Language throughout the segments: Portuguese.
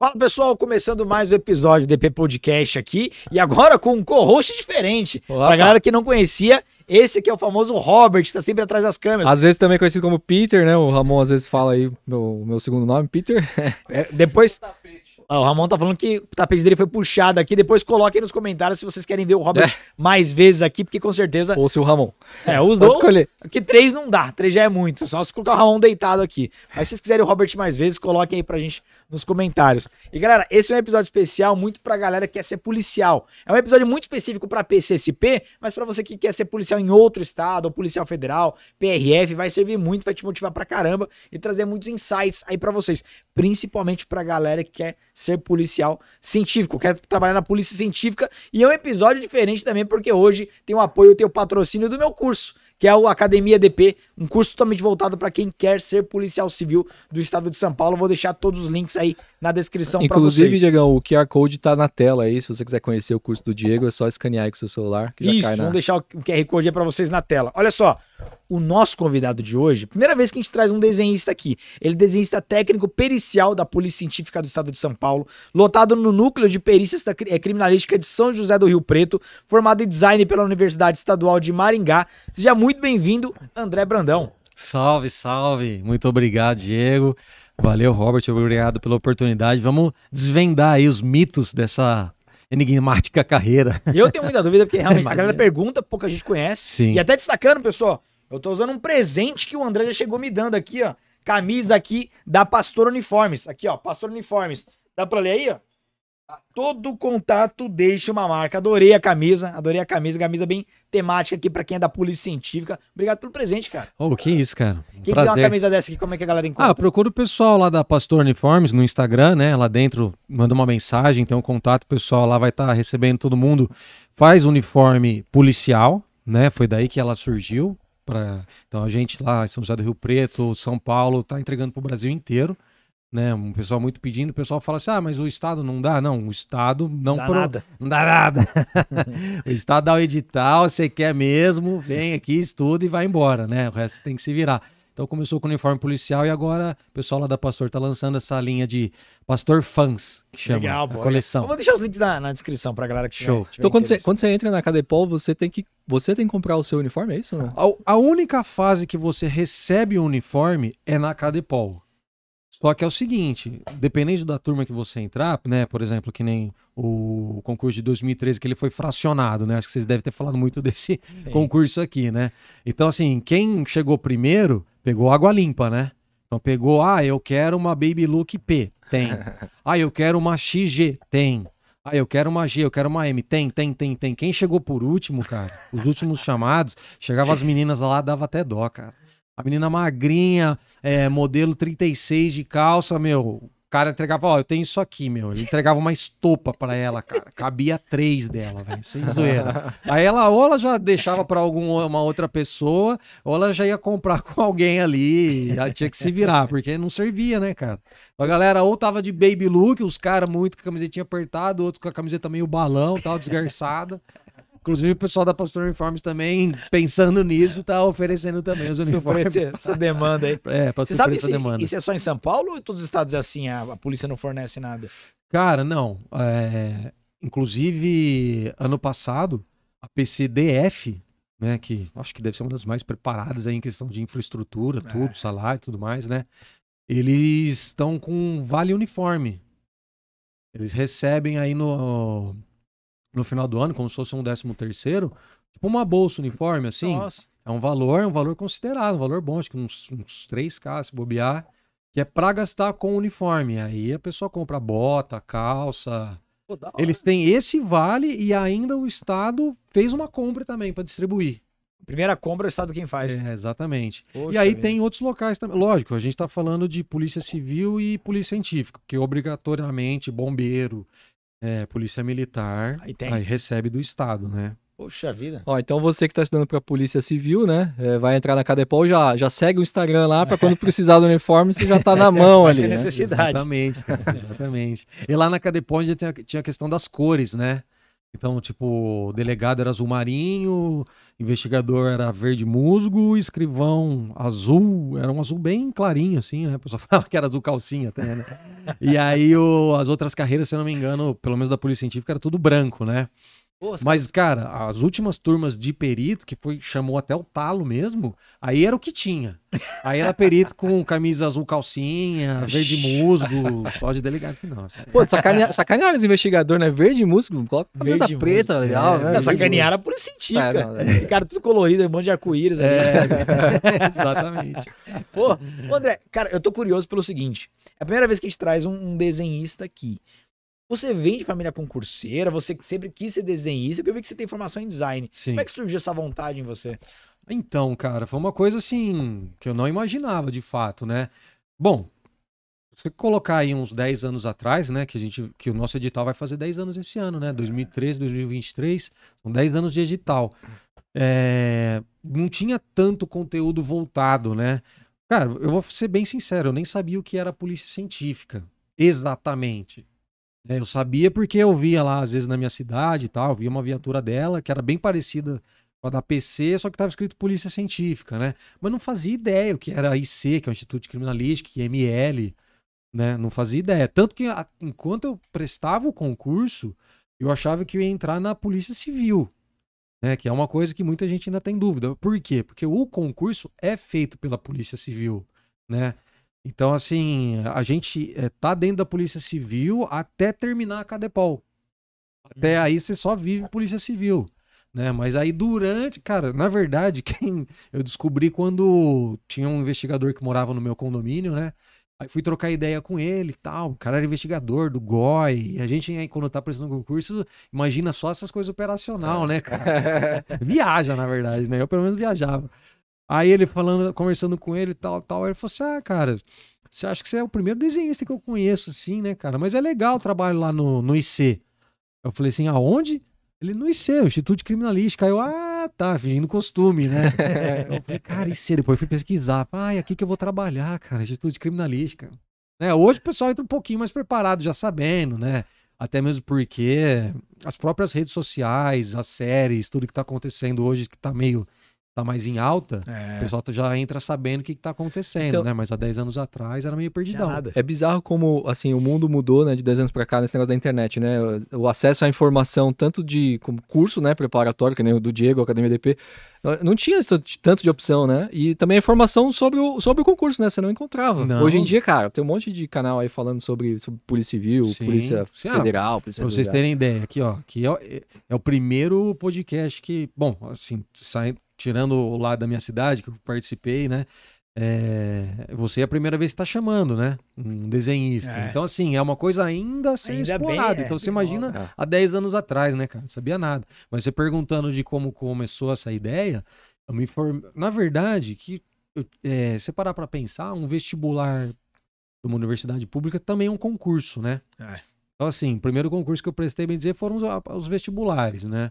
Fala pessoal, começando mais um episódio do EP Podcast aqui e agora com um co-host diferente. Para Pra galera que não conhecia, esse que é o famoso Robert, que tá sempre atrás das câmeras. Às vezes também conhecido como Peter, né? O Ramon às vezes fala aí meu, meu segundo nome, Peter. É, depois. Ó, o Ramon tá falando que o tapete dele foi puxado aqui. Depois coloquem nos comentários se vocês querem ver o Robert é. mais vezes aqui, porque com certeza. Ou se o Ramon. É, os dois. escolher. Que três não dá, três já é muito. Só se colocar o Ramon deitado aqui. Mas se vocês quiserem o Robert mais vezes, coloquem aí pra gente nos comentários. E galera, esse é um episódio especial muito pra galera que quer ser policial. É um episódio muito específico pra PCSP, mas pra você que quer ser policial em outro estado, ou policial federal, PRF, vai servir muito, vai te motivar pra caramba e trazer muitos insights aí pra vocês principalmente a galera que quer ser policial científico, quer trabalhar na polícia científica. E é um episódio diferente também, porque hoje tem o apoio, tem o patrocínio do meu curso que é o Academia DP, um curso totalmente voltado para quem quer ser policial civil do estado de São Paulo. Vou deixar todos os links aí na descrição para vocês. Inclusive, Diegão, o QR Code está na tela aí. Se você quiser conhecer o curso do Diego, é só escanear aí com o seu celular. Isso, vamos na... deixar o QR Code aí para vocês na tela. Olha só, o nosso convidado de hoje, primeira vez que a gente traz um desenhista aqui. Ele é desenhista técnico pericial da Polícia Científica do Estado de São Paulo, lotado no Núcleo de Perícias da eh, Criminalística de São José do Rio Preto, formado em design pela Universidade Estadual de Maringá. Já muito muito bem-vindo, André Brandão. Salve, salve. Muito obrigado, Diego. Valeu, Robert. Obrigado pela oportunidade. Vamos desvendar aí os mitos dessa enigmática carreira. Eu tenho muita dúvida, porque realmente a galera pergunta, pouca gente conhece. Sim. E até destacando, pessoal, eu tô usando um presente que o André já chegou me dando aqui, ó. Camisa aqui da Pastor Uniformes. Aqui, ó, Pastor Uniformes. Dá pra ler aí, ó? Todo contato deixa uma marca. Adorei a camisa, adorei a camisa, camisa bem temática aqui para quem é da Polícia Científica. Obrigado pelo presente, cara. Oh, que isso, cara. Um quem quiser uma camisa dessa aqui, como é que a galera encontra? Ah, procura o pessoal lá da Pastor Uniformes no Instagram, né? Lá dentro, manda uma mensagem, tem um contato, o pessoal lá vai estar tá recebendo todo mundo. Faz uniforme policial, né? Foi daí que ela surgiu. Pra... Então a gente lá em São José do Rio Preto, São Paulo, tá entregando para o Brasil inteiro né? Um pessoal muito pedindo, o pessoal fala assim: ah, mas o Estado não dá. Não, o Estado não dá pro... nada. Não dá nada. o Estado dá o edital, você quer mesmo, vem aqui, estuda e vai embora, né? O resto tem que se virar. Então começou com o uniforme policial e agora o pessoal lá da Pastor tá lançando essa linha de Pastor fãs que chama Legal, a coleção. Eu vou deixar os links na, na descrição pra galera que Show. então quando você, quando você entra na Cadepol, você tem que você tem que comprar o seu uniforme, é isso? não? A, a única fase que você recebe o uniforme é na Cadepol. Só que é o seguinte, dependendo da turma que você entrar, né, por exemplo, que nem o concurso de 2013 que ele foi fracionado, né? Acho que vocês devem ter falado muito desse Sim. concurso aqui, né? Então assim, quem chegou primeiro pegou água limpa, né? Então pegou, ah, eu quero uma Baby Look P, tem. ah, eu quero uma XG, tem. Ah, eu quero uma G, eu quero uma M. Tem, tem, tem, tem. Quem chegou por último, cara, os últimos chamados, chegava as meninas lá, dava até dó, cara. A menina magrinha, é, modelo 36 de calça, meu. O cara entregava, ó, eu tenho isso aqui, meu. Ele entregava uma estopa para ela, cara. Cabia três dela, velho. Sem zoeira. Aí ela, ou ela já deixava pra alguma outra pessoa, ou ela já ia comprar com alguém ali. tinha que se virar, porque não servia, né, cara? Então, a galera ou tava de baby look, os caras muito com a camisetinha apertada, outros com a camiseta meio balão, tal, desgarçada. Inclusive, o pessoal da Pastor Uniformes também, pensando nisso, está oferecendo também os uniformes. Essa demanda aí. É, para suprir essa se, demanda. Isso é só em São Paulo ou em todos os estados é assim? A, a polícia não fornece nada? Cara, não. É, inclusive, ano passado, a PCDF, né, que acho que deve ser uma das mais preparadas aí em questão de infraestrutura, é. tudo, salário e tudo mais, né? Eles estão com vale uniforme. Eles recebem aí no no final do ano, como se fosse um décimo terceiro, tipo uma bolsa uniforme, assim. Nossa. É um valor, um valor considerado, um valor bom, acho que uns, uns 3K se bobear, que é para gastar com uniforme. Aí a pessoa compra bota, calça. Pô, Eles têm esse vale e ainda o Estado fez uma compra também para distribuir. Primeira compra o Estado quem faz. É, exatamente. Poxa e aí vida. tem outros locais também. Lógico, a gente está falando de polícia civil e polícia científica, porque obrigatoriamente bombeiro, é, polícia militar. Aí, aí recebe do Estado, né? Poxa vida. Ó, então você que está estudando para Polícia Civil, né? É, vai entrar na Cadepol, já, já segue o Instagram lá para quando precisar do uniforme você já está na é mão é ali. Ser né? necessidade. Exatamente, exatamente. E lá na Cadepol já tinha a questão das cores, né? Então, tipo, delegado era azul marinho, investigador era verde musgo, escrivão azul, era um azul bem clarinho, assim, né? A pessoa falava que era azul calcinha até, né? E aí o, as outras carreiras, se eu não me engano, pelo menos da Polícia Científica, era tudo branco, né? Mas, cara, as últimas turmas de perito, que foi chamou até o talo mesmo, aí era o que tinha. Aí era perito com camisa azul calcinha, verde musgo, só de delegado que não. Pô, sacanearam sacanea os investigadores, né? Verde musgo, coloca verde preta, tá é, musgo. legal. É, é, sacanearam por esse sentido, cara. é. tudo colorido, um monte de arco-íris. É, exatamente. Pô, André, cara, eu tô curioso pelo seguinte. É a primeira vez que a gente traz um desenhista aqui. Você vem de família concurseira, você sempre quis ser desenhista, porque eu vi que você tem formação em design. Sim. Como é que surgiu essa vontade em você? Então, cara, foi uma coisa assim que eu não imaginava de fato, né? Bom, você colocar aí uns 10 anos atrás, né, que a gente que o nosso edital vai fazer 10 anos esse ano, né? 2013, 2023, são 10 anos de edital. É, não tinha tanto conteúdo voltado, né? Cara, eu vou ser bem sincero, eu nem sabia o que era polícia científica. Exatamente. É, eu sabia porque eu via lá, às vezes, na minha cidade e tal, via uma viatura dela que era bem parecida com a da PC, só que estava escrito Polícia Científica, né? Mas não fazia ideia o que era a IC, que é o Instituto de Criminalística, que ML, né? Não fazia ideia. Tanto que a, enquanto eu prestava o concurso, eu achava que eu ia entrar na Polícia Civil, né? Que é uma coisa que muita gente ainda tem dúvida. Por quê? Porque o concurso é feito pela Polícia Civil, né? Então, assim, a gente é, tá dentro da Polícia Civil até terminar a Cadepol. Até uhum. aí você só vive Polícia Civil, né? Mas aí durante, cara, na verdade, quem eu descobri quando tinha um investigador que morava no meu condomínio, né? Aí fui trocar ideia com ele e tal. O cara era investigador do GOI. E a gente, aí, quando tá prestando concurso, imagina só essas coisas operacional, é. né, cara? Viaja, na verdade, né? Eu pelo menos viajava. Aí ele falando, conversando com ele e tal, tal. Aí ele falou assim: ah, cara, você acha que você é o primeiro desenhista que eu conheço, assim, né, cara? Mas é legal o trabalho lá no, no IC. Eu falei assim: aonde? Ele no IC, o Instituto de Criminalística. Aí eu, ah, tá, fingindo costume, né? eu falei, cara, IC. Depois fui pesquisar. Ah, é aqui que eu vou trabalhar, cara, Instituto de Criminalística. Né? Hoje o pessoal entra um pouquinho mais preparado, já sabendo, né? Até mesmo porque as próprias redes sociais, as séries, tudo que tá acontecendo hoje, que tá meio tá mais em alta, é. o pessoal tá, já entra sabendo o que, que tá acontecendo, então, né? Mas há 10 anos atrás era meio perdidão. Nada. É bizarro como, assim, o mundo mudou, né? De 10 anos para cá, nesse negócio da internet, né? O, o acesso à informação, tanto de como curso, né? Preparatório, que nem o do Diego, Academia DP, não tinha tanto de opção, né? E também a informação sobre o, sobre o concurso, né? Você não encontrava. Não. Hoje em dia, cara, tem um monte de canal aí falando sobre, sobre Polícia Civil, Sim. Polícia Sim, ah, Federal, ah, Polícia Pra vocês terem ideia, aqui, ó, que é, é, é, o primeiro podcast que, bom, assim, sai, tirando o lado da minha cidade, que eu participei, né? É, você é a primeira vez que está chamando, né? Um desenhista. É. Então, assim, é uma coisa ainda sem assim, explorada. Bem, é. Então, você imagina Bom, há 10 anos atrás, né, cara? Não sabia nada. Mas você perguntando de como começou essa ideia, eu me formei. Na verdade, que eu, é, você parar para pensar, um vestibular de uma universidade pública também é um concurso, né? É. Então, assim, o primeiro concurso que eu prestei, bem dizer, foram os, os vestibulares, né?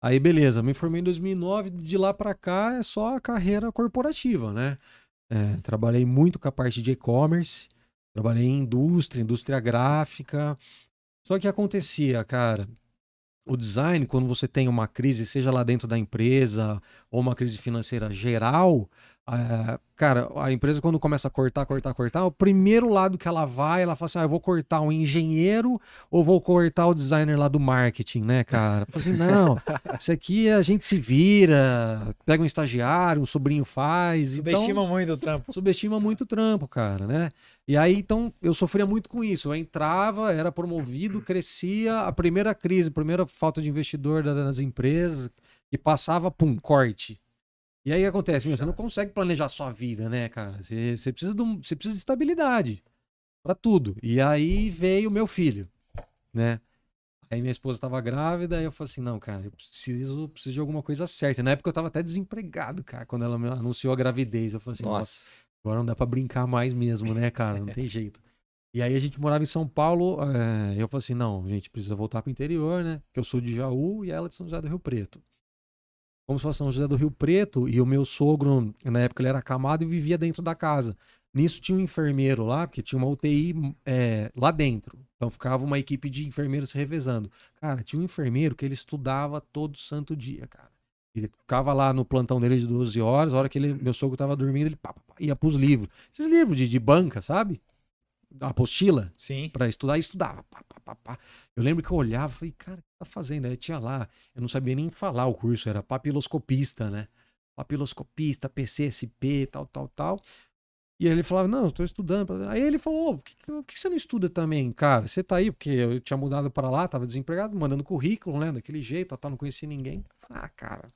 Aí beleza, me formei em 2009, de lá para cá é só a carreira corporativa, né? É, trabalhei muito com a parte de e-commerce, trabalhei em indústria, indústria gráfica. Só que acontecia, cara, o design, quando você tem uma crise, seja lá dentro da empresa ou uma crise financeira geral, é, cara, a empresa quando começa a cortar, cortar, cortar, o primeiro lado que ela vai, ela fala assim: ah, eu vou cortar o engenheiro ou vou cortar o designer lá do marketing, né, cara? Fala assim, não, isso aqui a gente se vira, pega um estagiário, um sobrinho faz. Então Subestima então, muito o trampo. Subestima muito o trampo, cara, né? E aí, então, eu sofria muito com isso. Eu entrava, era promovido, crescia, a primeira crise, a primeira falta de investidor nas empresas, e passava, pum, corte e aí acontece, meu, você não consegue planejar sua vida, né, cara? Você, você precisa, de um, você precisa de estabilidade para tudo. E aí veio meu filho, né? Aí minha esposa estava grávida, e eu falei assim: não, cara, eu preciso, preciso de alguma coisa certa. Na época eu estava até desempregado, cara, quando ela anunciou a gravidez. Eu falei assim: nossa, nossa agora não dá para brincar mais mesmo, né, cara? Não tem jeito. E aí a gente morava em São Paulo, é, eu falei assim: não, a gente precisa voltar para o interior, né? Que eu sou de Jaú e ela é de São José do Rio Preto. Fomos para São José do Rio Preto e o meu sogro, na época, ele era acamado e vivia dentro da casa. Nisso tinha um enfermeiro lá, porque tinha uma UTI é, lá dentro. Então ficava uma equipe de enfermeiros se revezando. Cara, tinha um enfermeiro que ele estudava todo santo dia, cara. Ele ficava lá no plantão dele de 12 horas, a hora que ele, meu sogro estava dormindo, ele pá, pá, ia pros livros. Esses livros de, de banca, sabe? a apostila para estudar e estudava. Pá, pá, pá, eu lembro que eu olhava e falei, cara, o que tá fazendo? Aí tinha lá, eu não sabia nem falar o curso, era papiloscopista, né? Papiloscopista, PCSP, tal, tal, tal. E aí ele falava, não, estou estudando. Aí ele falou, por que, por que, você não estuda também, cara? Você tá aí, porque eu tinha mudado para lá, tava desempregado, mandando currículo, né? Daquele jeito, tal, não conhecia ninguém. Ah, cara,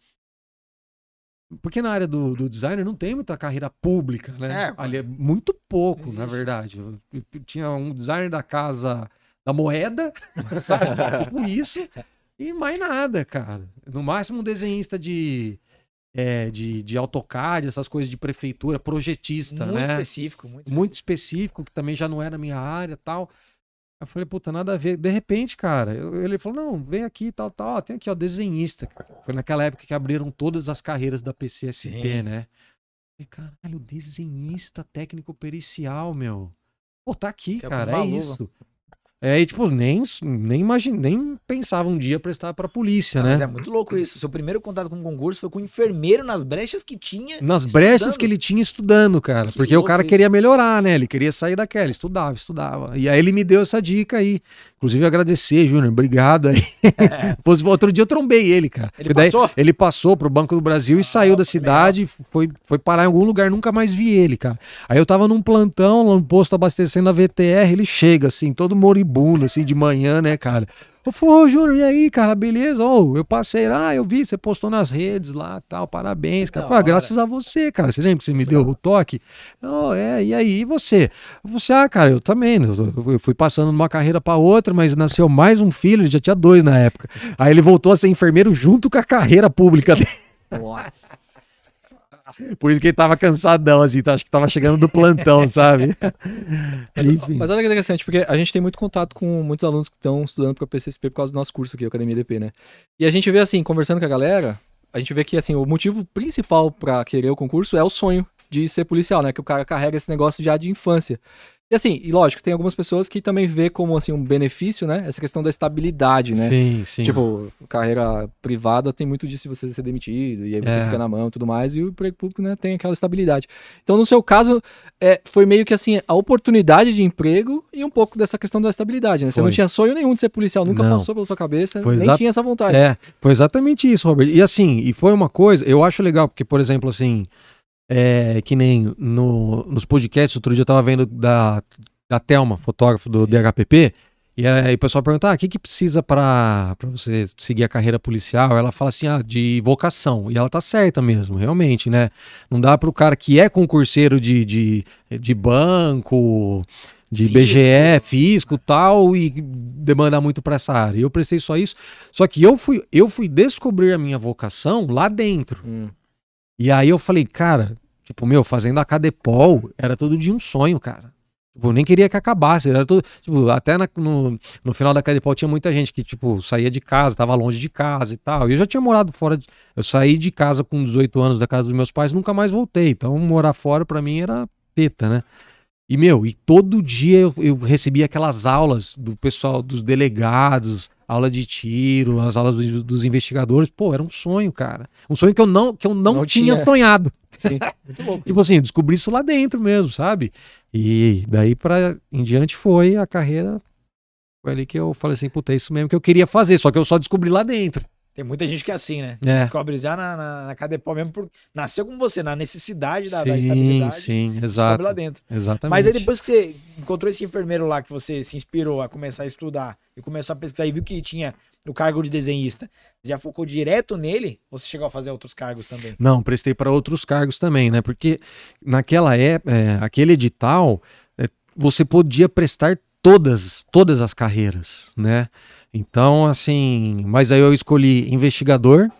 porque na área do, do designer não tem muita carreira pública, né? É, Ali é muito pouco, existe. na verdade. Eu, eu tinha um designer da casa da moeda, sabe? tipo isso. E mais nada, cara. No máximo um desenhista de, é, de, de AutoCAD, essas coisas de prefeitura, projetista, muito né? Específico, muito específico. Muito específico, que também já não era é minha área tal. Eu falei, puta, nada a ver. De repente, cara, eu, ele falou, não, vem aqui, tal, tal. Ó, tem aqui, ó, desenhista. Foi naquela época que abriram todas as carreiras da PCSP, Sim. né? E caralho, desenhista técnico pericial, meu. Pô, tá aqui, Quer cara, é isso. É, e tipo, nem, nem, imagine, nem pensava um dia prestar pra polícia, ah, né? Mas é muito louco isso. Seu primeiro contato com o concurso foi com o um enfermeiro nas brechas que tinha. Nas estudando. brechas que ele tinha estudando, cara. Que porque o cara isso. queria melhorar, né? Ele queria sair daquela, estudava, estudava. E aí ele me deu essa dica aí. Inclusive, agradecer, Júnior. Obrigado aí. É. Outro dia eu trombei ele, cara. Ele passou? Ele passou pro Banco do Brasil e ah, saiu da cidade, foi, foi parar em algum lugar, nunca mais vi ele, cara. Aí eu tava num plantão, lá no posto abastecendo a VTR, ele chega, assim, todo moribundo tribuna, assim, de manhã, né, cara? Eu falei, ô, Júnior, e aí, cara, beleza? Ô, oh, eu passei lá, eu vi, você postou nas redes lá, tal, parabéns, cara. Falei, ah, graças a você, cara. Você lembra que você me deu o toque? Oh, é, e aí, e você? Você, assim, ah, cara, eu também, né? eu fui passando de uma carreira para outra, mas nasceu mais um filho, ele já tinha dois na época. Aí ele voltou a ser enfermeiro junto com a carreira pública dele. Nossa. Por isso que ele tava cansadão, assim, tá, acho que tava chegando do plantão, sabe? mas, mas olha que interessante, porque a gente tem muito contato com muitos alunos que estão estudando para PCSP por causa do nosso curso aqui, Academia DP, né? E a gente vê, assim, conversando com a galera, a gente vê que, assim, o motivo principal para querer o concurso é o sonho de ser policial, né? Que o cara carrega esse negócio já de infância. E assim, e lógico, tem algumas pessoas que também vê como assim um benefício, né? Essa questão da estabilidade, né? Sim, sim. Tipo, carreira privada tem muito disso de você ser demitido e aí você é. fica na mão e tudo mais, e o emprego público, né, tem aquela estabilidade. Então, no seu caso, é, foi meio que assim, a oportunidade de emprego e um pouco dessa questão da estabilidade, né? Você foi. não tinha sonho nenhum de ser policial, nunca não. passou pela sua cabeça, foi nem tinha essa vontade. É, foi exatamente isso, Robert. E assim, e foi uma coisa, eu acho legal, porque, por exemplo, assim, é, que nem no, nos podcasts, outro dia eu tava vendo da, da Thelma, fotógrafo do Sim. DHPP, e aí o pessoal pergunta, ah, o que, que precisa para você seguir a carreira policial? Ela fala assim, ah, de vocação. E ela tá certa mesmo, realmente, né? Não dá para o cara que é concurseiro de, de, de banco, de fisco. BGE, fisco, tal, e demandar muito para essa área. Eu prestei só isso. Só que eu fui, eu fui descobrir a minha vocação lá dentro. Hum e aí eu falei, cara, tipo, meu, fazendo a Cadepol era todo dia um sonho, cara. Tipo, nem queria que acabasse. Era tudo tipo, até na, no, no final da Cadepol tinha muita gente que, tipo, saía de casa, tava longe de casa e tal. E eu já tinha morado fora. De, eu saí de casa com 18 anos da casa dos meus pais, nunca mais voltei. Então, morar fora para mim era teta, né? E, meu, e todo dia eu, eu recebia aquelas aulas do pessoal, dos delegados, aula de tiro, as aulas do, dos investigadores. Pô, era um sonho, cara. Um sonho que eu não, que eu não, não tinha, sonhado. Sim, muito louco. tipo assim, descobri isso lá dentro mesmo, sabe? E daí para em diante foi a carreira. Foi ali que eu falei assim, puta, é isso mesmo que eu queria fazer, só que eu só descobri lá dentro. Tem muita gente que é assim, né? É. Descobre já na, na, na Cadepol mesmo, porque nasceu com você, na necessidade da, sim, da estabilidade. Sim, exato. lá dentro. Exatamente. Mas aí depois que você encontrou esse enfermeiro lá, que você se inspirou a começar a estudar e começou a pesquisar e viu que tinha o cargo de desenhista, já focou direto nele ou você chegou a fazer outros cargos também? Não, prestei para outros cargos também, né? Porque naquela época, é, aquele edital, é, você podia prestar todas, todas as carreiras, né? Então, assim, mas aí eu escolhi investigador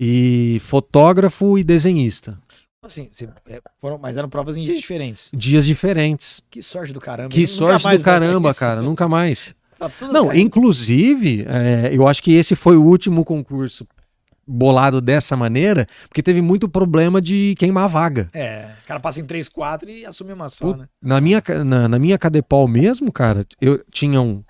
e fotógrafo e desenhista. Assim, é, foram, mas eram provas em dias diferentes. Dias diferentes. Que sorte do caramba. Que sorte do caramba, cara. Nunca mais. Tá Não, inclusive, é, eu acho que esse foi o último concurso bolado dessa maneira, porque teve muito problema de queimar a vaga. É, o cara passa em 3, 4 e assume uma só, né? Na minha, na, na minha Cadepol mesmo, cara, eu tinham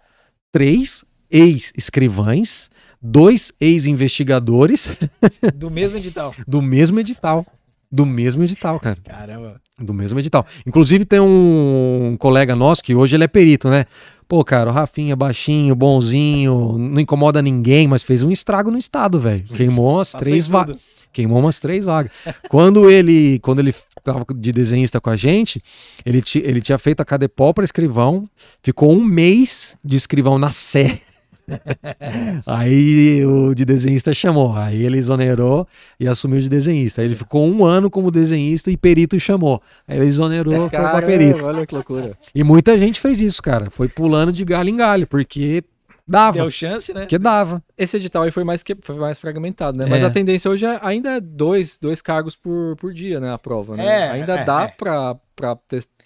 três ex-escrivães, dois ex-investigadores. Do mesmo edital. do mesmo edital. Do mesmo edital, cara. Caramba. Do mesmo edital. Inclusive, tem um colega nosso que hoje ele é perito, né? Pô, cara, o Rafinha, é baixinho, bonzinho, não incomoda ninguém, mas fez um estrago no estado, velho. Queimou as três vagas. Queimou umas três vagas. quando ele quando ele tava de desenhista com a gente, ele, ele tinha feito a Cadepó para escrivão, ficou um mês de escrivão na Sé aí o de desenhista chamou, aí ele exonerou e assumiu de desenhista. Aí ele ficou um ano como desenhista e perito chamou. Aí ele exonerou e foi pra perito. Olha que loucura. E muita gente fez isso, cara. Foi pulando de galho em galho, porque Dava. Deu chance, né? Que dava. Esse edital aí foi mais, que, foi mais fragmentado, né? Mas é. a tendência hoje é, ainda é dois, dois cargos por, por dia, né? A prova, né? É, ainda é, dá é. pra, pra,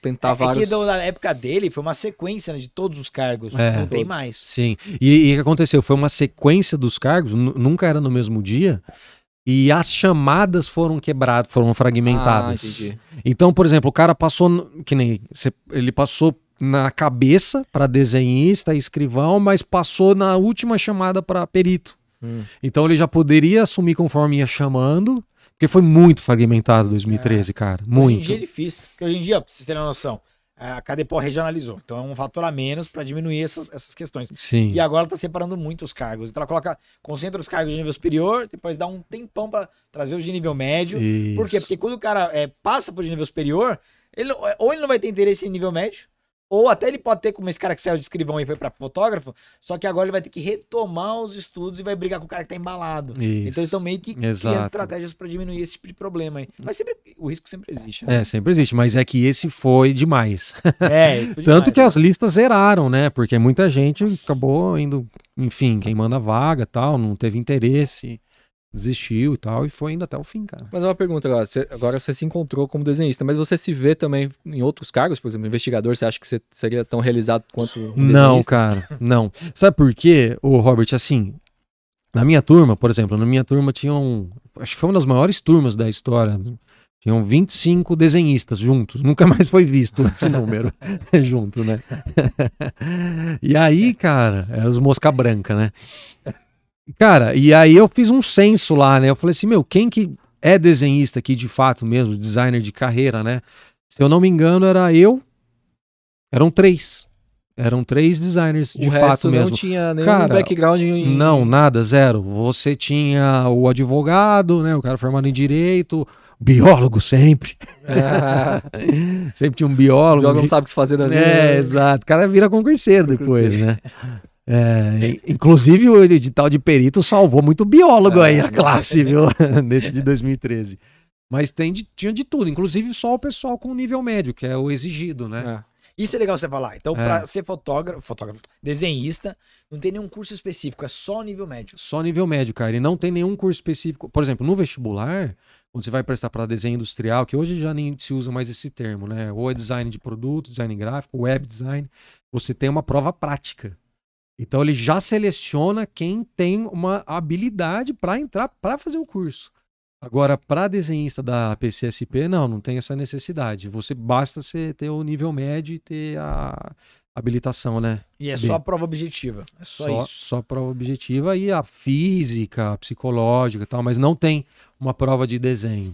tentar é, vários. É que na época dele foi uma sequência né, de todos os cargos, é, não tem mais. Sim. E o que aconteceu? Foi uma sequência dos cargos, nunca era no mesmo dia. E as chamadas foram quebradas, foram fragmentadas. Ah, então, por exemplo, o cara passou. Que nem. Ele passou na cabeça para desenhista, escrivão, mas passou na última chamada para perito. Hum. Então ele já poderia assumir conforme ia chamando, porque foi muito fragmentado 2013, é. cara. Muito. Hoje em dia é difícil. Porque hoje em dia, pra vocês terem uma noção, é, a Cadepol regionalizou. Então é um fator a menos para diminuir essas, essas questões. Sim. E agora ela tá separando muito os cargos. Então ela coloca, concentra os cargos de nível superior, depois dá um tempão para trazer os de nível médio. Isso. Por quê? Porque quando o cara é, passa por de nível superior, ele, ou ele não vai ter interesse em nível médio, ou até ele pode ter, como esse cara que saiu de escrivão e foi para fotógrafo, só que agora ele vai ter que retomar os estudos e vai brigar com o cara que tá embalado. Isso. Então eles estão meio que criando estratégias para diminuir esse tipo de problema aí. Mas sempre, o risco sempre existe. Né? É, sempre existe, mas é que esse foi demais. É, foi demais, Tanto que né? as listas zeraram, né? Porque muita gente Nossa. acabou indo, enfim, quem manda vaga tal, não teve interesse desistiu e tal, e foi indo até o fim, cara. Mas é uma pergunta agora, você, agora você se encontrou como desenhista, mas você se vê também em outros cargos, por exemplo, investigador, você acha que você seria tão realizado quanto um Não, cara, não. Sabe por quê, o Robert, assim, na minha turma, por exemplo, na minha turma tinham, acho que foi uma das maiores turmas da história, tinham 25 desenhistas juntos, nunca mais foi visto esse número junto, né? e aí, cara, eram os mosca branca, né? Cara, e aí eu fiz um censo lá, né? Eu falei assim, meu, quem que é desenhista aqui de fato mesmo, designer de carreira, né? Se eu não me engano, era eu, eram três. Eram três designers o de fato mesmo. não tinha nenhum cara, background em... Não, nada, zero. Você tinha o advogado, né? O cara formado em direito, biólogo sempre. sempre tinha um biólogo. O biólogo não sabe o que fazer na é, vida. É, exato. O cara vira concurseiro depois, né? É, inclusive, o edital de perito salvou muito biólogo aí é. a classe, viu? Nesse de 2013. Mas tem de, tinha de tudo, inclusive só o pessoal com nível médio, que é o exigido, né? É. Isso é legal você falar. Então, é. para ser fotógrafo, fotógrafo, desenhista, não tem nenhum curso específico, é só nível médio. Só nível médio, cara. E não tem nenhum curso específico. Por exemplo, no vestibular, quando você vai prestar para desenho industrial, que hoje já nem se usa mais esse termo, né? Ou é design de produto, design gráfico, web design, você tem uma prova prática. Então ele já seleciona quem tem uma habilidade para entrar para fazer o curso. Agora, para desenhista da PCSP, não, não tem essa necessidade. Você basta você ter o nível médio e ter a habilitação, né? E é só a prova objetiva. É só, só isso. Só prova objetiva e a física, a psicológica e tal, mas não tem uma prova de desenho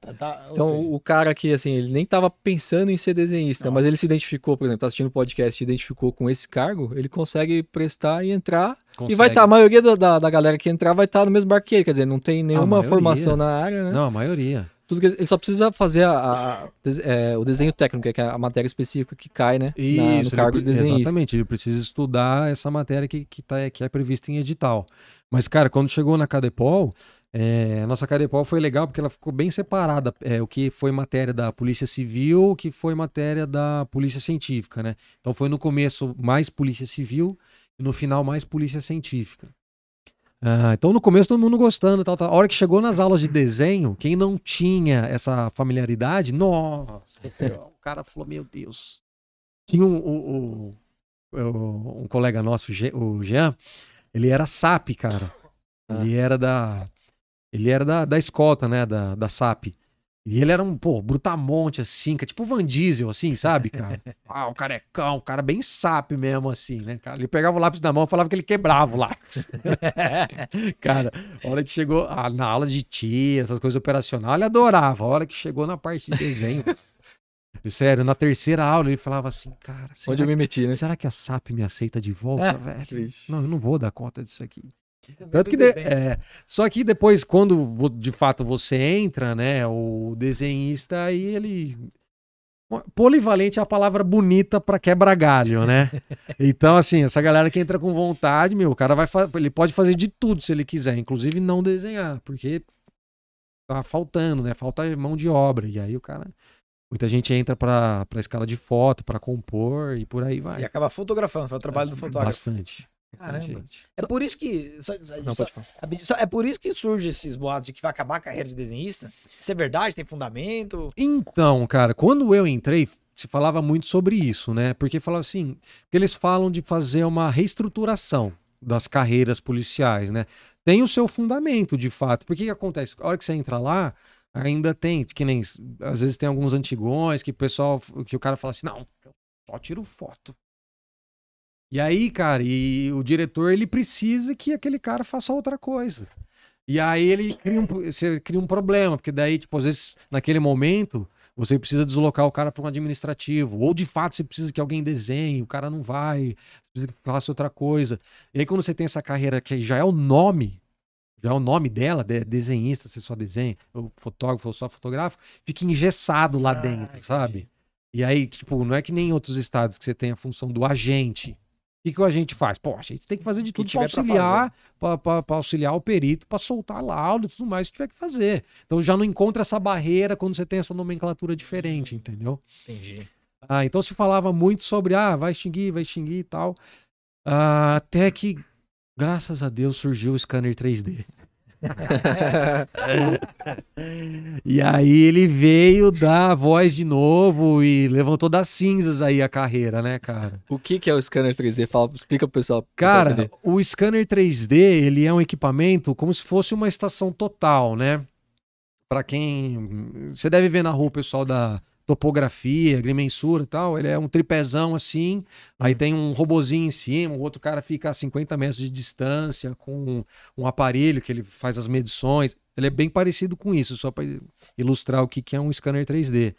tá, tá, então o cara que, assim, ele nem tava pensando em ser desenhista, Nossa. mas ele se identificou, por exemplo, tá assistindo o podcast se identificou com esse cargo, ele consegue prestar e entrar. Consegue. E vai estar, tá, a maioria da, da, da, galera que entrar vai estar tá no mesmo barco que ele, quer dizer, não tem nenhuma formação na área, né? Não, a maioria. Tudo que, ele só precisa fazer a, a é, o desenho técnico, que é a matéria específica que cai, né? Isso, na, no cargo ele, de desenhista. Exatamente, ele precisa estudar essa matéria que, que, tá, que é prevista em edital. Mas, cara, quando chegou na Cadepol, é, a nossa Carepol foi legal porque ela ficou bem separada, é, o que foi matéria da Polícia Civil, o que foi matéria da Polícia Científica, né? Então foi no começo mais Polícia Civil e no final mais Polícia Científica. Ah, então no começo todo mundo gostando, tal, tal. A hora que chegou nas aulas de desenho, quem não tinha essa familiaridade, nossa, o cara falou, meu Deus. Tinha um, um, um, um colega nosso, o Jean, ele era SAP, cara. Ah. Ele era da ele era da, da escolta, né? Da, da SAP. E ele era um, pô, brutamonte, assim, que é tipo o Van Diesel, assim, sabe, cara? Ah, o carecão, o cara bem SAP mesmo, assim, né, cara? Ele pegava o lápis na mão e falava que ele quebrava o lápis. cara, a hora que chegou na aula de tia, essas coisas operacionais, ele adorava. A hora que chegou na parte de desenho. Sério, na terceira aula ele falava assim, cara. Onde eu me meti, né? Será que a SAP me aceita de volta, velho? Não, eu não vou dar conta disso aqui. Tanto que de, é, só que depois, quando de fato você entra, né? O desenhista aí ele. Polivalente é a palavra bonita para quebra galho, né? então, assim, essa galera que entra com vontade, meu, o cara vai ele pode fazer de tudo se ele quiser, inclusive não desenhar, porque tá faltando, né? Falta mão de obra. E aí o cara. Muita gente entra para escala de foto, para compor e por aí vai. E acaba fotografando, foi o trabalho é, do fotógrafo. Bastante. Caramba. É por isso que. Só, só, pode falar. É, é por isso que surge esses boatos de que vai acabar a carreira de desenhista. Isso é verdade? Tem fundamento? Então, cara, quando eu entrei, se falava muito sobre isso, né? Porque falava assim. Porque eles falam de fazer uma reestruturação das carreiras policiais, né? Tem o seu fundamento, de fato. Porque que acontece? A hora que você entra lá, ainda tem, que nem. Às vezes tem alguns antigões que o pessoal. que o cara fala assim, não, só tiro foto. E aí, cara, e o diretor ele precisa que aquele cara faça outra coisa. E aí ele cria um, você cria um problema, porque daí, tipo, às vezes, naquele momento, você precisa deslocar o cara para um administrativo, ou de fato você precisa que alguém desenhe, o cara não vai, você precisa que faça outra coisa. E aí, quando você tem essa carreira que já é o nome, já é o nome dela, de, desenhista, você só desenha, ou fotógrafo, ou só fotógrafo, fica engessado lá ah, dentro, sabe? E aí, tipo, não é que nem em outros estados que você tem a função do agente o que, que a gente faz? Pô, a gente tem que fazer de tudo para auxiliar, para auxiliar o perito, para soltar laudo e tudo mais que tiver que fazer. Então já não encontra essa barreira quando você tem essa nomenclatura diferente, entendeu? Entendi. Ah, então se falava muito sobre, ah, vai extinguir, vai extinguir e tal. Ah, até que, graças a Deus, surgiu o scanner 3D. E aí ele veio dar a voz de novo e levantou das cinzas aí a carreira, né, cara? O que, que é o scanner 3D? Fala, explica pro pessoal. Cara, pessoal o scanner 3D, ele é um equipamento como se fosse uma estação total, né? Para quem... Você deve ver na rua o pessoal da topografia, agrimensura e tal, ele é um tripezão assim, aí uhum. tem um robozinho em cima, o outro cara fica a 50 metros de distância com um aparelho que ele faz as medições. Ele é bem parecido com isso, só para ilustrar o que, que é um scanner 3D.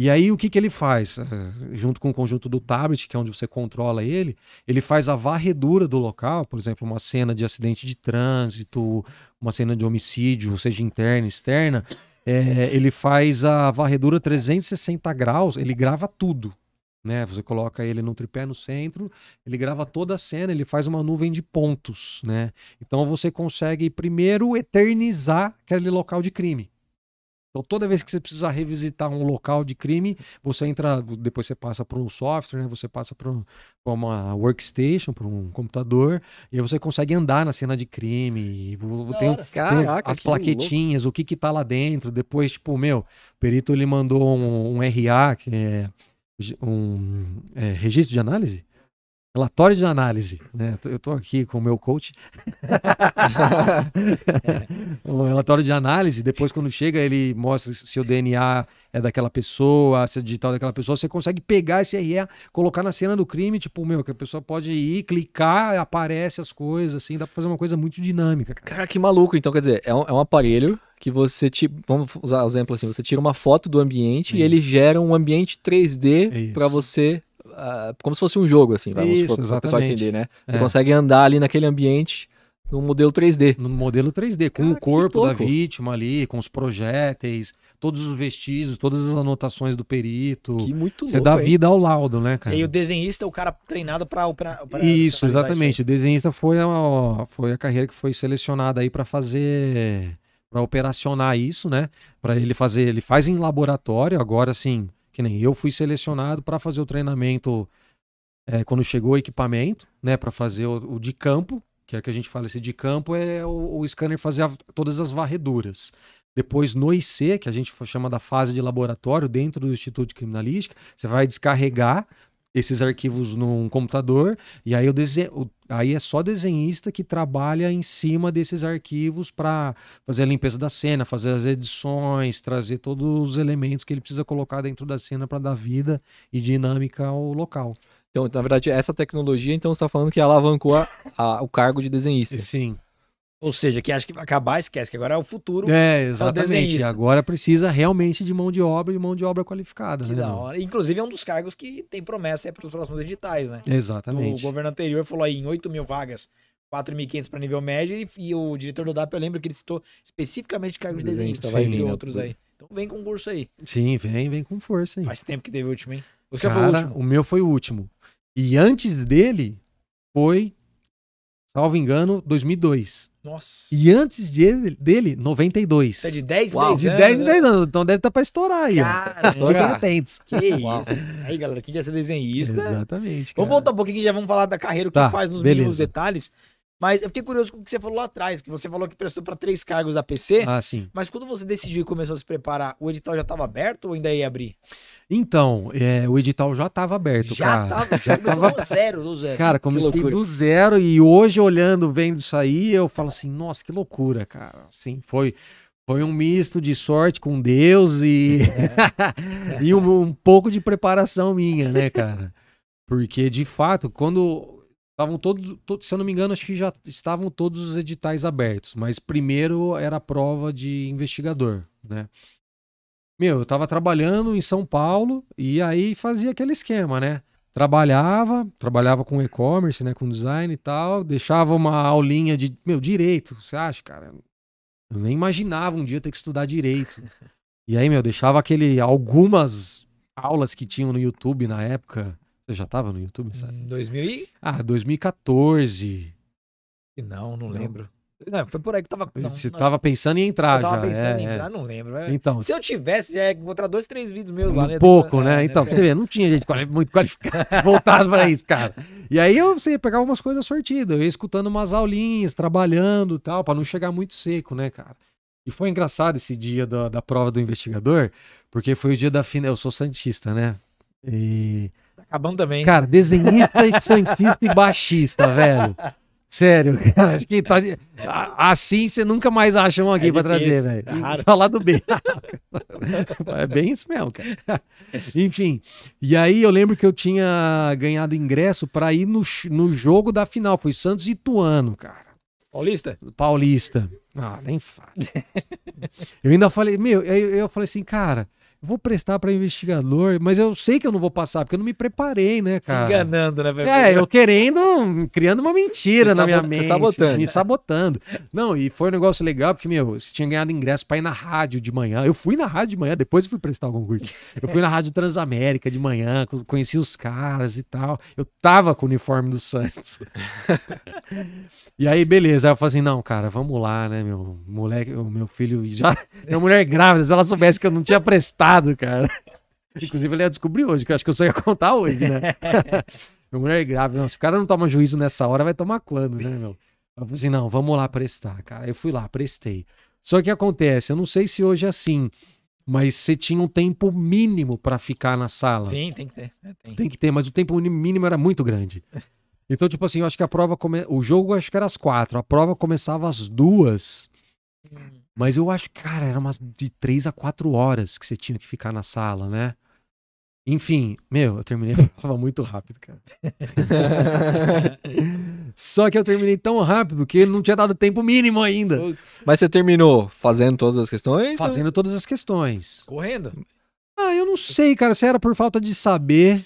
E aí o que, que ele faz? Eh, junto com o conjunto do tablet, que é onde você controla ele, ele faz a varredura do local, por exemplo, uma cena de acidente de trânsito, uma cena de homicídio, seja interna, externa. É, ele faz a varredura 360 graus, ele grava tudo né? Você coloca ele no tripé no centro, ele grava toda a cena, ele faz uma nuvem de pontos, né? Então você consegue primeiro eternizar aquele local de crime. Então toda vez que você precisar revisitar um local de crime, você entra, depois você passa para um software, né? Você passa para um, uma workstation, para um computador, e aí você consegue andar na cena de crime, tem, Caraca, tem as plaquetinhas, louco. o que que tá lá dentro, depois tipo, meu, o perito ele mandou um, um RA, que é um é, registro de análise? Relatório de análise. Né? Eu estou aqui com o meu coach. o relatório de análise, depois quando chega, ele mostra se o DNA é daquela pessoa, se é digital daquela pessoa. Você consegue pegar esse RE, colocar na cena do crime, tipo, meu, que a pessoa pode ir, clicar, aparece as coisas, assim, dá para fazer uma coisa muito dinâmica. Cara. cara, que maluco. Então, quer dizer, é um, é um aparelho que você, te, vamos usar o um exemplo assim, você tira uma foto do ambiente é e ele gera um ambiente 3D é para você ah, como se fosse um jogo, assim, vai, Isso, pessoal entender, né? Você é. consegue andar ali naquele ambiente no modelo 3D. No modelo 3D, com Cara, o corpo da vítima ali, com os projéteis, todos os vestígios, todas as anotações do perito. Que muito louco, Você dá hein? vida ao laudo, né, cara? E o desenhista, é o cara treinado para Isso, exatamente. O desenhista foi a, foi a carreira que foi selecionada aí para fazer para operacionar isso, né? Para ele fazer, ele faz em laboratório agora assim, que nem eu fui selecionado para fazer o treinamento é, quando chegou o equipamento, né, para fazer o, o, de campo, que é que a gente fala esse de campo é o, o scanner fazer a, todas as varreduras. Depois no IC, que a gente chama da fase de laboratório dentro do Instituto de Criminalística, você vai descarregar esses arquivos num computador e aí eu desenho, aí é só desenhista que trabalha em cima desses arquivos para fazer a limpeza da cena, fazer as edições, trazer todos os elementos que ele precisa colocar dentro da cena para dar vida e dinâmica ao local. Então, na verdade, essa tecnologia, então, está falando que alavancou a, a, o cargo de desenhista. Sim. Ou seja, que acha que vai acabar, esquece, que agora é o futuro. É, exatamente. agora precisa realmente de mão de obra e mão de obra qualificada. Que né, da hora. Inclusive, é um dos cargos que tem promessa é, para os próximos editais, né? Exatamente. O governo anterior falou aí em 8 mil vagas, 4.500 para nível médio, e, e, o diretor do DAP, eu lembro que ele citou especificamente cargos de desenhista, Sim, vai vir né? outros aí. Então vem concurso aí. Sim, vem, vem com força, aí. Faz tempo que teve o último, hein? O seu Cara, foi o último. O meu foi o último. E antes dele, foi Salvo engano, 2002. Nossa. E antes de, dele, 92. Tá é de 10 em 10 de anos. 10 em 10 anos. Então deve estar tá pra estourar aí. Cara, Fiquem atentos. Que é Uau. isso. Aí, galera, quem quer é ser desenhista. Exatamente. Cara. Vamos voltar um pouquinho que já vamos falar da carreira, o que tá, faz nos beleza. mínimos detalhes. Mas eu fiquei curioso com o que você falou lá atrás, que você falou que prestou para três cargos da PC. Ah, sim. Mas quando você decidiu e começou a se preparar, o edital já estava aberto ou ainda ia abrir? Então, é, o edital já estava aberto, já cara. Tava, já tava do zero, do zero. Cara, comecei do zero e hoje olhando, vendo isso aí, eu falo assim, nossa, que loucura, cara. Sim, foi foi um misto de sorte com Deus e é. e um, um pouco de preparação minha, né, cara? Porque de fato, quando Estavam todos, todos, se eu não me engano, acho que já estavam todos os editais abertos, mas primeiro era a prova de investigador, né? Meu, eu tava trabalhando em São Paulo e aí fazia aquele esquema, né? Trabalhava, trabalhava com e-commerce, né, com design e tal, deixava uma aulinha de, meu, direito, você acha, cara? Eu nem imaginava um dia ter que estudar direito. E aí, meu, deixava aquele algumas aulas que tinham no YouTube na época, você já estava no YouTube, sabe? Em 2000 e... Ah, 2014. E não, não, lembro. Não, foi por aí que eu tava. Não, Você não, tava pensando em entrar, eu tava já. Tava pensando é, em é. entrar, é. não lembro. É, então. Se eu tivesse, é encontrar dois, três vídeos meus um lá, né? Pouco, é, né? né? Então, né? você vê, não tinha gente muito qualificada voltado para isso, cara. E aí eu sei, pegar umas coisas sortidas, eu ia escutando umas aulinhas, trabalhando e tal, para não chegar muito seco, né, cara? E foi engraçado esse dia da, da prova do investigador, porque foi o dia da final. Eu sou santista, né? E acabando também. Cara, desenhista e santista e baixista, velho. Sério, cara, acho que tá... assim você nunca mais acha um aqui é para trazer, velho. É Só lá do B. é bem isso mesmo, cara. Enfim, e aí eu lembro que eu tinha ganhado ingresso para ir no, no jogo da final, foi Santos e Tuano, cara. Paulista? Paulista. Ah, nem fala. eu ainda falei, meu, eu, eu falei assim, cara, vou prestar para investigador, mas eu sei que eu não vou passar, porque eu não me preparei, né, cara? Se enganando, né, velho? É, eu querendo, criando uma mentira na tá minha tá mente. Sabotando. Me né? sabotando. Não, e foi um negócio legal, porque, meu, você tinha ganhado ingresso para ir na rádio de manhã. Eu fui na rádio de manhã, depois eu fui prestar o concurso. Eu fui na Rádio Transamérica de manhã, conheci os caras e tal. Eu tava com o uniforme do Santos. e aí, beleza. Aí eu falei assim: não, cara, vamos lá, né, meu moleque, o meu filho já. Minha mulher grávida, se ela soubesse que eu não tinha prestado babado, cara. Inclusive, ele ia descobrir hoje, que eu acho que eu só ia contar hoje, né? Minha mulher é grave, Não, se o cara não toma juízo nessa hora, vai tomar quando, né, meu? Eu falei assim, não, vamos lá prestar, cara. Eu fui lá, prestei. Só que acontece, eu não sei se hoje é assim, mas você tinha um tempo mínimo para ficar na sala. Sim, tem que ter. É, tem. tem. que ter, mas o tempo mínimo era muito grande. Então, tipo assim, eu acho que a prova. Come... O jogo acho que era às quatro, a prova começava às duas. Hum. Mas eu acho que, cara, era umas de três a quatro horas que você tinha que ficar na sala, né? Enfim, meu, eu terminei a prova muito rápido, cara. Só que eu terminei tão rápido que ele não tinha dado tempo mínimo ainda. Mas você terminou fazendo todas as questões? Fazendo ou... todas as questões. Correndo? Ah, eu não sei, cara, se era por falta de saber.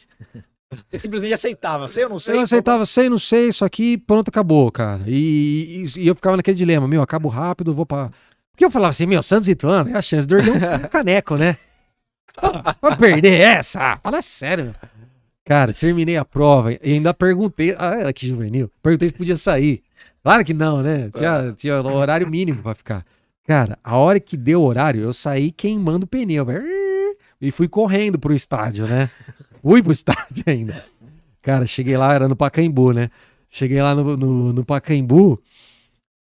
Você simplesmente aceitava, sei ou não sei? Eu aceitava, sei, não sei, isso aqui, pronto, acabou, cara. E, e, e eu ficava naquele dilema, meu, acabo rápido, vou pra, porque eu falava assim, meu, Santos e Ituano, é a chance de erguer um caneco, né? vai perder essa? Fala sério, meu. Cara, terminei a prova e ainda perguntei. Ah, era que juvenil. Perguntei se podia sair. Claro que não, né? Tinha, é. tinha horário mínimo para ficar. Cara, a hora que deu horário, eu saí queimando o pneu. e fui correndo pro estádio, né? Fui pro estádio ainda. Cara, cheguei lá, era no Pacaembu, né? Cheguei lá no, no, no Pacaembu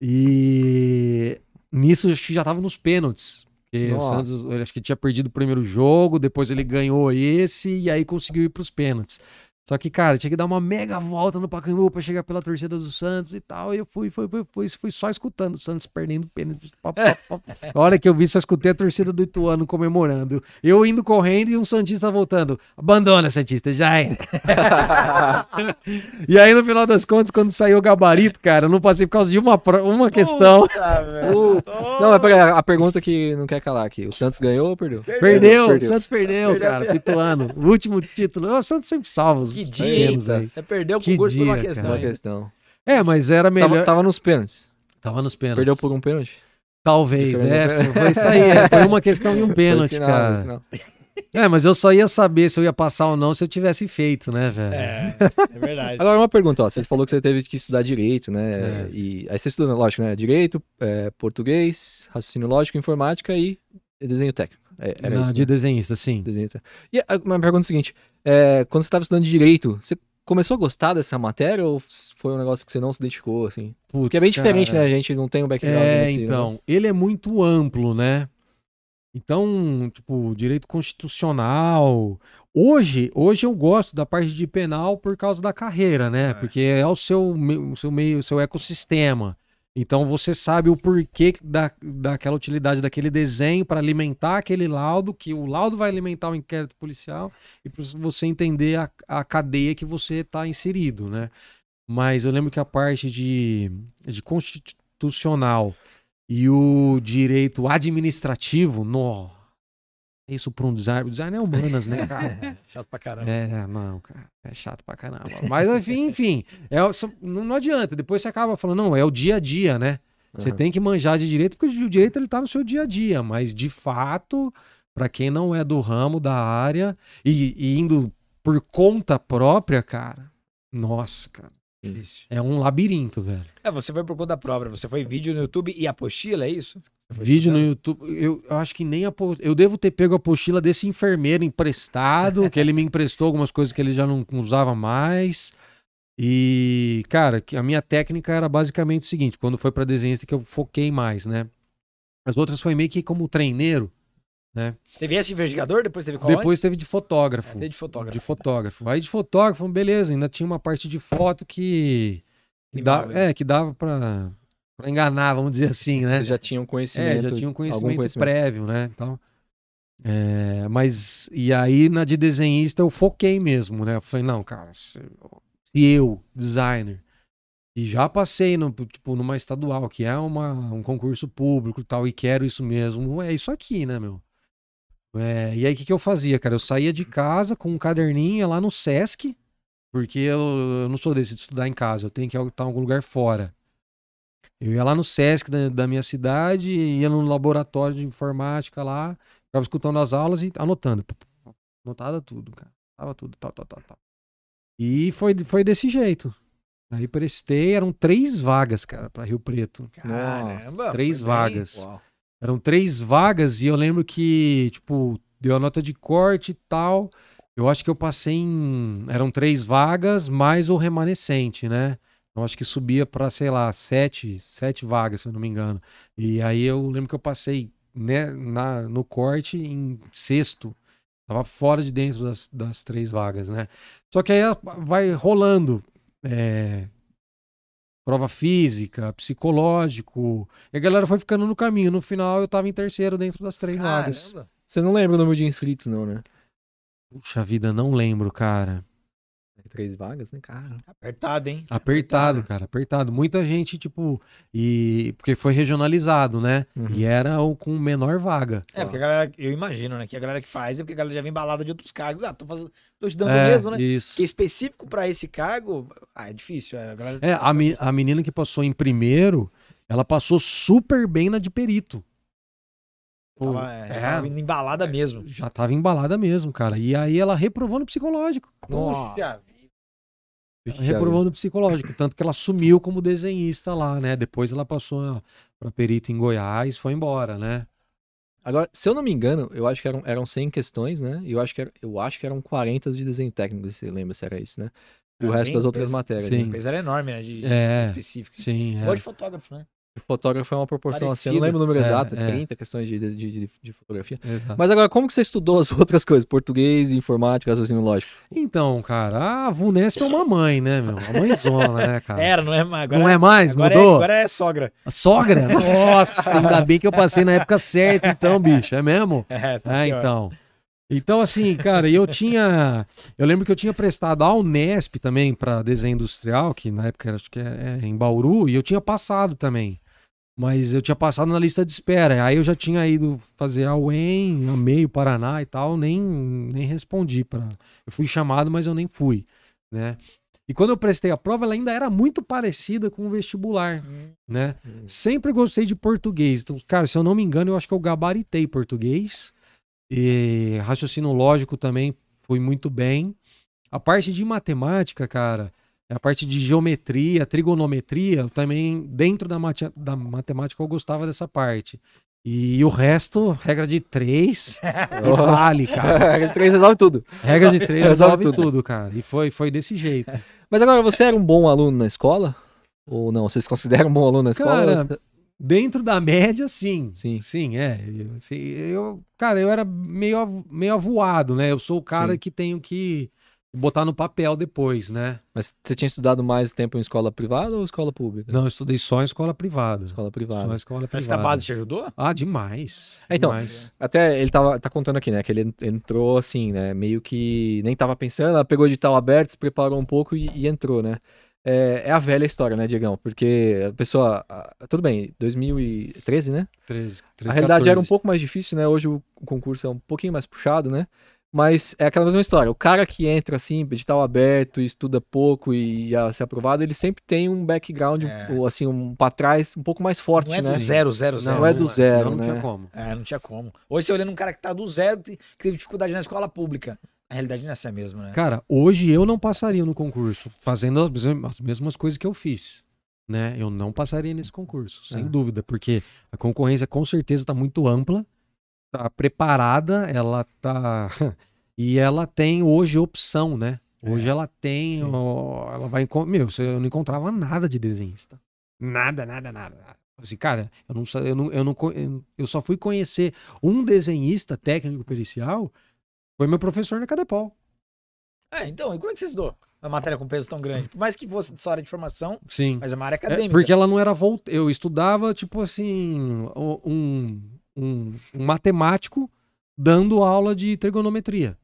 e Nisso já tava nos pênaltis. Porque o Santos, acho que tinha perdido o primeiro jogo, depois ele ganhou esse e aí conseguiu ir para os pênaltis. Só que, cara, tinha que dar uma mega volta no Pacaembu pra chegar pela torcida do Santos e tal. E eu fui, fui, fui, fui, fui só escutando o Santos perdendo pênalti. olha A hora que eu vi, só escutei a torcida do Ituano comemorando. Eu indo correndo e um Santista voltando. Abandona, Santista, já é. e aí, no final das contas, quando saiu o gabarito, cara, eu não passei por causa de uma, uma questão. Puta, uh, não, é pra, a pergunta que não quer calar aqui. O Santos ganhou ou perdeu? Perdeu, perdeu. o Santos perdeu, perdeu cara, Ituano. O último título. O Santos sempre salva que dia, hein? Você perdeu o concurso dia, por uma questão. Uma questão. É, mas era melhor. Tava, tava, nos pênaltis. Tava nos pênaltis. Perdeu por um pênalti? Talvez, né? Foi, foi isso aí, é. foi uma questão e um pênalti, sinal, cara. É, mas eu só ia saber se eu ia passar ou não se eu tivesse feito, né, velho? É, é verdade. Agora, uma pergunta, ó. Você falou que você teve que estudar direito, né? É. E aí você estudou, lógico, né? Direito, é, português, raciocínio lógico, informática e desenho técnico. É, era Na, isso, de né? desenhista, sim. Desenhista. E a, ah, uma pergunta é seguinte: é, quando você estava estudando direito, você começou a gostar dessa matéria ou foi um negócio que você não se identificou, assim? Putz, Porque é bem cara, diferente, né? A gente não tem um background É, nesse, né? então. Né? Ele é muito amplo, né? Então, tipo, direito constitucional. Hoje, hoje eu gosto da parte de penal por causa da carreira, né? É. Porque é o seu, o seu meio, o seu ecossistema. Então você sabe o porquê da, daquela utilidade daquele desenho para alimentar aquele laudo, que o laudo vai alimentar o inquérito policial e para você entender a, a cadeia que você está inserido, né? Mas eu lembro que a parte de, de constitucional e o direito administrativo, no, isso para um design. O design é humanas, né, cara? É, chato pra caramba. É, não, cara. É chato pra caramba. Mas, enfim, enfim é, não adianta. Depois você acaba falando, não, é o dia a dia, né? Você uhum. tem que manjar de direito, porque o direito ele tá no seu dia a dia. Mas, de fato, para quem não é do ramo, da área, e, e indo por conta própria, cara, nossa, cara. Difícil. É um labirinto, velho. É, você foi por conta própria. Você foi vídeo no YouTube e apostila, é isso? Vídeo no YouTube. Eu, eu acho que nem a Eu devo ter pego a apostila desse enfermeiro emprestado, que ele me emprestou algumas coisas que ele já não usava mais. E, cara, a minha técnica era basicamente o seguinte: quando foi para desenhista que eu foquei mais, né? As outras foi meio que como treineiro. Né? Teve esse investigador, depois teve qual Depois antes? teve de fotógrafo. É, teve de fotógrafo. De fotógrafo. Aí de fotógrafo, beleza, ainda tinha uma parte de foto que, que dá é, que dava pra, pra enganar, vamos dizer assim, né? já tinha um conhecimento. É, já tinha um conhecimento, conhecimento. prévio, né? Então, é, mas, e aí na de desenhista eu foquei mesmo, né? Eu falei, não, cara, se eu, designer, e já passei no, tipo, numa estadual, que é uma, um concurso público e tal, e quero isso mesmo, é isso aqui, né, meu? É, e aí o que, que eu fazia, cara? Eu saía de casa com um caderninho lá no Sesc, porque eu, eu não sou desse de estudar em casa, eu tenho que estar em algum lugar fora. Eu ia lá no Sesc da, da minha cidade, ia no laboratório de informática lá, ficava escutando as aulas e anotando. Anotava tudo, cara. Tava tudo, tal, tal, tal, tal. E foi, foi desse jeito. Aí prestei, eram três vagas, cara, para Rio Preto. Caramba! três vagas. Uau. Eram três vagas e eu lembro que, tipo, deu a nota de corte e tal. Eu acho que eu passei em. Eram três vagas mais o remanescente, né? Então acho que subia para, sei lá, sete, sete vagas, se eu não me engano. E aí eu lembro que eu passei né, na, no corte em sexto. Tava fora de dentro das, das três vagas, né? Só que aí vai rolando. É, prova física, psicológico. E a galera foi ficando no caminho. No final eu tava em terceiro dentro das três Caramba. vagas. Você não lembra o número de inscritos, não, né? Puxa vida, não lembro, cara três vagas, né, cara? Apertado, hein? Apertado, cara, apertado. Muita gente, tipo, e. Porque foi regionalizado, né? Uhum. E era o com menor vaga. É, porque a galera, eu imagino, né? Que a galera que faz é porque a galera já vem embalada de outros cargos. Ah, tô fazendo. Tô estudando é, mesmo, né? Isso. Que é específico para esse cargo, ah, é difícil. É, a galera... É, tá a, me, a menina que passou em primeiro, ela passou super bem na de perito. Pô, tava, é, é, tava embalada mesmo. Já tava embalada mesmo, cara. E aí ela reprovou no psicológico. Nossa reprovando psicológico, tanto que ela sumiu como desenhista lá, né? Depois ela passou para perita em Goiás, foi embora, né? Agora, se eu não me engano, eu acho que eram, eram 100 questões, né? E eu acho que era, eu acho que eram 40 de desenho técnico, se lembra se era isso, né? E o ah, resto das outras matérias. Sim. Né? A era é enorme, né? De, é, específico. Sim. é. de fotógrafo, né? fotógrafo é uma proporção Parecida. assim. Eu não lembro o número é, exato, é. 30 questões de, de, de, de fotografia. Exato. Mas agora, como que você estudou as outras coisas? Português, informática, raciocínio lógico? Então, cara, a Vunesp é uma mãe, né, meu? Uma mãezona, né, cara? Era, não é mais. Agora, não é mais? Agora é- mudou? É, agora é sogra. A sogra? Nossa, ainda bem que eu passei na época certa, então, bicho. É mesmo? É, tá é então. Então, assim, cara, eu tinha. Eu lembro que eu tinha prestado a Unesp também para desenho industrial, que na época acho que é, é, em Bauru, e eu tinha passado também. Mas eu tinha passado na lista de espera. Aí eu já tinha ido fazer a UEM, a meio Paraná e tal, nem, nem respondi para. Eu fui chamado, mas eu nem fui, né? E quando eu prestei a prova, ela ainda era muito parecida com o vestibular, hum, né? Hum. Sempre gostei de português. Então, cara, se eu não me engano, eu acho que eu gabaritei português. E raciocínio lógico também fui muito bem. A parte de matemática, cara, a parte de geometria, trigonometria, também dentro da, da matemática eu gostava dessa parte. E o resto, regra de três, vale, cara. regra de três resolve tudo. Regra de três resolve, resolve tudo, cara. E foi, foi desse jeito. Mas agora, você era um bom aluno na escola? Ou não? Vocês consideram um bom aluno na escola? Cara, dentro da média, sim. Sim. Sim, é. Eu, cara, eu era meio, meio avoado, né? Eu sou o cara sim. que tenho que botar no papel depois, né? Mas você tinha estudado mais tempo em escola privada ou escola pública? Não, eu estudei só em escola privada. Escola privada. Só em escola privada. Essa base te ajudou? Ah, demais. É, então, demais. até ele tava, tá contando aqui, né? Que ele entrou assim, né? Meio que nem tava pensando, ela pegou o edital aberto, se preparou um pouco e, e entrou, né? É, é, a velha história, né, Diegão? Porque a pessoa. tudo bem, 2013, né? 13, 13 A realidade 14. era um pouco mais difícil, né? Hoje o concurso é um pouquinho mais puxado, né? Mas é aquela mesma história. O cara que entra assim, edital aberto, estuda pouco e já se aprovado, ele sempre tem um background, é. ou, assim, um para trás um pouco mais forte, não é né? Do zero, zero, é zero. Não, não é do zero, não, né? não tinha como. É, não tinha como. Hoje você olhando um cara que tá do zero, que teve dificuldade na escola pública. A realidade não é essa assim mesmo, né? Cara, hoje eu não passaria no concurso fazendo as mesmas coisas que eu fiz né? Eu não passaria nesse concurso, sem é. dúvida, porque a concorrência com certeza está muito ampla tá preparada, ela tá e ela tem hoje opção, né? É, hoje é. ela tem, ó, ela vai meu, eu não encontrava nada de desenhista, nada, nada, nada. Assim, cara, eu não, eu não, eu não, eu só fui conhecer um desenhista técnico pericial foi meu professor na Cadepol. É, então, e como é que você estudou? uma matéria com peso tão grande. Por mais que fosse só área de formação, Sim. mas é uma área é, acadêmica. É porque ela não era voltada. Eu estudava, tipo assim, um um, um matemático dando aula de trigonometria,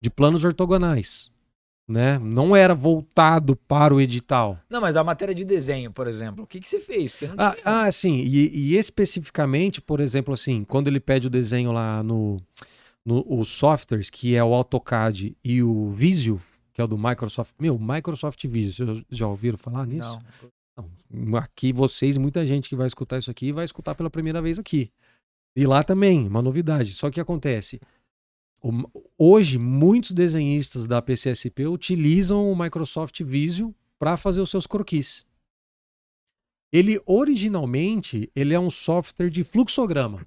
de planos ortogonais. Né? Não era voltado para o edital. Não, mas a matéria de desenho, por exemplo, o que, que você fez? Ah, tinha... ah, sim, e, e, especificamente, por exemplo, assim, quando ele pede o desenho lá no, no os softwares, que é o AutoCAD e o Visio, que é o do Microsoft. Meu, Microsoft Visio, vocês já ouviram falar nisso? Não. Aqui vocês, muita gente que vai escutar isso aqui, vai escutar pela primeira vez aqui. E lá também, uma novidade. Só que acontece. Hoje, muitos desenhistas da PCSP utilizam o Microsoft Visio para fazer os seus croquis. Ele originalmente ele é um software de fluxograma.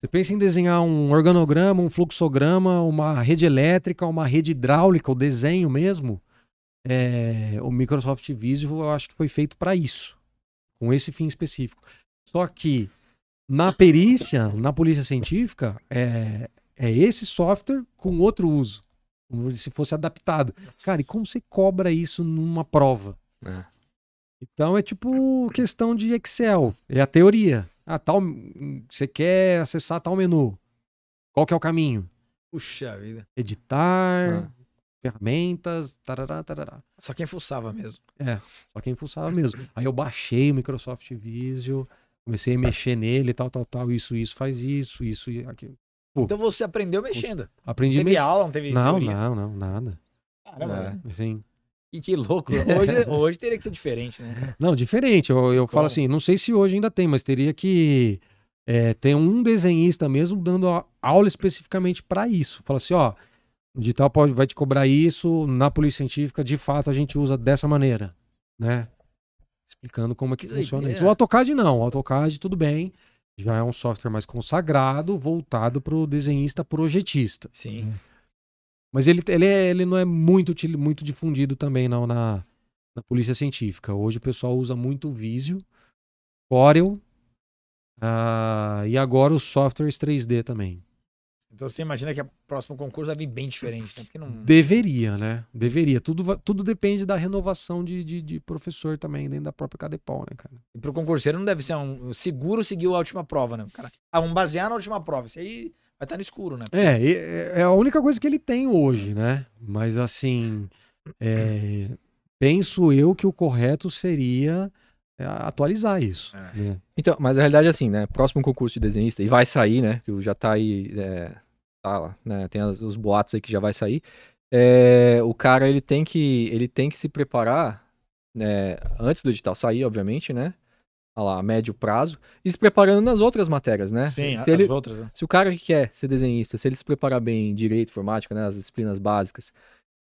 Você pensa em desenhar um organograma, um fluxograma, uma rede elétrica, uma rede hidráulica, o desenho mesmo. É, o Microsoft Visio eu acho que foi feito para isso, com esse fim específico. Só que na perícia, na polícia científica, é, é esse software com outro uso. Se fosse adaptado. Nossa. Cara, e como você cobra isso numa prova? É. Então é tipo questão de Excel. É a teoria. Ah, tal, você quer acessar tal menu. Qual que é o caminho? Puxa vida. Editar, ah. ferramentas, tarará, tarará. Só quem fuçava mesmo. É, só quem fuçava mesmo. Aí eu baixei o Microsoft Visio. Comecei a tá. mexer nele, tal, tal, tal, isso, isso, faz isso, isso e aquilo. Pô, então você aprendeu mexendo? Aprendi Teve me... aula, não teve Não, teoria. não, não, nada. Caramba. É. Né? Sim. E que louco. Hoje, hoje teria que ser diferente, né? Não, diferente. Eu, eu falo assim, não sei se hoje ainda tem, mas teria que é, ter um desenhista mesmo dando aula especificamente para isso. Fala assim, ó, o digital pode, vai te cobrar isso, na polícia científica, de fato, a gente usa dessa maneira, né? explicando como é que, que funciona ideia. isso. O AutoCAD não, o AutoCAD tudo bem, já é um software mais consagrado, voltado para o desenhista projetista. Sim. Hum. Mas ele, ele, é, ele não é muito, muito difundido também não, na, na polícia científica. Hoje o pessoal usa muito o Visio, Corel, uh, e agora os softwares 3D também. Então você imagina que o próximo concurso vai vir bem diferente, né? Não... Deveria, né? Deveria. Tudo, tudo depende da renovação de, de, de professor também, dentro da própria Cadepol, né, cara? E pro concurseiro não deve ser um seguro seguir a última prova, né? Cara, tá, ah, um basear na última prova. Isso aí vai estar tá no escuro, né? É, é, é a única coisa que ele tem hoje, né? Mas assim, é, penso eu que o correto seria é, atualizar isso. É. Né? Então, mas a realidade é assim, né? Próximo concurso de desenhista, e vai sair, né? Que já tá aí. É, tá lá, né? Tem as, os boatos aí que já vai sair. É, o cara ele tem que ele tem que se preparar né, antes do edital sair, obviamente, né? A lá, a médio prazo, e se preparando nas outras matérias, né? Sim, se ele, outras. Né? Se o cara que quer ser desenhista, se ele se preparar bem em direito, informática, né, as disciplinas básicas,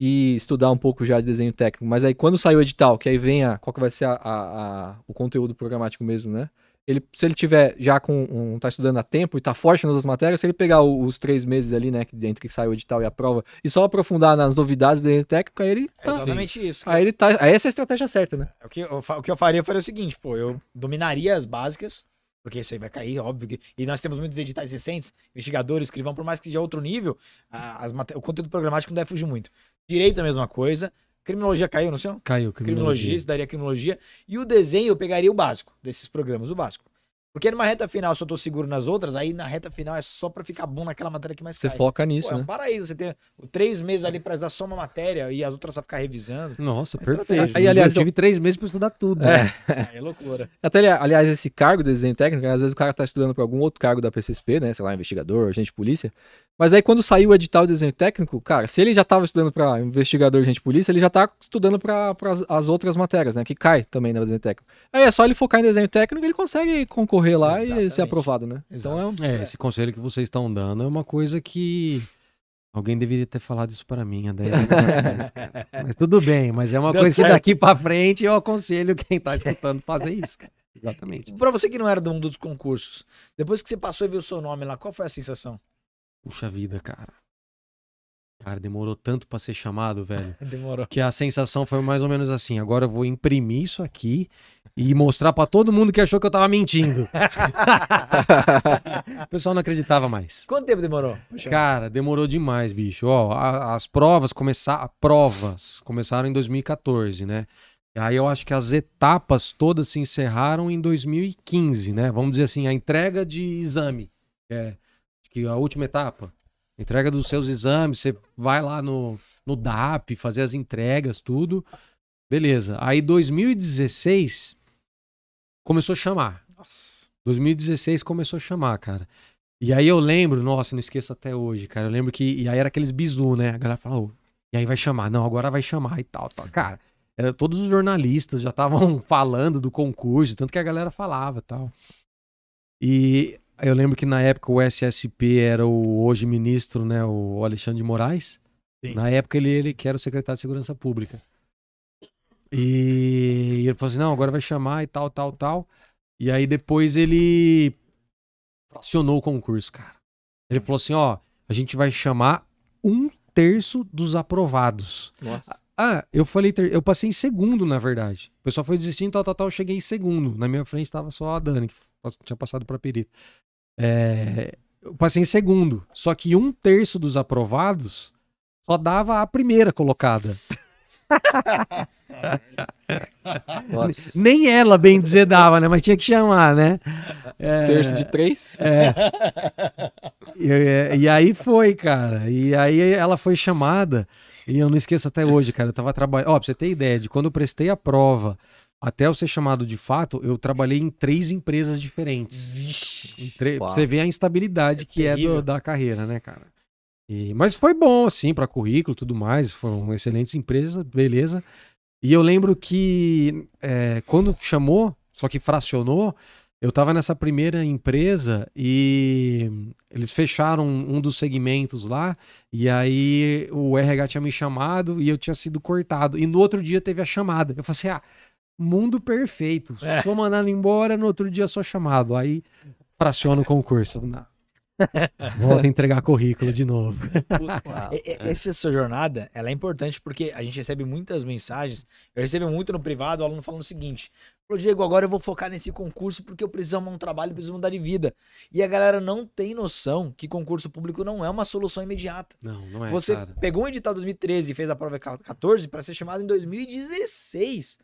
e estudar um pouco já de desenho técnico. Mas aí quando sair o edital, que aí venha qual que vai ser a, a, a o conteúdo programático mesmo, né? Ele, se ele tiver já com um, tá estudando a tempo e tá forte nas outras matérias, se ele pegar o, os três meses ali, né, dentro que sai o edital e a prova, e só aprofundar nas novidades do técnico, aí ele tá. É exatamente isso. Aí ele tá. Aí essa é a estratégia certa, né? É o que eu, o que eu faria foi o seguinte, pô, eu dominaria as básicas, porque isso aí vai cair, óbvio. Que... E nós temos muitos editais recentes, investigadores, escrivão, por mais que seja outro nível, as o conteúdo programático não deve fugir muito. Direito a mesma coisa. Criminologia caiu sei seu? Caiu, criminologia. criminologia. Daria criminologia. E o desenho eu pegaria o básico desses programas, o básico. Porque numa reta final, se eu tô seguro nas outras, aí na reta final é só pra ficar bom naquela matéria que mais Você foca nisso, Pô, né? É um né? paraíso. Você tem três meses ali pra estudar só uma matéria e as outras só ficar revisando. Nossa, Mas é perfeito. Aí, aliás, eu tive três meses pra estudar tudo. É, né? é, é loucura. Até, aliás, esse cargo de desenho técnico, às vezes o cara tá estudando pra algum outro cargo da PCSP, né? Sei lá, investigador, agente de polícia. Mas aí quando saiu o edital de desenho técnico, cara, se ele já tava estudando pra investigador, agente de polícia, ele já tá estudando pra, pra as outras matérias, né? Que cai também na desenho técnico. Aí é só ele focar em desenho técnico e ele consegue concorrer correr lá Exatamente. e ser aprovado, né? Exato. Então é, um... é, esse conselho que vocês estão dando é uma coisa que alguém deveria ter falado isso para mim né? há mas tudo bem, mas é uma Deu coisa certo. que daqui para frente eu aconselho quem tá escutando fazer isso. Cara. Exatamente. Para você que não era do mundo dos concursos, depois que você passou e viu o seu nome lá, qual foi a sensação? Puxa vida, cara. Cara, demorou tanto para ser chamado, velho. demorou. Que a sensação foi mais ou menos assim: agora eu vou imprimir isso aqui e mostrar para todo mundo que achou que eu tava mentindo. o pessoal não acreditava mais. Quanto tempo demorou? Cara, demorou demais, bicho. Ó, a, as provas começaram. Provas começaram em 2014, né? Aí eu acho que as etapas todas se encerraram em 2015, né? Vamos dizer assim, a entrega de exame. É, que a última etapa. Entrega dos seus exames, você vai lá no, no DAP, fazer as entregas, tudo. Beleza. Aí 2016 começou a chamar. Nossa. 2016 começou a chamar, cara. E aí eu lembro, nossa, não esqueço até hoje, cara. Eu lembro que. E aí era aqueles bizu, né? A galera falou, e aí vai chamar. Não, agora vai chamar e tal, tal. Cara, era, todos os jornalistas já estavam falando do concurso, tanto que a galera falava tal. E eu lembro que na época o SSP era o hoje ministro, né, o Alexandre de Moraes. Sim. Na época ele, ele que era o secretário de Segurança Pública. E ele falou assim: não, agora vai chamar e tal, tal, tal. E aí depois ele acionou o concurso, cara. Ele falou assim: ó, a gente vai chamar um terço dos aprovados. Nossa. Ah, eu falei, ter... eu passei em segundo, na verdade. O pessoal foi desistindo, tal, tal, tal. Eu cheguei em segundo. Na minha frente estava só a Dani, que tinha passado para perita. É, eu passei em segundo. Só que um terço dos aprovados só dava a primeira colocada. Nem ela, bem dizer, dava, né? Mas tinha que chamar, né? É, Terço de três? É. E, é, e, aí foi, cara. E aí ela foi chamada. E eu não esqueço até hoje, cara. Eu tava trabalhando. Ó, pra você ter ideia, de quando eu prestei a prova até eu ser chamado de fato, eu trabalhei em três empresas diferentes. Vixe, Você vê a instabilidade é que terrível. é do, da carreira, né, cara? E... Mas foi bom, assim, para currículo tudo mais. Foram excelentes empresas, beleza. E eu lembro que é, quando chamou, só que fracionou, eu tava nessa primeira empresa e eles fecharam um dos segmentos lá, e aí o RH tinha me chamado e eu tinha sido cortado. E no outro dia teve a chamada. Eu falei assim: ah, mundo perfeito. É. Sou mandado embora, no outro dia sou chamado. Aí fraciona o concurso. Não. Volta a entregar currículo de novo. Essa sua jornada, ela é importante porque a gente recebe muitas mensagens. Eu recebo muito no privado, o aluno falando o seguinte: Pô, Diego, agora eu vou focar nesse concurso porque eu preciso arrumar um trabalho, preciso mudar de vida. E a galera não tem noção que concurso público não é uma solução imediata. Não, não é. Você cara. pegou um edital 2013 e fez a prova 14 para ser chamado em 2016.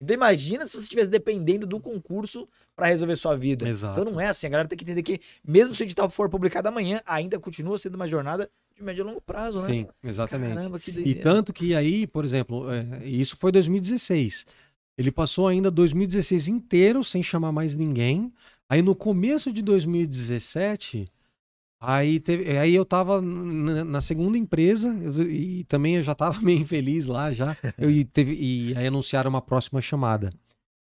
Então imagina se você estivesse dependendo do concurso para resolver sua vida. Então, Exato. Então não é assim, a galera tem que entender que mesmo se o edital for publicado amanhã, ainda continua sendo uma jornada de médio e longo prazo, né? Sim, exatamente. Caramba, e tanto que aí, por exemplo, é, isso foi 2016. Ele passou ainda 2016 inteiro sem chamar mais ninguém. Aí no começo de 2017, Aí, teve, eh, aí eu tava na, segunda empresa e também eu já tava meio infeliz lá já. Eu, e, teve, e aí anunciaram uma próxima chamada.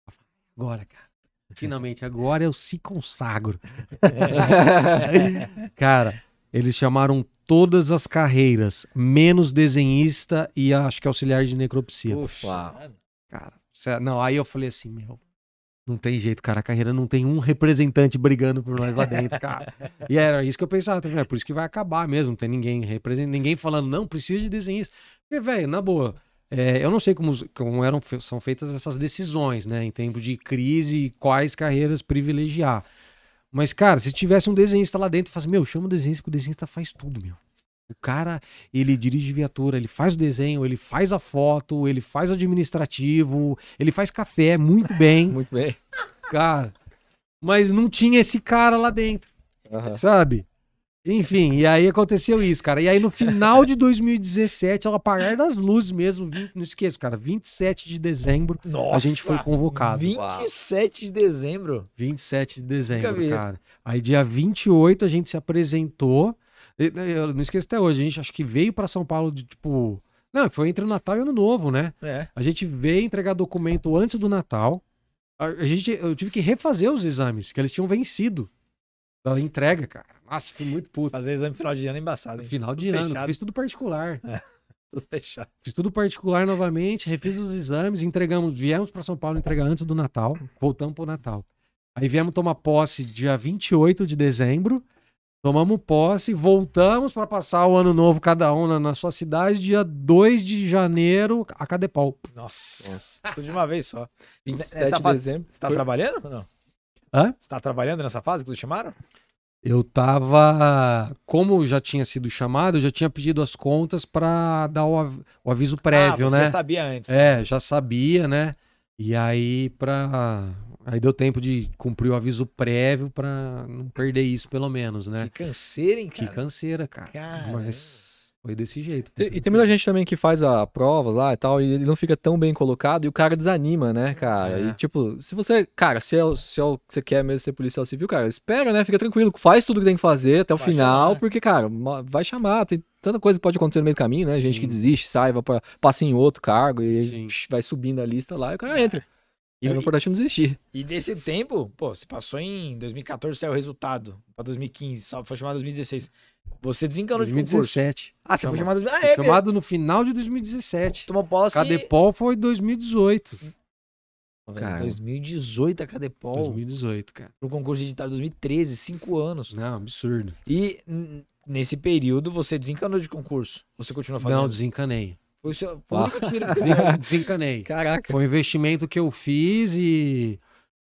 Ah, agora, cara. Finalmente, agora eu se consagro. cara, eles chamaram todas as carreiras, menos desenhista e acho que auxiliar de necropsia. Ufa. Cara, não, aí eu falei assim, meu, não tem jeito, cara. A carreira não tem um representante brigando por nós lá dentro, cara. e era isso que eu pensava. também é por isso que vai acabar mesmo. Não tem ninguém representando, ninguém falando, não, precisa de desenhista. Porque, velho, na boa, é, eu não sei como, como eram, são feitas essas decisões, né? Em tempo de crise, quais carreiras privilegiar. Mas, cara, se tivesse um desenhista lá dentro, faz, meu, chama o desenhista, que o desenhista faz tudo, meu. O cara, ele dirige viatura, ele faz o desenho, ele faz a foto, ele faz o administrativo, ele faz café muito bem. muito bem. Cara, mas não tinha esse cara lá dentro, uhum. sabe? Enfim, e aí aconteceu isso, cara. E aí no final de 2017, ao apagar das luzes mesmo, 20, não esqueço, cara, 27 de dezembro, Nossa, a gente foi convocado. 27 de dezembro? 27 de dezembro, cara. Aí dia 28 a gente se apresentou né, eu não esqueço até hoje, a gente acho que veio para São Paulo de tipo. Não, foi entre o Natal e o Ano Novo, né? É. A gente veio entregar documento antes do Natal. A gente, eu tive que refazer os exames, que eles tinham vencido da entrega, cara. Nossa, fui muito puto. Fazer exame final de ano é embaçado. Hein? Final de ano, fiz tudo particular. É, tudo fechado. Fiz tudo particular novamente, refiz os exames, entregamos, viemos para São Paulo entregar antes do Natal, voltamos pro Natal. Aí viemos tomar posse dia 28 de dezembro. Tomamos posse, voltamos para passar o ano novo, cada um na, na, sua cidade, dia 2 de janeiro, a Cadepol. Nossa, tudo de uma vez só. 27 tá de dezembro. Você está trabalhando ou não? Hã? Você está trabalhando nessa fase que te chamaram? Eu tava. Como já tinha sido chamado, eu já tinha pedido as contas para dar o, av o, aviso ah, prévio, ah, você né? Já sabia antes. Né? É, já sabia, né? E aí, para Aí deu tempo de cumprir o aviso prévio para não perder isso, pelo menos, né? Que canseira, hein, cara? Que canseira, cara. Caramba. Mas foi desse jeito. e, e, tem muita gente também que faz a provas lá e tal, e ele não fica tão bem colocado, e o cara desanima, né, cara? É. E tipo, se você, cara, se, é, se, é, você quer mesmo ser policial civil, cara, espera, né? Fica tranquilo, faz tudo que tem que fazer até o vai final, chamar. porque, cara, vai chamar, tem, tanta coisa pode acontecer no meio do caminho, né? Gente Sim. que desiste, saiba passa em outro cargo e Sim. vai subindo a lista lá e o cara é. entra. É. Era o Corporativo não desistir. E desse tempo, pô, você passou em 2014, saiu o resultado. Pra 2015, foi chamado 2016. Você desencanou 2017. de concurso. Ah, você Chama, foi chamado... Ah, é, chamado no final de 2017. Tomou posse... Cadepol foi 2018. Cara, 2018 a Cadepol. 2018, cara. Pro concurso digital 2013, cinco anos. Não, absurdo. E nesse período você desencanou de concurso? Você continua fazendo? Não, desencanei. Foi, seu, foi ah. o único dinheiro que desencanei. Caraca. Foi um investimento que eu fiz e.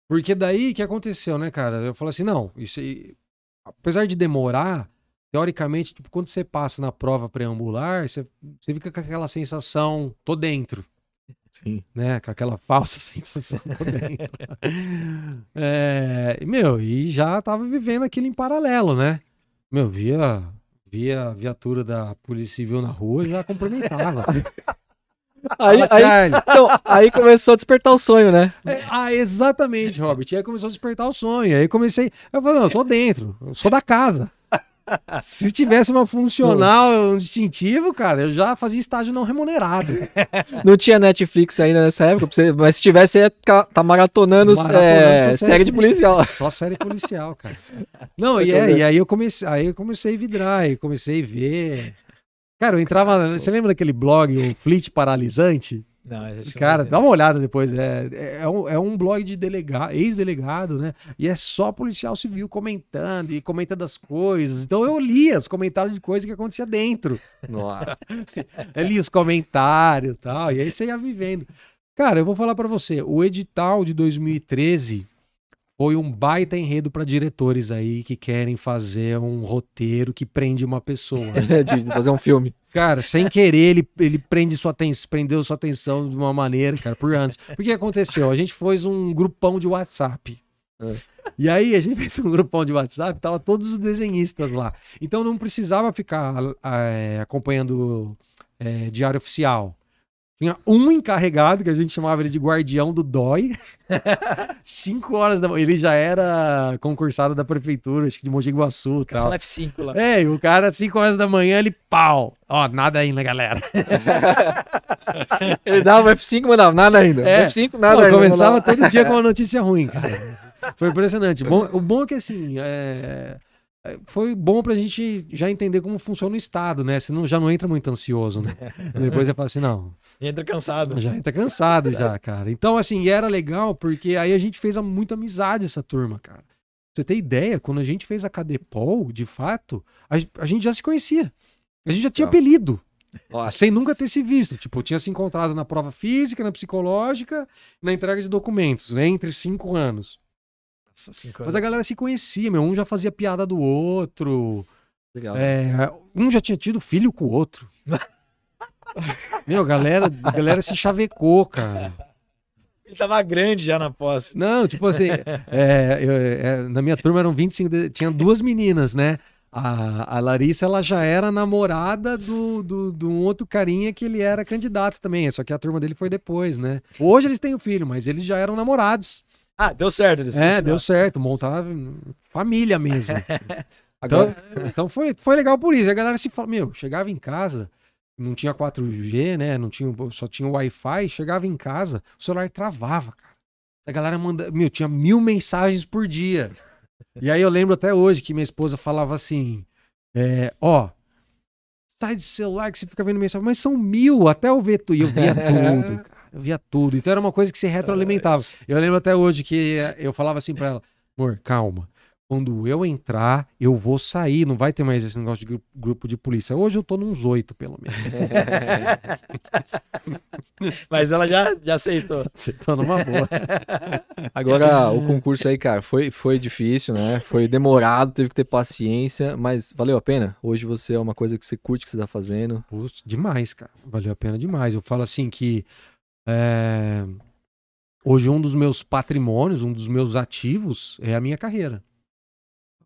Porque daí que aconteceu, né, cara? Eu falei assim: não, isso. Apesar de demorar, teoricamente, tipo, quando você passa na prova preambular, você, você fica com aquela sensação, tô dentro. Sim. Né? Com aquela falsa sensação tô dentro. é, meu, e já tava vivendo aquilo em paralelo, né? Meu, via via a viatura da Polícia Civil na rua e já cumprimentava. Aí, aí, então, aí começou a despertar o sonho, né? É, ah, exatamente, Robert. aí começou a despertar o sonho. Aí comecei. Eu falei, não, eu tô dentro, eu sou da casa. Se tivesse uma funcional, um distintivo, cara, eu já fazia estágio não remunerado. Não tinha Netflix ainda nessa época, mas se tivesse, ia tá maratonando, maratonando é, série, série de policial. Só série policial, cara. Não, e, é, e, aí eu comecei, aí eu comecei a vidrar, e comecei a ver. Cara, eu entrava. Você lembra daquele blog, o Fleet Paralisante? Não, Cara, assim. dá uma olhada depois. É, é, é, um, é um blog de delegado, ex-delegado, né? E é só policial civil comentando e comentando as coisas. Então eu lia os comentários de coisa que acontecia dentro. Nossa. eu li os comentários e tal. E aí você ia vivendo. Cara, eu vou falar para você. O edital de 2013 foi um baita enredo para diretores aí que querem fazer um roteiro que prende uma pessoa. Né? É, de fazer um filme. Cara, sem querer, ele, ele prende sua prendeu sua atenção de uma maneira, cara, por anos. Porque que aconteceu? A gente fez um grupão de WhatsApp. É. E aí a gente fez um grupão de WhatsApp, tava todos os desenhistas lá. Então não precisava ficar é, acompanhando é, diário oficial. Tinha um encarregado, que a gente chamava ele de guardião do DOI. Cinco horas da manhã. Ele já era concursado da prefeitura, acho que de Mogi Guaçu e tal. F5 lá. É, e o cara, cinco horas da manhã, ele pau. Ó, nada ainda, galera. ele dava F5, mandava nada ainda. É. F5, nada Pô, ainda. Começava todo dia com uma notícia ruim, cara. Foi impressionante. Bom, o bom é que, assim, é... É, foi bom para a gente já entender como funciona o estado, né? não já não entra muito ansioso, né? Depois já fala assim, não. Entra cansado. Já entra cansado, já, cara. Então, assim, era legal porque aí a gente fez muita amizade essa turma, cara. Pra você ter ideia, quando a gente fez a Cadepol, de fato, a, gente já se conhecia. A gente já tinha tá. apelido. Nossa. Sem nunca ter se visto. Tipo, tinha se encontrado na prova física, na psicológica, na entrega de documentos, né? Entre cinco anos. Cinco Mas a galera se conhecia, meu. Um já fazia piada do outro. Legal. É, um já tinha tido filho com o outro. meu, a galera, a galera se chavecou, cara. Ele tava grande já na posse. Não, tipo assim, é, eu, é, na minha turma eram 25, de... tinha duas meninas, né? A, a, Larissa, ela já era namorada do, do, do, um outro carinha que ele era candidato também, só que a turma dele foi depois, né? Hoje eles têm o um filho, mas eles já eram namorados. Ah, deu certo. Eles é, deu certo. Montar família mesmo. então, então foi, foi legal por isso. A galera se fala, meu, chegava em casa, não tinha 4G, né? Não tinha, só tinha Wi-Fi, chegava em casa, o celular travava, cara. A galera manda, meu, tinha mil mensagens por dia. E aí eu lembro até hoje que minha esposa falava assim, é, ó, sai de celular que você fica vendo mensagem, mas são mil, até eu ver tu. E eu via tudo, cara eu via tudo. Então era uma coisa que se retroalimentava. É. Eu lembro até hoje que eh, eu falava assim para ela: amor, calma. Quando eu entrar, eu vou sair. Não vai ter mais esse negócio de grupo de polícia. Hoje eu tô nos oito, pelo menos. Mas ela já, já aceitou. Aceitou numa boa. Agora, o concurso aí, cara, foi, foi difícil, né? Foi demorado, teve que ter paciência, mas valeu a pena? Hoje você é uma coisa que você curte, que você tá fazendo. Puxa, demais, cara. Valeu a pena demais. Eu falo assim que é... Hoje, um dos meus patrimônios, um dos meus ativos é a minha carreira.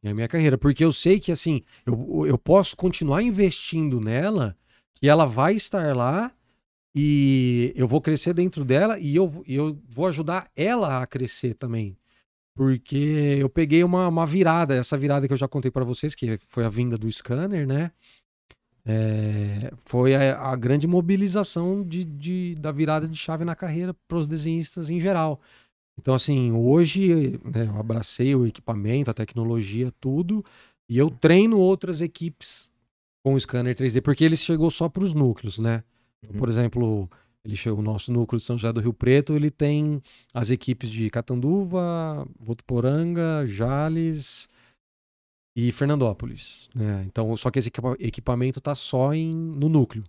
É a minha carreira. Porque eu sei que, assim, eu, eu posso continuar investindo nela, que ela vai estar lá e eu vou crescer dentro dela e eu, eu vou ajudar ela a crescer também. Porque eu peguei uma, uma virada, essa virada que eu já contei para vocês, que foi a vinda do scanner, né? É, foi a, a, grande mobilização de, de, da virada de chave na carreira para os desenhistas em geral. Então, assim, hoje né, eu abracei o equipamento, a tecnologia, tudo, e eu treino outras equipes com o scanner 3D, porque ele chegou só para os núcleos, né? Então, Por uhum. exemplo, ele chegou, o nosso núcleo de São José do Rio Preto, ele tem as equipes de Catanduva, Votuporanga, Jales, e Fernandópolis. Né? Então, só que esse equipamento está só em, no núcleo.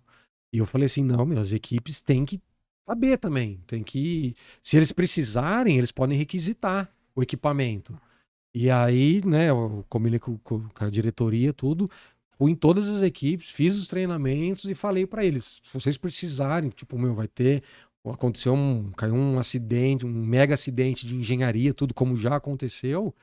E eu falei assim: não, meu, as equipes têm que saber também. Tem que. Se eles precisarem, eles podem requisitar o equipamento. E aí, né, eu combinei com, com a diretoria, tudo. Fui em todas as equipes, fiz os treinamentos e falei para eles: se vocês precisarem, tipo, meu, vai ter. Aconteceu um. Caiu um acidente, um mega acidente de engenharia, tudo como já aconteceu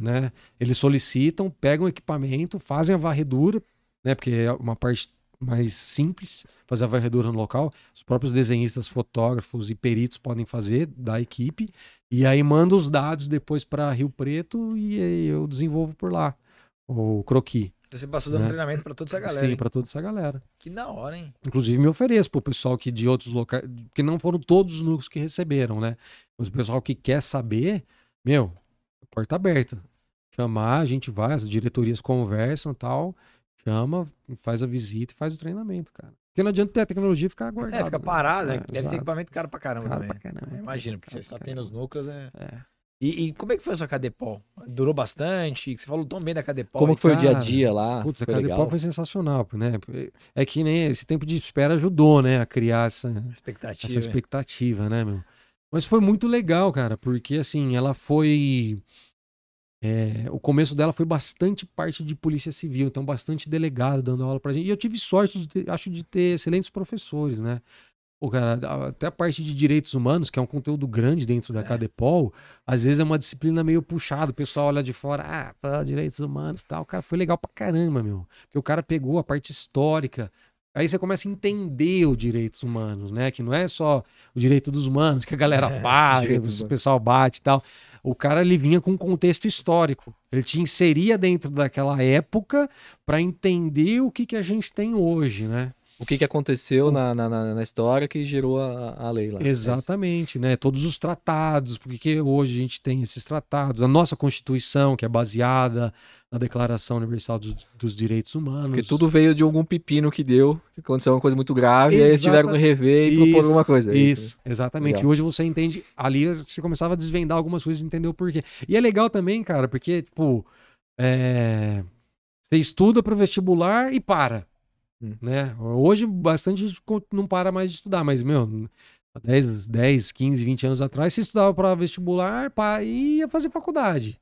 né? Eles solicitam, pegam equipamento, fazem a varredura, né? porque é uma parte mais simples fazer a varredura no local. Os próprios desenhistas, fotógrafos e peritos podem fazer da equipe. E aí manda os dados depois para Rio Preto e eu desenvolvo por lá o croqui. Então você passou dando né? treinamento para toda essa galera. Sim, para toda essa galera. Que da hora, hein? Inclusive me ofereço pro pessoal que de outros locais, que não foram todos os núcleos que receberam, né? Mas o pessoal que quer saber, meu, porta aberta. Chamar, a gente vai, as diretorias conversam tal, chama, faz a visita e faz o treinamento, cara. Porque não adianta ter a tecnologia ficar guardada. É, fica né? parado, né? né? Deve exato. ser equipamento caro pra caramba caro também. Né? Pra caramba. É Imagina, porque você só tem nos núcleos, é... é. E, e, como é que foi a sua Cadepol? Durou bastante? Você falou tão bem da Cadepol. Como foi cara. o dia a dia lá? Putz, foi a Cadepol foi sensacional, né? É que nem esse tempo de espera ajudou, né? A criar essa expectativa, essa expectativa né, meu? Mas foi muito legal, cara, porque assim, ela foi. É, o começo dela foi bastante parte de polícia civil, então bastante delegado dando aula pra gente. E eu tive sorte, de ter, acho, de ter excelentes professores, né? Pô, cara, até a parte de direitos humanos, que é um conteúdo grande dentro da é. Cadepol, às vezes é uma disciplina meio puxada. O pessoal olha de fora, ah, direitos humanos e tal. Cara, foi legal pra caramba, meu. Porque o cara pegou a parte histórica Aí você começa a entender os direitos humanos, né? Que não é só o direito dos humanos, que a galera é, paga, o pessoal bate e tal. O cara ele vinha com um contexto histórico. Ele te inseria dentro daquela época para entender o que, que a gente tem hoje, né? o que, que aconteceu na, na, na, história que gerou a, a lei lá. Né? Exatamente, é né? Todos os tratados, porque hoje a gente tem esses tratados, a nossa Constituição, que é baseada na Declaração Universal dos, dos Direitos Humanos. Porque tudo veio de algum pepino que deu, que aconteceu uma coisa muito grave, Exata... e aí eles tiveram que rever e propor alguma coisa. É isso, isso né? exatamente. Legal. E hoje você entende, ali você começava a desvendar algumas coisas e entendeu por quê. E é legal também, cara, porque, tipo, é... você estuda para o vestibular e para. Hum. Né? Hoje, bastante gente não para mais de estudar, mas, meu, 10, 10 15, 20 anos atrás, se estudava para vestibular pá, e ia fazer faculdade.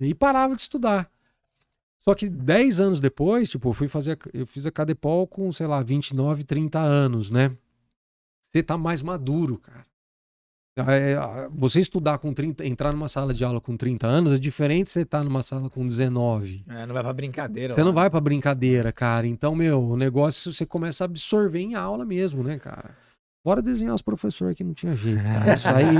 E parava de estudar. Só que 10 anos depois, tipo, eu fui fazer, eu fiz a Cadepol com, sei lá, 29, 30 anos, né? Você tá mais maduro, cara. É, você estudar com 30, entrar numa sala de aula com 30 anos é diferente de você estar numa sala com 19. É, não vai pra brincadeira. Você lá. não vai pra brincadeira, cara. Então, meu, o negócio você começa a absorver em aula mesmo, né, cara? Bora desenhar os professores que não tinha jeito. Cara. É. Isso aí,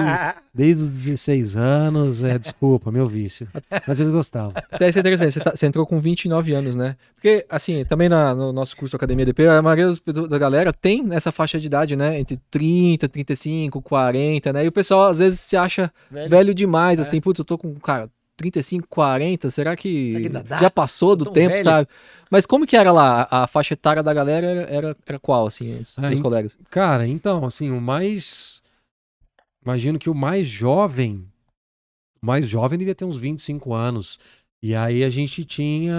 desde os 16 anos, é, desculpa, meu vício. Mas eles gostavam. Então, isso é interessante, você, tá, você, entrou com 29 anos, né? Porque, assim, também na, no nosso curso Academia DP, a maioria dos, da galera tem nessa faixa de idade, né? Entre 30, 35, 40, né? E o pessoal, às vezes, se acha velho, velho demais, é. assim, putz, eu tô com, cara, 35, 40, será que, será que dá, dá? já passou do tempo, velho. sabe? Mas como que era lá? A faixa etária da galera era, era qual, assim, os ah, seus in... colegas? Cara, então, assim, o mais. Imagino que o mais jovem. O mais jovem devia ter uns 25 anos. E aí a gente tinha.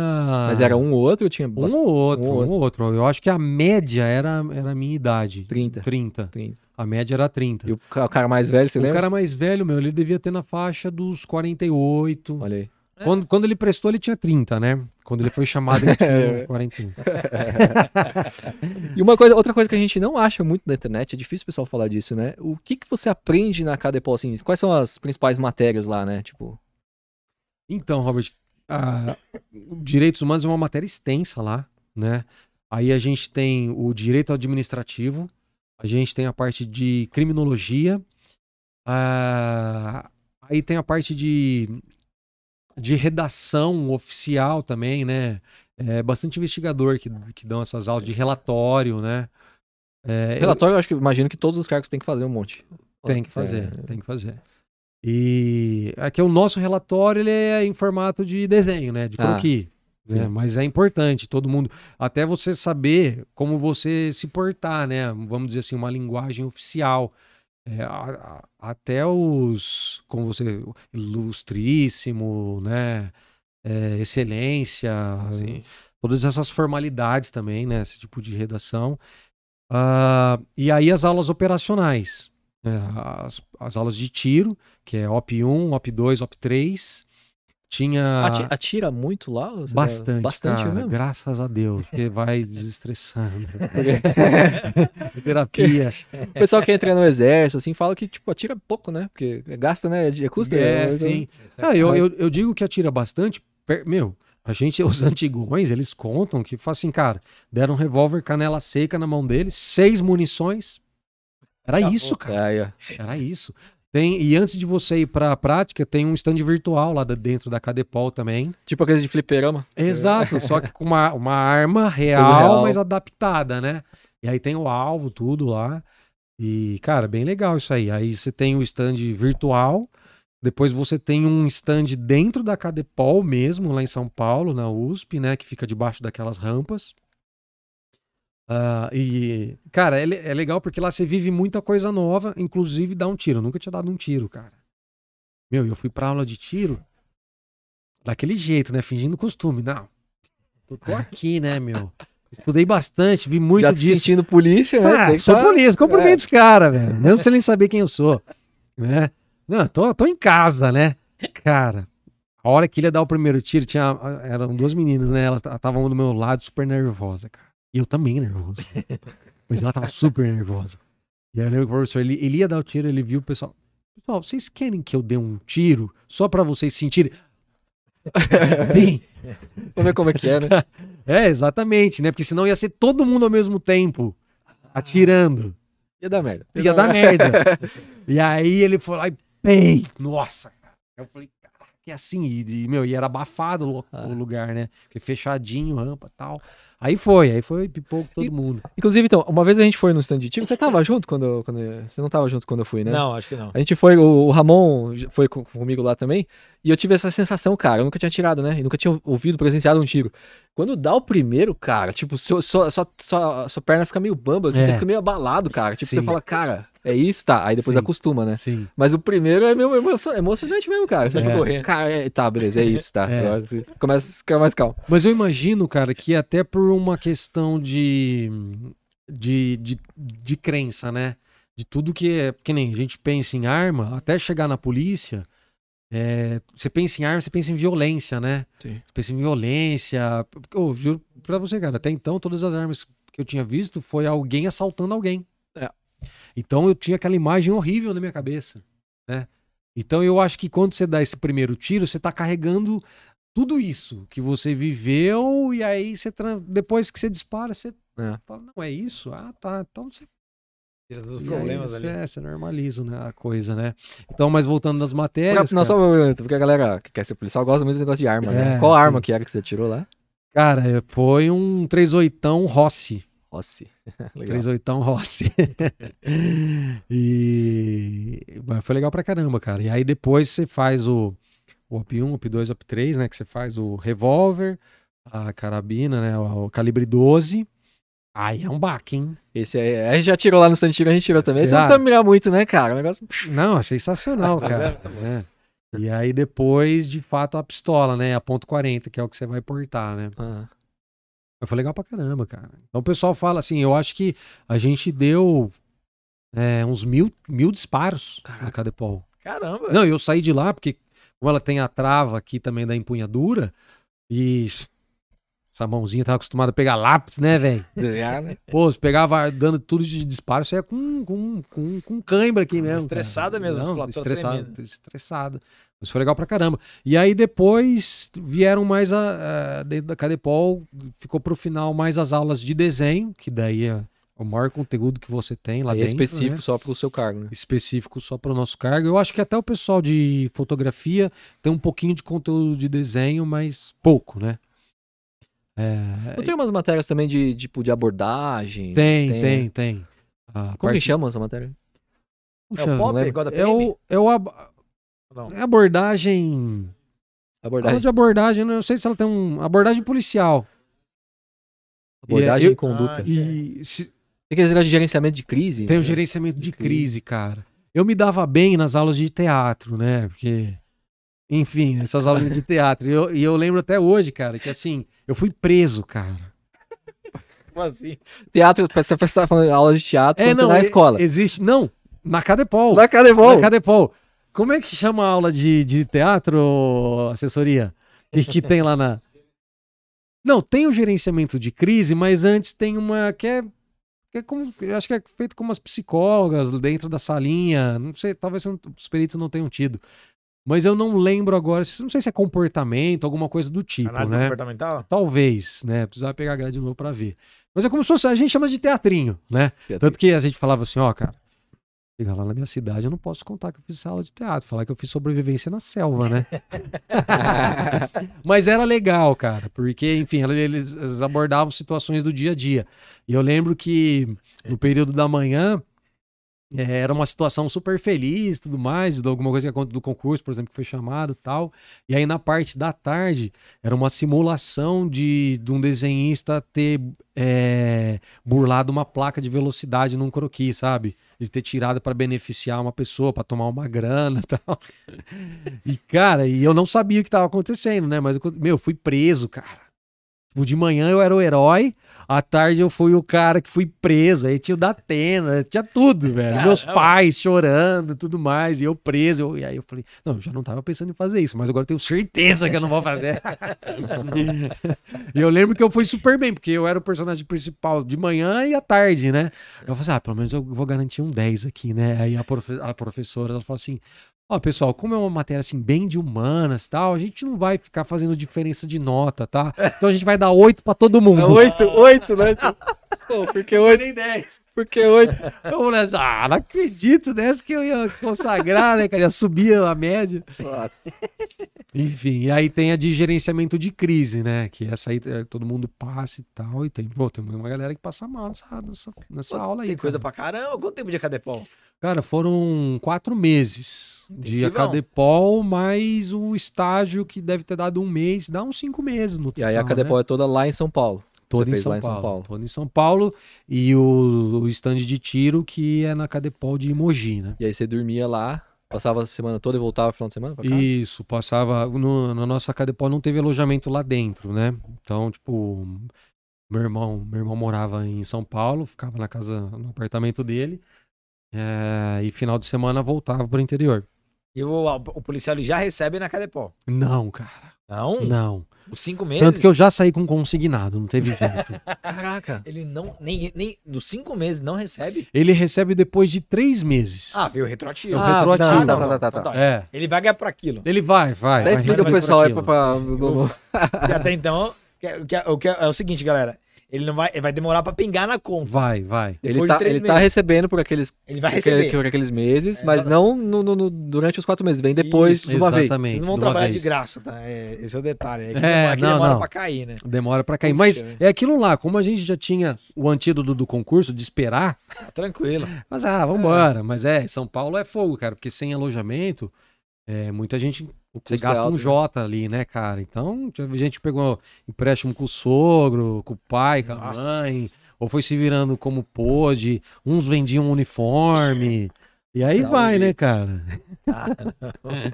Mas era um ou outro? Tinha um ou outro, um ou outro. Um outro. Eu acho que a média era, era a minha idade. 30. 30. 30. A média era 30. E o cara mais velho, você o lembra? O cara mais velho, meu, ele devia ter na faixa dos 48. Olha aí. É. Quando, quando ele prestou, ele tinha 30, né? Quando ele foi chamado, ele tinha 41. É. e uma coisa, outra coisa que a gente não acha muito na internet, é difícil o pessoal falar disso, né? O que, que você aprende na KDPO, assim? Quais são as principais matérias lá, né? Tipo... Então, Robert, a... direitos humanos é uma matéria extensa lá, né? Aí a gente tem o direito administrativo, a gente tem a parte de criminologia, ah, aí tem a parte de, de redação oficial também, né? É bastante investigador que, que dão essas aulas de relatório, né? É, relatório, eu, eu acho que imagino que todos os cargos têm que fazer um monte. Tem que fazer, é. tem que fazer. E aqui é o nosso relatório, ele é em formato de desenho, né? De ah. croquis. Ah. Né? Mas é importante todo mundo, até você saber como você se portar, né? Vamos dizer assim, uma linguagem oficial. É, a, a, até os, como você, ilustríssimo, né? É, excelência, Sim. todas essas formalidades também, né? Esse tipo de redação. Uh, e aí as aulas operacionais, né? as, as aulas de tiro, que é OP1, OP2, OP3 tinha. atira muito lá? Bastante. Bastante cara, mesmo? Graças a Deus, porque vai desestressando. Terapia. o pessoal que entra no exército, assim, fala que, tipo, atira pouco, né? Porque gasta, né? Custa. É, é né? É, sim. Ah, eu, eu, eu digo que atira bastante. Per... Meu, a gente, os antigões, eles contam que, assim, cara, deram um revólver canela seca na mão dele, seis munições. Era Acabou. isso, cara. É, Era isso. Tem, e antes de você ir para a prática, tem um stand virtual lá dentro da Cadepol também. Tipo coisa de fliperama. Exato, é. só que com uma, uma arma real, real, mas adaptada, né? E aí tem o alvo, tudo lá. E, cara, bem legal isso aí. Aí você tem o stand virtual, depois você tem um stand dentro da Cadepol mesmo, lá em São Paulo, na USP, né? Que fica debaixo daquelas rampas. Uh, e, cara, é, é, legal porque lá você vive muita coisa nova, inclusive dar um tiro. Eu nunca tinha dado um tiro, cara. Meu, eu fui pra aula de tiro daquele jeito, né? Fingindo costume. Não, tô, tô aqui, né, meu? Estudei bastante, vi muito Já disso. assistindo polícia, né? Ah, sou tá... polícia, cumprimento é. os caras, velho. Mesmo sem nem saber quem eu sou, né? Não, tô, tô em casa, né? Cara, a hora que ele ia dar o primeiro tiro, tinha, ah, eram duas meninas, né? Elas estavam do meu lado super nervosa, cara. E eu também nervoso. Mas ela tava super nervosa. E aí eu lembro que o professor, ele, ele ia dar o tiro, ele viu o pessoal. Pessoal, vocês querem que eu dê um tiro só para vocês sentirem? Sim. Vamos ver como é que é, né? É, exatamente, né? Porque senão ia ser todo mundo ao mesmo tempo atirando. Ia dar merda. Ia, ia dar merda. e aí ele foi lá e bem, nossa. Eu falei, caraca, que é assim. E, meu, e era abafado o, ah. lugar, né? Porque fechadinho, rampa e tal. Aí foi, aí foi pipoco todo e, mundo. Inclusive, então, uma vez a gente foi no stand de time, você tava junto quando, eu, quando eu, Você não tava junto quando eu fui, né? Não, acho que não. A gente foi, o, o Ramon foi comigo lá também. E eu tive essa sensação, cara. Eu nunca tinha tirado, né? Eu nunca tinha ouvido, presenciado um tiro. Quando dá o primeiro, cara, tipo, sua, sua, sua, sua perna fica meio bamba, assim, é. você fica meio abalado, cara. Tipo, Sim. você fala, cara, é isso, tá. Aí depois Sim. acostuma, né? Sim. Mas o primeiro é meio é é emocionante mesmo, cara. Você é. fica Cara, é, tá, beleza, é isso, tá. É. começa a ficar mais calmo. Mas eu imagino, cara, que até por uma questão de, de, de, de crença, né? De tudo que é. Que nem a gente pensa em arma, até chegar na polícia é, você pensa em arma, você pensa em violência, né? Sim. Você pensa em violência. Eu juro pra você, cara, até então todas as armas que eu tinha visto foi alguém assaltando alguém. É. Então eu tinha aquela imagem horrível na minha cabeça, né? Então eu acho que quando você dá esse primeiro tiro, você tá carregando tudo isso que você viveu e aí você depois que você dispara, você é. fala, não é isso? Ah, tá. Então você Tira todos os problemas ali. É, você normaliza né, a coisa, né? Então, mas voltando nas matérias. Não, cara... só porque a galera que quer ser policial gosta muito desse negócio de arma, é, né? Qual sim. arma que era que você tirou lá? Cara, é, foi um 38 Rossi. Rossi. 38 Rossi. e mas foi legal pra caramba, cara. E aí depois você faz o, o OP1, OP2, OP3, né? Que você faz o revólver, a carabina, né? o calibre 12 Aí é um baque, hein? Esse aí, a gente já tirou lá no Santiago, a gente tirou também. Você não precisa mirar muito, né, cara? O negócio. Não, é sensacional, é, cara. Tá é. E aí depois, de fato, a pistola, né? A ponto .40, que é o que você vai portar, né? Ah. foi legal pra caramba, cara. Então o pessoal fala assim, eu acho que a gente deu é, uns mil, mil disparos Caraca. na Cadepol. Caramba! Não, eu saí de lá porque, como ela tem a trava aqui também da empunhadura, e essa mãozinha tava acostumada a pegar lápis, né, velho? Desenhar, né? Pô, você pegava dando tudo de disparo, você ia é com, com, com, com cãibra aqui mesmo. Estressada cara. mesmo, Não, estressada, estressada. Mas foi legal pra caramba. E aí depois vieram mais a, a dentro da Cadepol, ficou pro final mais as aulas de desenho, que daí é o maior conteúdo que você tem lá aí é dentro. É específico né? só pro seu cargo, né? Específico só pro nosso cargo. Eu acho que até o pessoal de fotografia tem um pouquinho de conteúdo de desenho, mas pouco, né? Não é, tem umas matérias também de tipo de abordagem? Tem, né? tem, tem. tem. Como parte... que chama essa matéria? Puxa, é o pop, é igual da PM? É o, é o ab... É abordagem... Abordagem. de abordagem, não sei se ela tem um... Abordagem policial. Abordagem e, é, conduta. Ah, e... Se... Tem aquele negócio de gerenciamento de crise? Tem o né? um gerenciamento de, de crise, crise, cara. Eu me dava bem nas aulas de teatro, né? Porque... Enfim, essas aulas de teatro. E eu, e eu lembro até hoje, cara, que assim... Eu fui preso, cara. Como assim? Teatro, você está falando aula de teatro é, não, tá na escola. Existe. Não, na Cadepol. Na Cadepol. Na Cadepol. Como é que chama a aula de, de teatro, assessoria? Que, que tem lá na. Não, tem o gerenciamento de crise, mas antes tem uma que é. Que é como, acho que é feito com umas psicólogas dentro da salinha. Não sei, talvez os peritos não tenham tido. Mas eu não lembro agora, não sei se é comportamento, alguma coisa do tipo, Análise né? comportamental? Talvez, né? Precisava pegar a grade de novo para ver. Mas é como se fosse, a gente chama de teatrinho, né? Teatrinho. Tanto que a gente falava assim, ó, cara, chegar lá na minha cidade, eu não posso contar que eu fiz sala de teatro, falar que eu fiz sobrevivência na selva, né? Mas era legal, cara, porque, enfim, eles abordavam situações do dia a dia. E eu lembro que no período da manhã, é, era uma situação super feliz, tudo mais, de alguma coisa que aconteceu do concurso, por exemplo, que foi chamado tal. E aí na parte da tarde era uma simulação de, de um desenhista ter é, burlado uma placa de velocidade num croquis, sabe? De ter tirado para beneficiar uma pessoa, para tomar uma grana, tal. E cara, e eu não sabia o que estava acontecendo, né? Mas eu, meu, fui preso, cara. Tipo, de manhã eu era o herói, à tarde eu fui o cara que fui preso, aí tinha o da Atena, tinha tudo, velho. Caramba. Meus pais chorando tudo mais, e eu preso. Eu, e aí eu falei, não, eu já não tava pensando em fazer isso, mas agora eu tenho certeza que eu não vou fazer. e eu lembro que eu fui super bem, porque eu era o personagem principal de manhã e à tarde, né? Eu falei assim, ah, pelo menos eu vou garantir um 10 aqui, né? Aí a, profe a professora ela falou assim: Ó, pessoal, como é uma matéria assim bem de humanas, tal, a gente não vai ficar fazendo diferença de nota, tá? Então a gente vai dar oito para todo mundo. É oito, oito, né? Pô, porque oito nem dez. Porque oito. Vamos nessa. Ah, não acredito nessa que eu ia consagrar, né, eu Ia subir a média. Nossa. Enfim, e aí tem a de gerenciamento de crise, né? Que essa aí é, todo mundo passa e tal. E tem, pô, tem uma galera que passa mal nessa, nessa, Pô, aula aí. Tem cara. coisa pra caramba. Quanto tempo de academia? Cara, foram quatro meses de Acadepol, mais o estágio que deve ter dado um mês, dá uns cinco meses no total. E aí a Acadepol né? é toda lá em São Paulo. Toda em São, lá Paulo, em São Paulo. Toda em São Paulo. E o, o stand de tiro que é na Acadepol de Imogi, né? E aí você dormia lá, Passava a semana toda e voltava no final de semana pra casa? Isso, passava. No, na nossa Acadepol não teve alojamento lá dentro, né? Então, tipo, meu irmão, meu irmão morava em São Paulo, ficava na casa, no apartamento dele. É, e final de semana voltava pro interior. E o, o policial ele já recebe na Cadepó? Não, cara. Não? Não. Os cinco meses? Tanto que eu já saí com consignado, não teve jeito. Caraca. Ele não, nem, nem, nos cinco meses não recebe? Ele recebe depois de três meses. Ah, veio retroativo. Ah, retroativo. Tá, tá, tá, tá, tá. É. Ele vai ganhar por aquilo. Ele vai, vai. Até explica pro pessoal aí pra... pra... Eu, até então, que, é, o que é o seguinte, galera. Ele não vai, ele vai demorar para pingar na conta. Vai, vai. Depois ele tá, ele tá recebendo por aqueles, ele vai receber. Por, aqueles meses, é, mas não no, no, durante os quatro meses, vem depois Isso, de uma exatamente, vez. Eles não vão trabalhar vez. de graça, tá? É, esse é o detalhe. É, que é demora, não, demora para cair, né? Demora para cair. Puxa, mas né? é aquilo lá, como a gente já tinha o antídoto do concurso de esperar. Tá tranquilo. mas ah, vambora. É. Mas é, São Paulo é fogo, cara, porque sem alojamento, é, muita gente você é gasta um né? J ali, né, cara? Então, a gente pegou empréstimo com o sogro, com o pai, com a Nossa. mãe, ou foi se virando como pôde. Uns vendiam um uniforme. E aí Dá vai, um né, cara? cara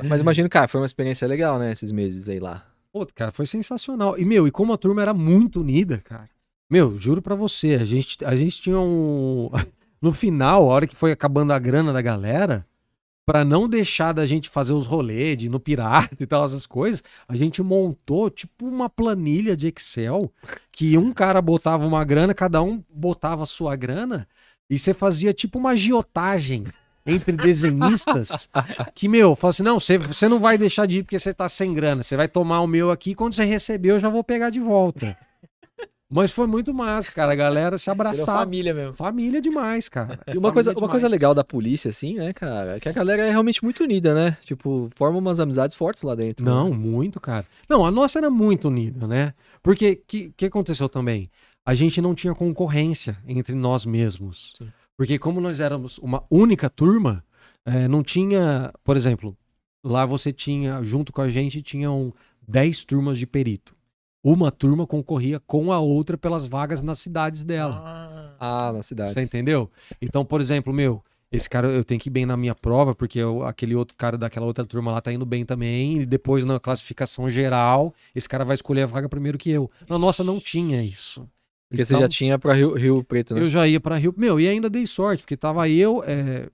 Mas imagino, cara, foi uma experiência legal, né, esses meses aí lá. Pô, cara, foi sensacional. E, meu, e como a turma era muito unida, cara. Meu, juro pra você, a gente, a gente tinha um. No final, a hora que foi acabando a grana da galera, para não deixar da gente fazer os rolês de no pirata e tal, essas coisas, a gente montou tipo uma planilha de Excel que um cara botava uma grana, cada um botava sua grana e você fazia tipo uma giotagem entre desenhistas que, meu, falou assim: não, você, você não vai deixar de ir porque você tá sem grana, você vai tomar o meu aqui quando você receber eu já vou pegar de volta. Mas foi muito massa, cara. A galera se abraçava. Família mesmo. Família demais, cara. E uma, coisa, demais. uma coisa legal da polícia, assim, né, cara? É que a galera é realmente muito unida, né? Tipo, forma umas amizades fortes lá dentro. Né? Não, né? muito, cara. Não, a nossa era muito unida, né? Porque o que, que aconteceu também? A gente não tinha concorrência entre nós mesmos. Sim. Porque como nós éramos uma única turma, é, não tinha, por exemplo, lá você tinha, junto com a gente, tinham 10 turmas de perito uma turma concorria com a outra pelas vagas nas cidades dela. Ah. ah, nas cidades. Você entendeu? Então, por exemplo, meu, esse cara eu tenho que ir bem na minha prova, porque eu, aquele outro cara daquela outra turma lá tá indo bem também, e depois na classificação geral, esse cara vai escolher a vaga primeiro que eu. Na nossa não tinha isso. Porque então, você já tinha para Rio, Rio, Preto, né? Eu já ia para Rio, meu, e ainda dei sorte, porque tava eu, é,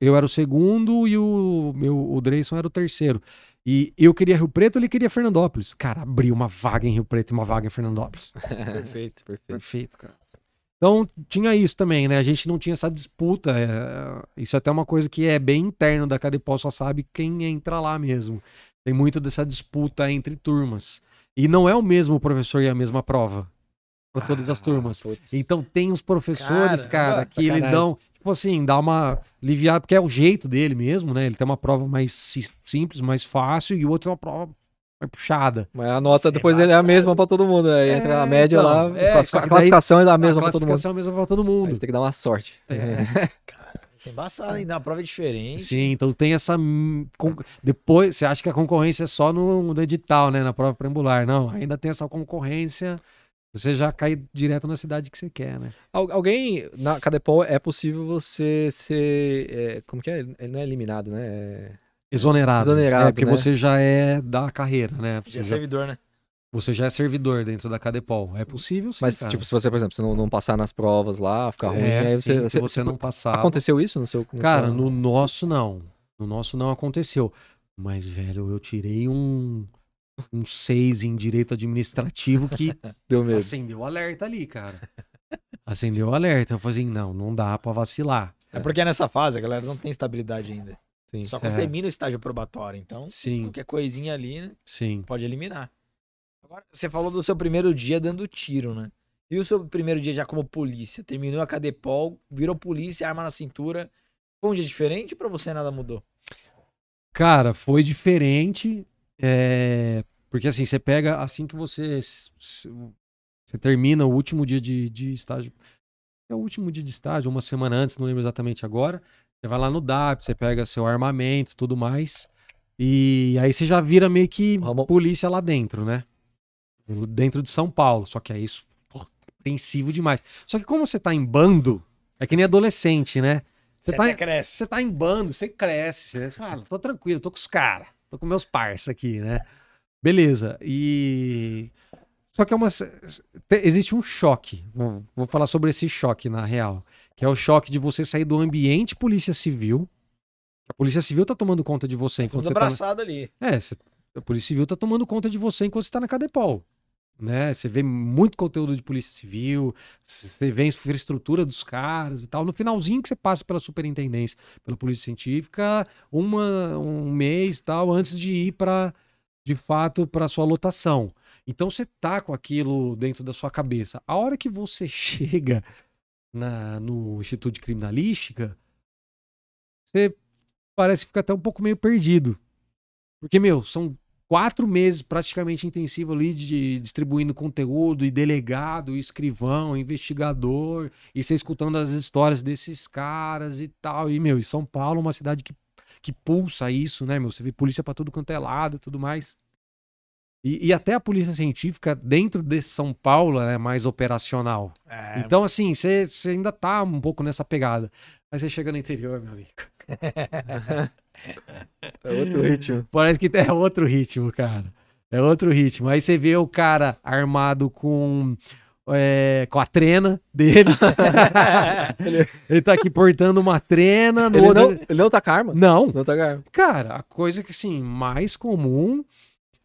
eu era o segundo e o meu o Dreyson era o terceiro. E eu queria Rio Preto, ele queria Fernandópolis. Cara, abriu uma vaga em Rio Preto e uma vaga em Fernandópolis. perfeito, perfeito. Perfeito, cara. Então tinha isso também, né? A gente não tinha essa disputa. É... Isso é até uma coisa que é bem interno da Cadepol, só sabe quem entra lá mesmo. Tem muito dessa disputa entre turmas. E não é o mesmo professor e a mesma prova para todas as turmas. Putz. Então tem os professores, cara, cara que eles dão, tipo assim, dá uma aliviada, porque é o jeito dele mesmo, né? Ele tem uma prova mais simples, mais fácil, e o outro é uma prova mais puxada. Mas a nota Você é depois ele é a mesma para todo mundo, né? Entra na média então, lá, é, a então. é, classificação daí, é a mesma para todo mundo. A classificação é a mesma para todo mundo. Aí tem que dar uma sorte. É. Cara, isso é embaçado, ainda a prova é diferente. Sim, então tem essa. Depois, você acha que a concorrência é só no, no edital, né? Na prova preambular. Não, ainda tem essa concorrência você já cai direto na cidade que você quer, né? alguém, na Cadepol, é possível você ser. É, como que é? Ele não é eliminado, né? É... Exonerado. Exonerado. É, porque né? você já é da carreira, né? Você é já é servidor, né? Você já é servidor dentro da Cadepol. É possível, sim. Mas, cara. tipo, se você, por exemplo, se não, não passar nas provas lá, ficar é, ruim, é, aí você. Sim, se você tipo, não passar. Aconteceu isso no seu. No cara, seu... no nosso não. No nosso não aconteceu. Mas, velho, eu tirei um um 6 em direito administrativo que Deu mesmo. acendeu o alerta ali, cara. Acendeu o alerta. Eu falei assim, não, não dá pra vacilar. É porque é nessa fase a galera não tem estabilidade ainda. Sim, Só quando é. termina o estágio probatório. Então, Sim. qualquer coisinha ali, né? Sim. Pode eliminar. Agora, você falou do seu primeiro dia dando tiro, né? E o seu primeiro dia já como polícia? Terminou a Cadepol, virou polícia, arma na cintura. Foi um dia diferente para você nada mudou? Cara, foi diferente. É, porque assim, você pega assim que você, você termina o último dia de, de estágio. É o último dia de estágio, uma semana antes, não lembro exatamente agora. Você vai lá no DAP, você pega seu armamento tudo mais. E aí você já vira meio que Vamos. polícia lá dentro, né? Dentro de São Paulo. Só que é isso apreensivo demais. Só que como você tá em bando, é que nem adolescente, né? Você, você tá, cresce. Você tá em bando, você cresce. Você fala, tô tranquilo, tô com os caras. Tô com meus parça aqui, né? Beleza. E. Só que é uma. Existe um choque. Vou, falar sobre esse choque, na real. Que é o choque de você sair do ambiente polícia civil. A polícia civil tá tomando conta de você tá enquanto você tá. Na... ali. É, você... a polícia civil tá tomando conta de você enquanto você tá na Cadepol né? Você vê muito conteúdo de polícia civil, você vê a infraestrutura dos caras e tal. No finalzinho que você passa pela superintendência, pela polícia científica, uma, um mês tal, antes de ir para, de fato, para sua lotação. Então você tá com aquilo dentro da sua cabeça. A hora que você chega na, no Instituto de Criminalística, você parece ficar até um pouco meio perdido. Porque, meu, são quatro meses praticamente intensivo ali de, distribuindo conteúdo e delegado, escrivão, investigador, e você escutando as histórias desses caras e tal. E, meu, e São Paulo é uma cidade que, que pulsa isso, né, meu? Você vê polícia para tudo quanto é lado tudo mais. E, e, até a polícia científica dentro de São Paulo é mais operacional. É... Então, assim, você ainda tá um pouco nessa pegada. Mas você chega no interior, meu amigo. É outro ritmo. Parece que é outro ritmo, cara. É outro ritmo. Aí você vê o cara armado com é, com a trena dele. ele tá aqui portando uma trena. No ele, outro... não, ele não tá com arma? Não. Não tá com arma. Cara, a coisa que assim, mais comum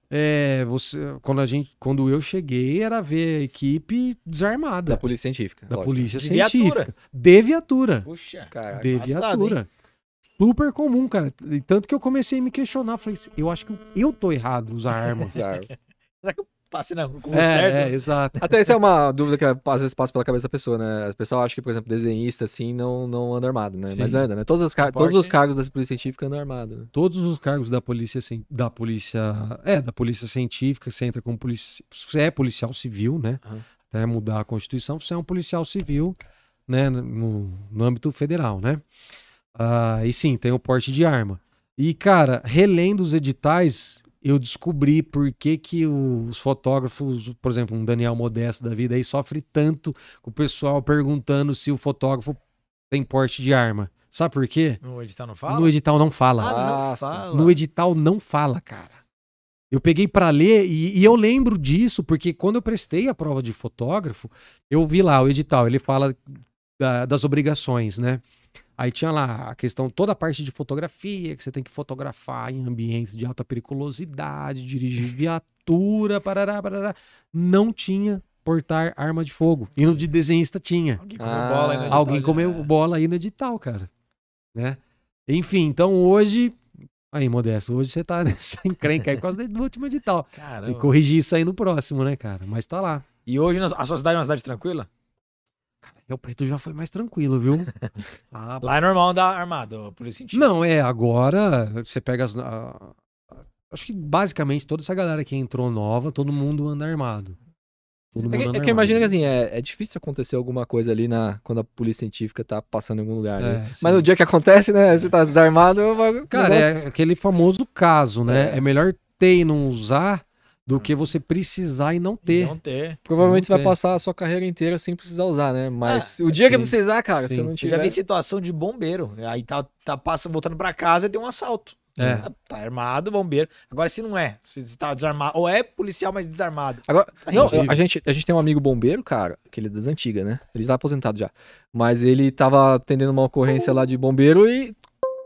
é você. Quando, a gente, quando eu cheguei, era ver a equipe desarmada. Da polícia científica. Da lógico. polícia científica. De viatura. De viatura. Puxa, cara. De viatura. Assado, super comum, cara. E tanto que eu comecei a me questionar. Falei, eu acho que eu tô errado usar arma. Será que eu passei na rua é, certo? É, exato. Até essa é uma dúvida que é, às vezes passa pela cabeça da pessoa, né? O pessoal acha que, por exemplo, desenhista assim não, não anda armado, né? Sim. Mas anda, né? Todos os, car todos os cargos da polícia científica andam armado. Né? Todos os cargos da polícia da polícia é da polícia científica, você entra como polícia, você é policial civil, né? Uhum. Até mudar a Constituição, você é um policial civil, né, no, no âmbito federal, né? Ah, e sim, tem o porte de arma. E, cara, relendo os editais, eu descobri por que, que os fotógrafos, por exemplo, um Daniel Modesto da vida aí, sofre tanto com o pessoal perguntando se o fotógrafo tem porte de arma. Sabe por quê? No edital não fala? No edital não fala. Ah, não ah, fala. No edital não fala, cara. Eu peguei para ler e, e, eu lembro disso porque quando eu prestei a prova de fotógrafo, eu vi lá o edital, ele fala da, das obrigações, né? Aí tinha lá a questão, toda a parte de fotografia, que você tem que fotografar em ambientes de alta periculosidade, dirigir viatura, parará, parará. Não tinha portar arma de fogo. E no de desenhista tinha. Alguém comeu ah, bola aí no ah. edital. Alguém comeu já. bola aí no edital, cara. Né? Enfim, então hoje. Aí, Modesto, hoje você tá nessa encrenca aí por causa do último edital. Caramba. E corrigir isso aí no próximo, né, cara? Mas tá lá. E hoje a sua cidade é uma cidade tranquila? Cara, Rio Preto já foi mais tranquilo, viu? ah, Lá é normal andar armado, por esse sentido. Não, é, agora você pega as. A, acho que basicamente toda essa galera que entrou nova, todo mundo anda armado. Todo é mundo é, que, anda é que eu imagino que assim, é, é difícil acontecer alguma coisa ali na, quando a polícia científica tá passando em algum lugar. Né? É, Mas no dia que acontece, né? Você tá desarmado. Cara, é negócio... é aquele famoso caso, né? É. é, melhor ter e não usar do que você precisar e não ter. E não ter. Provavelmente não você ter. vai passar a sua carreira inteira sem precisar usar, né? Mas ah, o dia sim. que precisar, cara, sim. não tiver... Eu já vi situação de bombeiro. Aí tá, tá passa, voltando para casa e tem um assalto. É. Ah, tá armado, bombeiro. Agora, se não é, se tá desarmado, ou é policial, mas desarmado. Agora, tá não, a, gente, a gente tem um amigo bombeiro, cara, que ele é das antigas, né? Ele tá aposentado já. Mas ele tava atendendo uma ocorrência lá de bombeiro e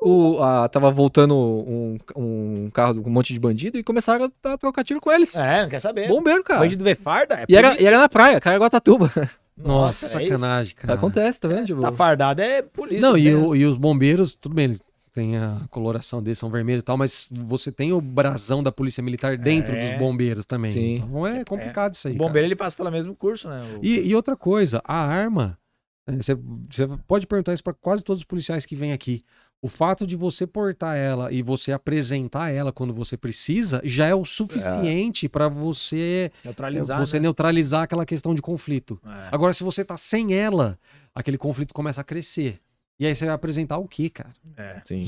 o, a, tava voltando um, um carro com um monte de bandido e começaram a, a trocar tiro com eles. É, não quer saber. Bombeiro, cara. Bandido vefarda? É e, era, e era na praia, Caraguatatuba. Nossa, é sacanagem, cara. Acontece, tá vendo? É, tipo... Tá fardado é polícia. Não, e, o, e, os bombeiros, tudo bem, eles têm a coloração deles, são vermelhos e tal, mas você tem o brasão da polícia militar dentro é. dos bombeiros também. Sim. Então é, é complicado é. isso aí. O bombeiro cara. ele passa pelo mesmo curso, né? O... E, e, outra coisa, a arma. Você, você pode perguntar isso para quase todos os policiais que vêm aqui. O fato de você portar ela e você apresentar ela quando você precisa já é o suficiente é. para você neutralizar, você né? neutralizar aquela questão de conflito. É. Agora, se você tá sem ela, aquele conflito começa a crescer. E aí você vai apresentar o quê, cara? É. Sim.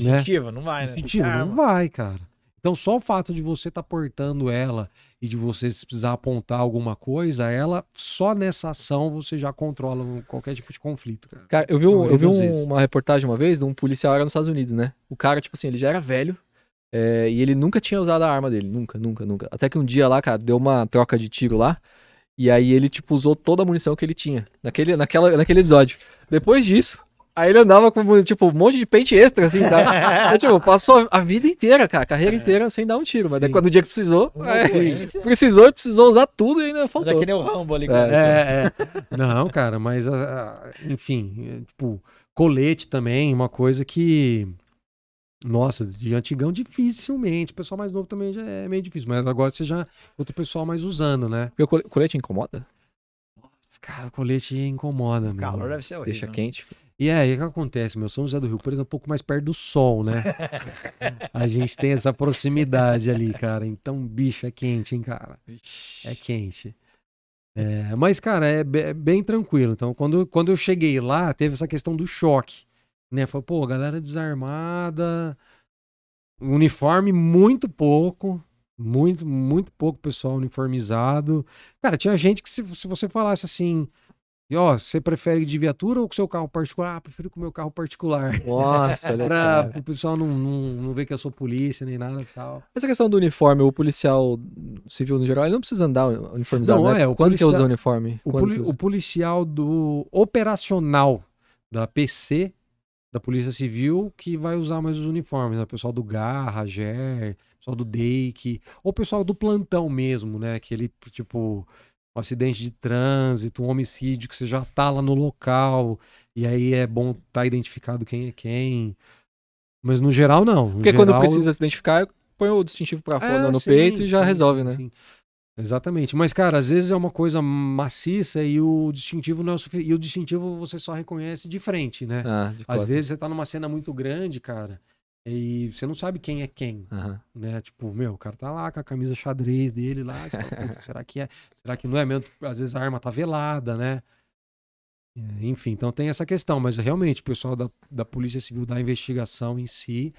não vai, né? Instintiva, não vai, cara. Então, só o fato de você estar tá portando ela e de você precisar apontar alguma coisa, ela só nessa ação você já controla qualquer tipo de conflito. Cara, cara eu vi, um, eu vi um, uma reportagem uma vez de um policial era nos Estados Unidos, né? O cara, tipo assim, ele já era velho, é, e ele nunca tinha usado a arma dele, nunca, nunca, nunca. Até que um dia lá, cara, deu uma troca de tiro lá. E aí ele, tipo, usou toda a munição que ele tinha naquele, naquela, naquele episódio. Depois disso, Aí ele andava com, tipo, um monte de pente extra, assim, tá? Aí, tipo, passou a vida inteira, cara, a carreira é. inteira sem dar um tiro. Mas quando o dia que precisou, é, precisou e precisou usar tudo e ainda é faltou. Daqui nem o Rambo ali. É. é, é, Não, cara, mas, ah, ah, enfim, é, tipo, colete também, uma coisa que... Nossa, de antigão dificilmente. O pessoal mais novo também já é meio difícil. Mas agora você já... Outro pessoal mais usando, né? E o colete incomoda? Cara, o colete incomoda, o calor calor deve ser horrível. Deixa né? quente. Né? E aí, o que acontece? Meu São José do Rio Preto é um pouco mais perto do sol, né? a gente tem essa proximidade ali, cara. Então, bicho, é quente, hein, cara? É quente. É, mas, cara, é, é bem tranquilo. Então, quando, quando eu cheguei lá, teve essa questão do choque, né? Foi, pô, galera desarmada, uniforme muito pouco, muito, muito pouco pessoal uniformizado. Cara, tinha gente que se, se você falasse assim e ó, você prefere de viatura ou com seu carro particular? Ah, prefiro com meu carro particular. Nossa, olha Pra o pessoal não, não, não ver que eu sou polícia nem nada e tal. Essa questão do uniforme, o policial civil no geral, ele não precisa andar uniformizado, não, né? É, o Quando policial, que usa o uniforme? O, poli, o policial do operacional da PC, da Polícia Civil, que vai usar mais os uniformes, né? O pessoal do Garra, GER, pessoal do DEIC, ou o pessoal do plantão mesmo, né? Que ele, tipo um acidente de trânsito, um homicídio, que você já tá lá no local, e aí é bom estar tá identificado quem é quem. Mas no geral, não. No Porque geral, quando precisa se identificar, põe o distintivo pra fora é, no sim, peito e já sim, resolve, né? Sim. Exatamente. Mas, cara, às vezes é uma coisa maciça e o distintivo não é o suficiente. E o distintivo você só reconhece de frente, né? Ah, de às vezes você tá numa cena muito grande, cara. E você não sabe quem é quem, uhum. né? Tipo, meu, o cara tá lá com a camisa xadrez dele lá, fala, será que é? Será que não é mesmo? Tipo, às vezes a arma tá velada, né? É, enfim, então tem essa questão, mas realmente o pessoal da, da Polícia Civil, da investigação em si,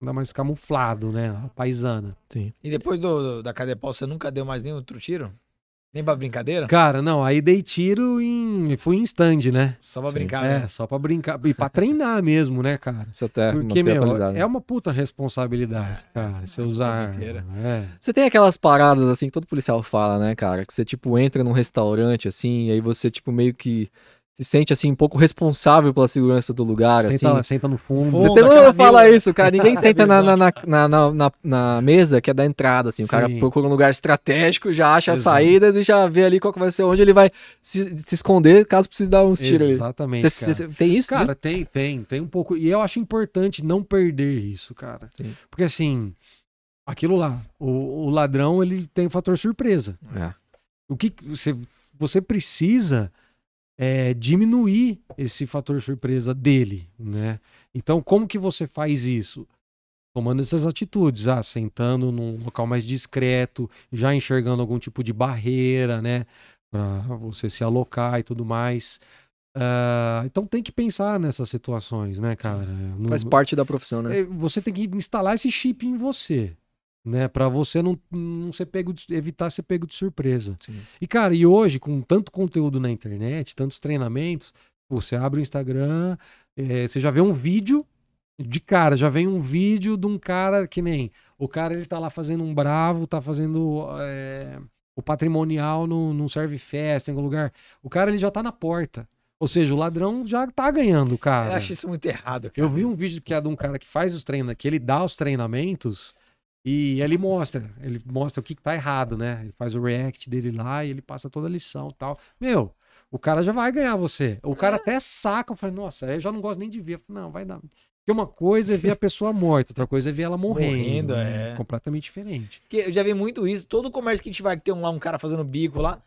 ainda tá mais camuflado, né? A paisana. Sim. E depois do, do, da Cadepol, você nunca deu mais nenhum outro tiro? Nem pra brincadeira? Cara, não, aí dei tiro em. Fui em stand, né? Só pra Sim. brincar, É, né? só pra brincar. E pra treinar mesmo, né, cara? Você até Porque, meu, é uma puta responsabilidade, cara. Você usar. É, é. Você tem aquelas paradas, assim, que todo policial fala, né, cara? Que você, tipo, entra num restaurante, assim, e aí você, tipo, meio que se sente assim um pouco responsável pela segurança do lugar, senta, assim. senta no fundo. fundo Até fala isso, cara. Ninguém senta na, na, na, na, na, mesa que é da entrada, assim. O Sim. cara procura um lugar estratégico, já acha Exato. saídas e já vê ali qual vai ser onde ele vai se, se esconder caso precise dar uns tiros Exatamente. Cê, cê, tem isso? Cara, né? tem, tem, tem um pouco. E eu acho importante não perder isso, cara. Sim. Porque assim, aquilo lá, o, o ladrão ele tem o um fator surpresa. É. O que você, você precisa é, diminuir esse fator surpresa dele, né? Então, como que você faz isso? Tomando essas atitudes, ah, sentando num local mais discreto, já enxergando algum tipo de barreira, né? Para você se alocar e tudo mais. Uh, então tem que pensar nessas situações, né, cara? Faz parte da profissão, né? É, você tem que instalar esse chip em você né? Para você não, não ser pego de, evitar ser pego de surpresa. Sim. E cara, e hoje com tanto conteúdo na internet, tantos treinamentos, você abre o Instagram, é, você já vê um vídeo de cara, já vem um vídeo de um cara que nem o cara ele tá lá fazendo um bravo, tá fazendo é, o patrimonial no, no serve festa em algum lugar. O cara ele já tá na porta. Ou seja, o ladrão já tá ganhando, cara. Eu acho isso muito errado, cara. Eu vi um vídeo que é de um cara que faz os treinos, que ele dá os treinamentos e ele mostra, ele mostra o que tá errado, né? Ele faz o react dele lá e ele passa toda a lição tal. Meu, o cara já vai ganhar você. O cara é. até saca, eu falei, nossa, eu já não gosto nem de ver. Falei, não, vai dar. Porque uma coisa é ver a pessoa morta, outra coisa é ver ela morrendo. morrendo né? é. Completamente diferente. Porque eu já vi muito isso. Todo comércio que a gente vai, que tem lá um cara fazendo bico lá.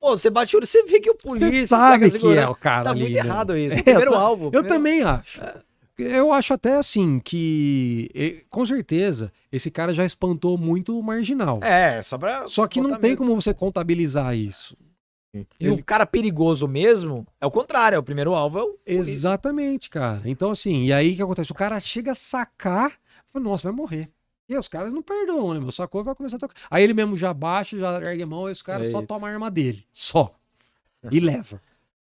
Pô, você bate o olho, você vê que é o polícia. Você sabe que é o cara. Tá ali, muito né? errado isso. É, primeiro alvo. Eu também acho. É. Eu acho até assim que, com certeza, esse cara já espantou muito o marginal. É, só pra. Só que não tem como você contabilizar isso. E o cara perigoso mesmo é o contrário, é o primeiro alvo. É o Exatamente, cara. Então, assim, e aí o que acontece? O cara chega a sacar, fala, nossa, vai morrer. E os caras não perdoam, né? Meu sacou e vai começar a tocar. Aí ele mesmo já baixa, já ergue a mão, e os caras é só tomam a arma dele. Só. E leva.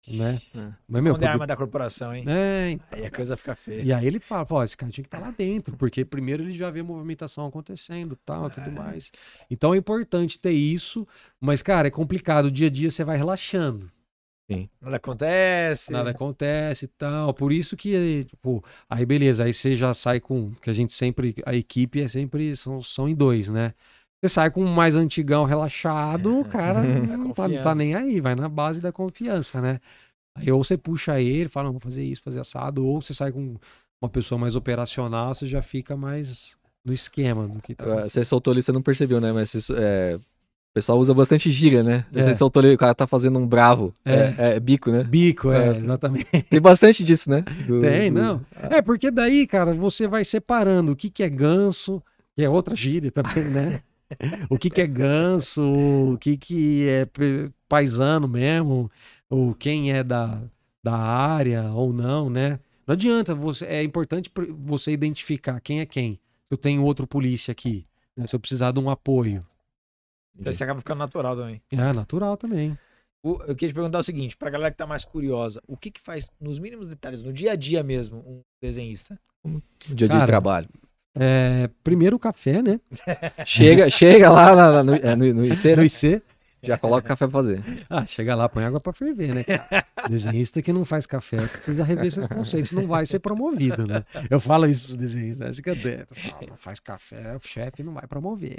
Né? É. Mas, meu, Quando é arma da corporação, hein? É, então... Aí a coisa fica feia. E aí ele fala, ó, esse cara tinha que estar tá lá dentro, porque primeiro ele já vê a movimentação acontecendo, tal, é. tudo mais. Então é importante ter isso, mas, cara, é complicado. O dia a dia você vai relaxando. Sim. Nada acontece. Nada acontece e tal. Por isso que, tipo, aí beleza, aí você já sai com. Que a gente sempre. A equipe é sempre. São, são em dois, né? Você sai com um mais antigão relaxado, o é. cara não tá, não tá, nem aí, vai na base da confiança, né? Aí ou você puxa ele, fala, vou fazer isso, fazer assado, ou você sai com uma pessoa mais operacional, você já fica mais no esquema do que tá. Ah, você soltou ali, você não percebeu, né? Mas é, o pessoal usa bastante gíria, né? É. Você soltou ali, o cara tá fazendo um bravo. É, é, é, é bico, né? Bico, é, ah, exatamente. Tem bastante disso, né? Do, Tem, do... não. Ah. É, porque daí, cara, você vai separando o que, que é ganso, que é outra gíria também, né? o que, que é ganso, o que, que é paisano mesmo, ou quem é da, da área ou não, né? Não adianta, você, é importante você identificar quem é quem. Se eu tenho outro polícia aqui, né? se eu precisar de um apoio. Então isso acaba ficando natural também. É, natural também. O, eu queria te perguntar o seguinte, pra galera que tá mais curiosa, o que que faz, nos mínimos detalhes, no dia a dia mesmo, um desenhista? No dia a dia de trabalho. É, primeiro o café, né? chega, chega lá, no, é, no, no, IC, né? no IC. Já coloca o café pra fazer. Ah, chega lá, põe água pra ferver, né? Desenhista que não faz café precisa rever seus conceitos, não vai ser promovido, né? Eu falo isso pros desenhistas, né? fica dentro. não faz café, o chefe não vai promover.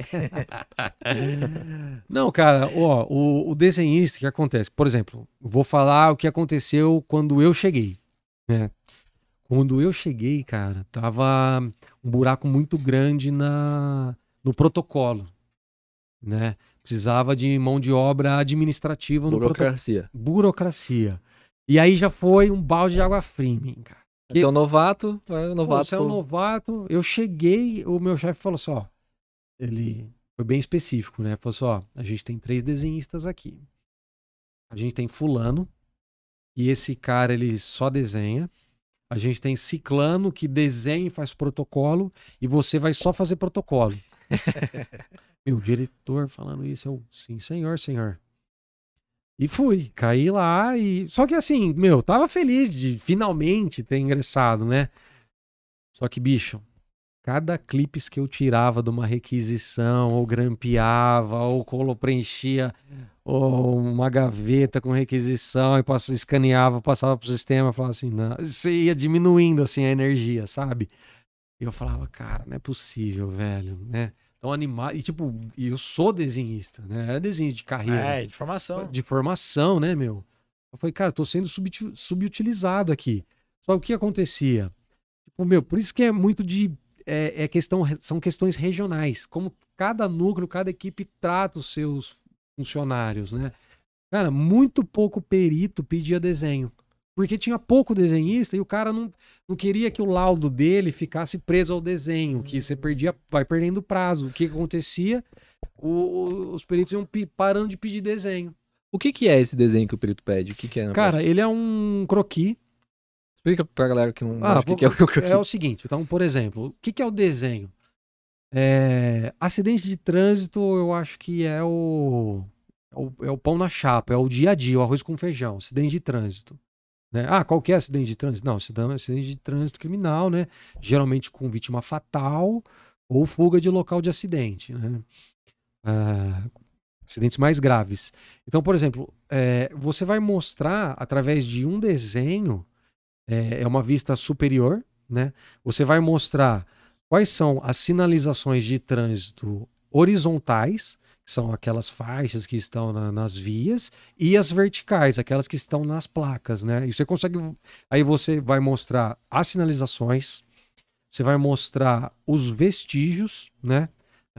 não, cara, ó, o, o desenhista que acontece, por exemplo, vou falar o que aconteceu quando eu cheguei, né? Quando eu cheguei, cara, tava um buraco muito grande na no protocolo, né? Precisava de mão de obra administrativa burocracia. Proto... Burocracia. E aí já foi um balde de água fria hein, mim, cara. Você é um novato, é um novato. você é um novato. Eu cheguei, o meu chefe falou só, assim, ele foi bem específico, né? Falou só, assim, a gente tem três desenhistas aqui. A gente tem fulano, e esse cara ele só desenha. A gente tem ciclano que desenha e faz protocolo e você vai só fazer protocolo. Meu diretor falando isso, eu, sim, senhor, senhor. E fui, caí lá e. Só que assim, meu, tava feliz de finalmente ter ingressado, né? Só que, bicho, cada clipes que eu tirava de uma requisição, ou grampeava, ou colo preenchia ou uma gaveta com requisição e passa, escaneava, passava pro sistema, falava assim, não, você ia diminuindo assim a energia, sabe? E eu falava, cara, não é possível, velho, né? Então, animar. E, tipo, eu sou desenhista, né? Era desenho de carreira. É, de formação. De formação, né, meu? Eu falei, cara, tô sendo subutilizado aqui. Só o que acontecia? Tipo, meu, por isso que é muito de. É, é questão, são questões regionais. Como cada núcleo, cada equipe trata os seus funcionários, né? Cara, muito pouco perito pedia desenho. Porque tinha pouco desenhista e o cara não, não queria que o laudo dele ficasse preso ao desenho, que você perdia, vai perdendo prazo. O que acontecia? O, os peritos iam parando de pedir desenho. O que, que é esse desenho que o perito pede? O que, que é? Cara, parte? ele é um croqui. Explica pra galera que não ah, o que, que, é o croqui. É o seguinte, então, por exemplo, o que, que é o desenho? É, acidente de trânsito, eu acho que é o, é o, é o pão na chapa, é o dia a dia, o arroz com feijão, acidente de trânsito. Né? Ah, qualquer é acidente de trânsito? Não, tá acidente de trânsito criminal, né? Geralmente com vítima fatal ou fuga de local de acidente, né? Ah, acidentes mais graves. Então, por exemplo, é, você vai mostrar através de um desenho, é, é uma vista superior, né? Você vai mostrar Quais são as sinalizações de trânsito horizontais, que são aquelas faixas que estão na, nas vias, e as verticais, aquelas que estão nas placas, né? E você consegue. Aí você vai mostrar as sinalizações, você vai mostrar os vestígios, né?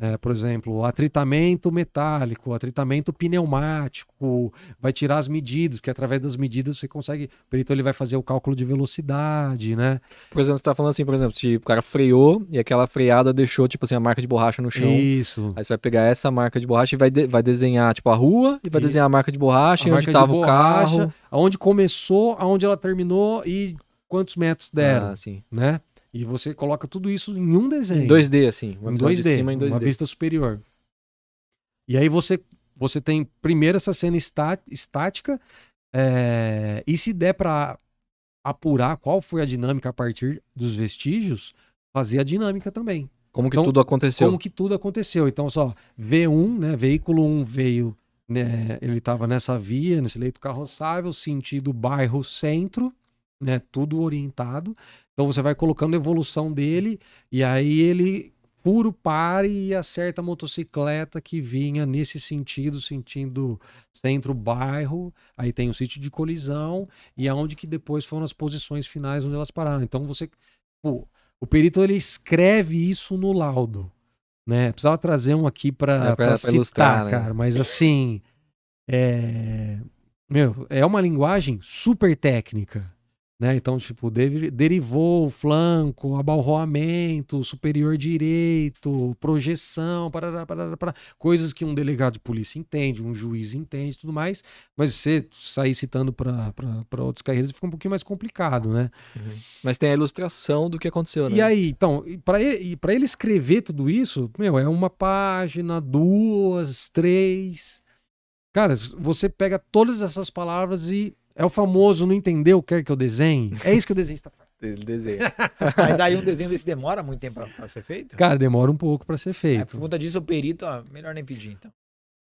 É, por exemplo, atritamento metálico, atritamento pneumático, vai tirar as medidas, porque através das medidas você consegue. O perito ele vai fazer o cálculo de velocidade, né? Por exemplo, você está falando assim, por exemplo, se o cara freou e aquela freada deixou, tipo assim, a marca de borracha no chão. Isso. Aí você vai pegar essa marca de borracha e vai, de... vai desenhar, tipo, a rua e vai e... desenhar a marca de borracha, a onde estava o carro. Aonde começou, aonde ela terminou e quantos metros ah, deram. Ah, né? E você coloca tudo isso em um desenho. Em 2D, assim. Uma em 2D, de cima, em 2D. Uma vista superior. E aí você, você tem primeiro essa cena está, estática. É, e se der para apurar qual foi a dinâmica a partir dos vestígios, fazer a dinâmica também. Como que então, tudo aconteceu? Como que tudo aconteceu. Então, só V1, né? Veículo 1 veio, né? Ele estava nessa via, nesse leito carroçável, sentido bairro-centro, né? Tudo orientado. Então você vai colocando a evolução dele e aí ele puro pare e acerta a motocicleta que vinha nesse sentido, sentindo centro-bairro, aí tem o sítio de colisão e aonde é que depois foram as posições finais onde elas pararam. Então você, pô, o perito ele escreve isso no laudo, né? Precisava trazer um aqui para é, citar, né? cara, mas assim, é meu, é uma linguagem super técnica. Né? Então, tipo, derivou o flanco, abalroamento, superior direito, projeção, parará, parará, parará, coisas que um delegado de polícia entende, um juiz entende tudo mais, mas você sair citando para outras carreiras fica um pouquinho mais complicado, né? Uhum. Mas tem a ilustração do que aconteceu, né? E aí, então, para ele, ele escrever tudo isso, meu, é uma página, duas, três. Cara, você pega todas essas palavras e é o famoso não entendeu, quer que eu desenhe. É isso que o desenhista faz. Ele desenha. Mas aí um desenho desse demora muito tempo para ser feito? Cara, demora um pouco para ser é, feito. É, por conta disso, o perito, ó, melhor nem pedir, então.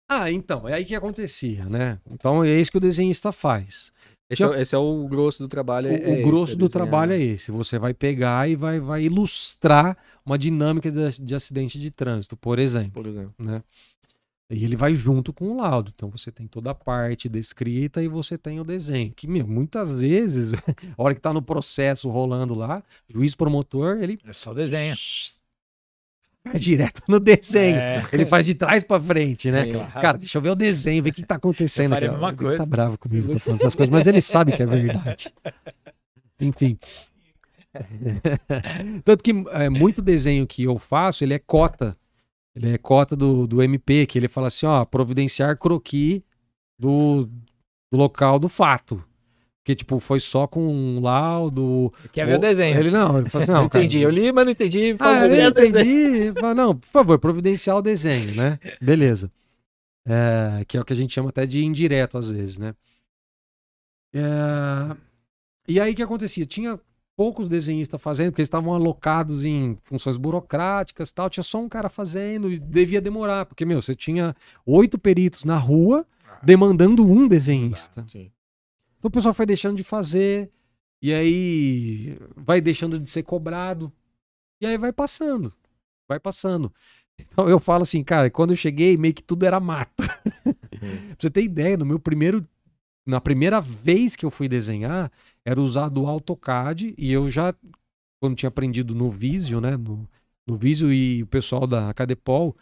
Ah, então, é aí que acontecia, né? Então é isso que o desenhista faz. Esse, é, esse é, o grosso do trabalho. O, é o grosso esse, é do desenhar. trabalho é esse. Você vai pegar e vai, vai ilustrar uma dinâmica de, de acidente de trânsito, por exemplo. Por exemplo. Né? E ele vai junto com o laudo. Então você tem toda a parte descrita e você tem o desenho. Que meu, muitas vezes, a hora que está no processo rolando lá, juiz promotor, ele. É só desenho. É direto no desenho. É. Ele faz de trás para frente, né? Sim, claro. Cara, deixa eu ver o desenho, ver o que está acontecendo aqui. A mesma ele tá coisa. Tá bravo comigo, tá falando essas coisas, mas ele sabe que é verdade. Enfim. Tanto que é, muito desenho que eu faço, ele é cota ele é cota do, do MP, que ele fala assim, ó, providenciar croqui do, do local do fato. Porque, tipo, foi só com um laudo. Quer ver o desenho? Ele não, ele fala assim, não. entendi, eu li, mas não entendi. Por favor, ah, eu entendi. Fala, não, por favor, providenciar o desenho, né? Beleza. É, que é o que a gente chama até de indireto, às vezes, né? É... E aí o que acontecia? Tinha poucos desenhistas fazendo, porque eles estavam alocados em funções burocráticas tal. Tinha só um cara fazendo e devia demorar, porque, meu, você tinha oito peritos na rua ah. demandando um desenhista. então o pessoal foi deixando de fazer, e aí vai deixando de ser cobrado, e aí vai passando, vai passando. Então eu falo assim, cara, quando eu cheguei, meio que tudo era mato uhum. pra você ter ideia, no meu primeiro. Na primeira vez que eu fui desenhar, era usado o AutoCAD e eu já, quando tinha aprendido no Visio, né, no, no Visio e o pessoal da Cadepol,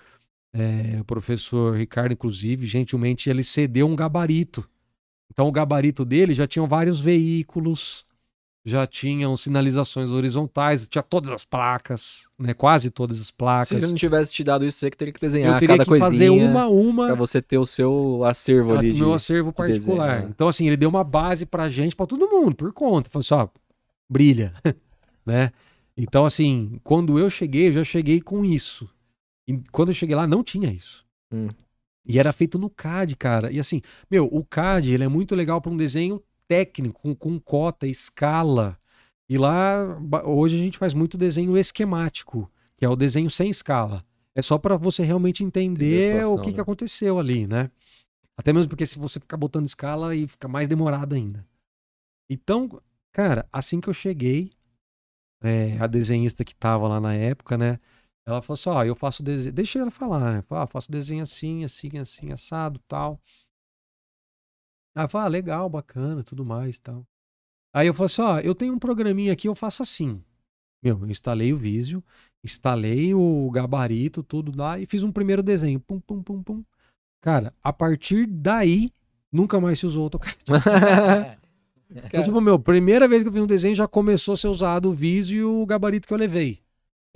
é, o professor Ricardo, inclusive, gentilmente, ele cedeu um gabarito. Então, o gabarito dele já tinha vários veículos, já tinham sinalizações horizontais, tinha todas as placas, né? Quase todas as placas. Se você não tivesse te dado isso, você que teria que desenhar cada coisinha. Eu teria que fazer uma a uma. Pra você ter o seu acervo ali. O meu acervo de particular. Desenho, né? Então, assim, ele deu uma base pra gente, pra todo mundo, por conta. Falou assim, ó, brilha, né? Então, assim, quando eu cheguei, eu já cheguei com isso. E quando eu cheguei lá, não tinha isso. Hum. E era feito no CAD, cara. E assim, meu, o CAD, ele é muito legal para um desenho técnico, com, com cota, escala. E lá, hoje a gente faz muito desenho esquemático, que é o desenho sem escala. É só para você realmente entender, situação, o que, né? que aconteceu ali, né? Até mesmo porque se você ficar botando escala e fica mais demorado ainda. Então, cara, assim que eu cheguei, é, a desenhista que tava lá na época, né? Ela falou assim: ó, eu faço desenho. Deixa ela falar, né? Ah, faço desenho assim, assim, assim, assado, tal. Aí eu falei, ah, legal, bacana, tudo mais e tal. Aí eu falei assim, ó, eu tenho um programinha aqui, eu faço assim. Meu, eu instalei o Visio, instalei o gabarito, tudo lá, e fiz um primeiro desenho. Pum, pum, pum, pum. Cara, a partir daí, nunca mais se usou AutoCAD. então, tipo, meu, primeira vez que eu fiz um desenho já começou a ser usado o Visio e o gabarito que eu levei.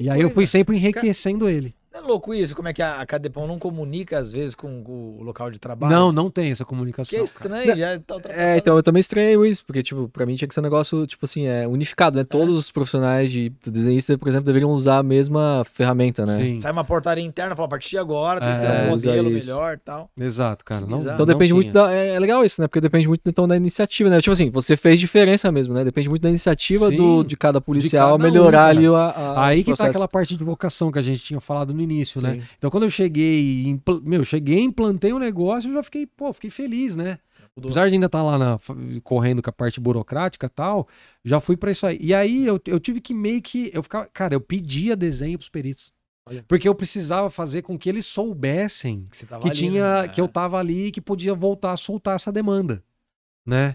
E aí eu fui é. sempre enriquecendo ele. Não é louco isso? Como é que a, Cadepão não comunica, às vezes, com o local de trabalho? Não, não tem essa comunicação. Que é estranho, já tá É, então eu também estranho isso, porque, tipo, pra mim tinha que ser um negócio, tipo assim, é, unificado, né? É. Todos os profissionais de desenhista, por exemplo, deveriam usar a mesma ferramenta, né? Sim. Sai uma portaria interna, fala, a partir de agora, tem é, um modelo melhor e tal. Exato, cara. Não, então depende muito da. É, é, legal isso, né? Porque depende muito, então, da iniciativa, né? Tipo assim, você fez diferença mesmo, né? Depende muito da iniciativa do, de cada policial de cada melhorar um, ali a, a, Aí que tá processos. tá aquela parte de vocação que a gente tinha falado no início, né? Sim. né? Então quando eu cheguei, meu, cheguei, implantei o um negócio, eu já fiquei, pô, fiquei feliz, né? Mudou. Apesar de ainda estar tá lá na, correndo com a parte burocrática e tal, já fui para isso aí. E aí eu, eu tive que meio que. Eu ficava, cara, eu pedia desenho pros peritos. Porque eu precisava fazer com que eles soubessem que, que ali, tinha, né? que eu tava ali e que podia voltar a soltar essa demanda, né?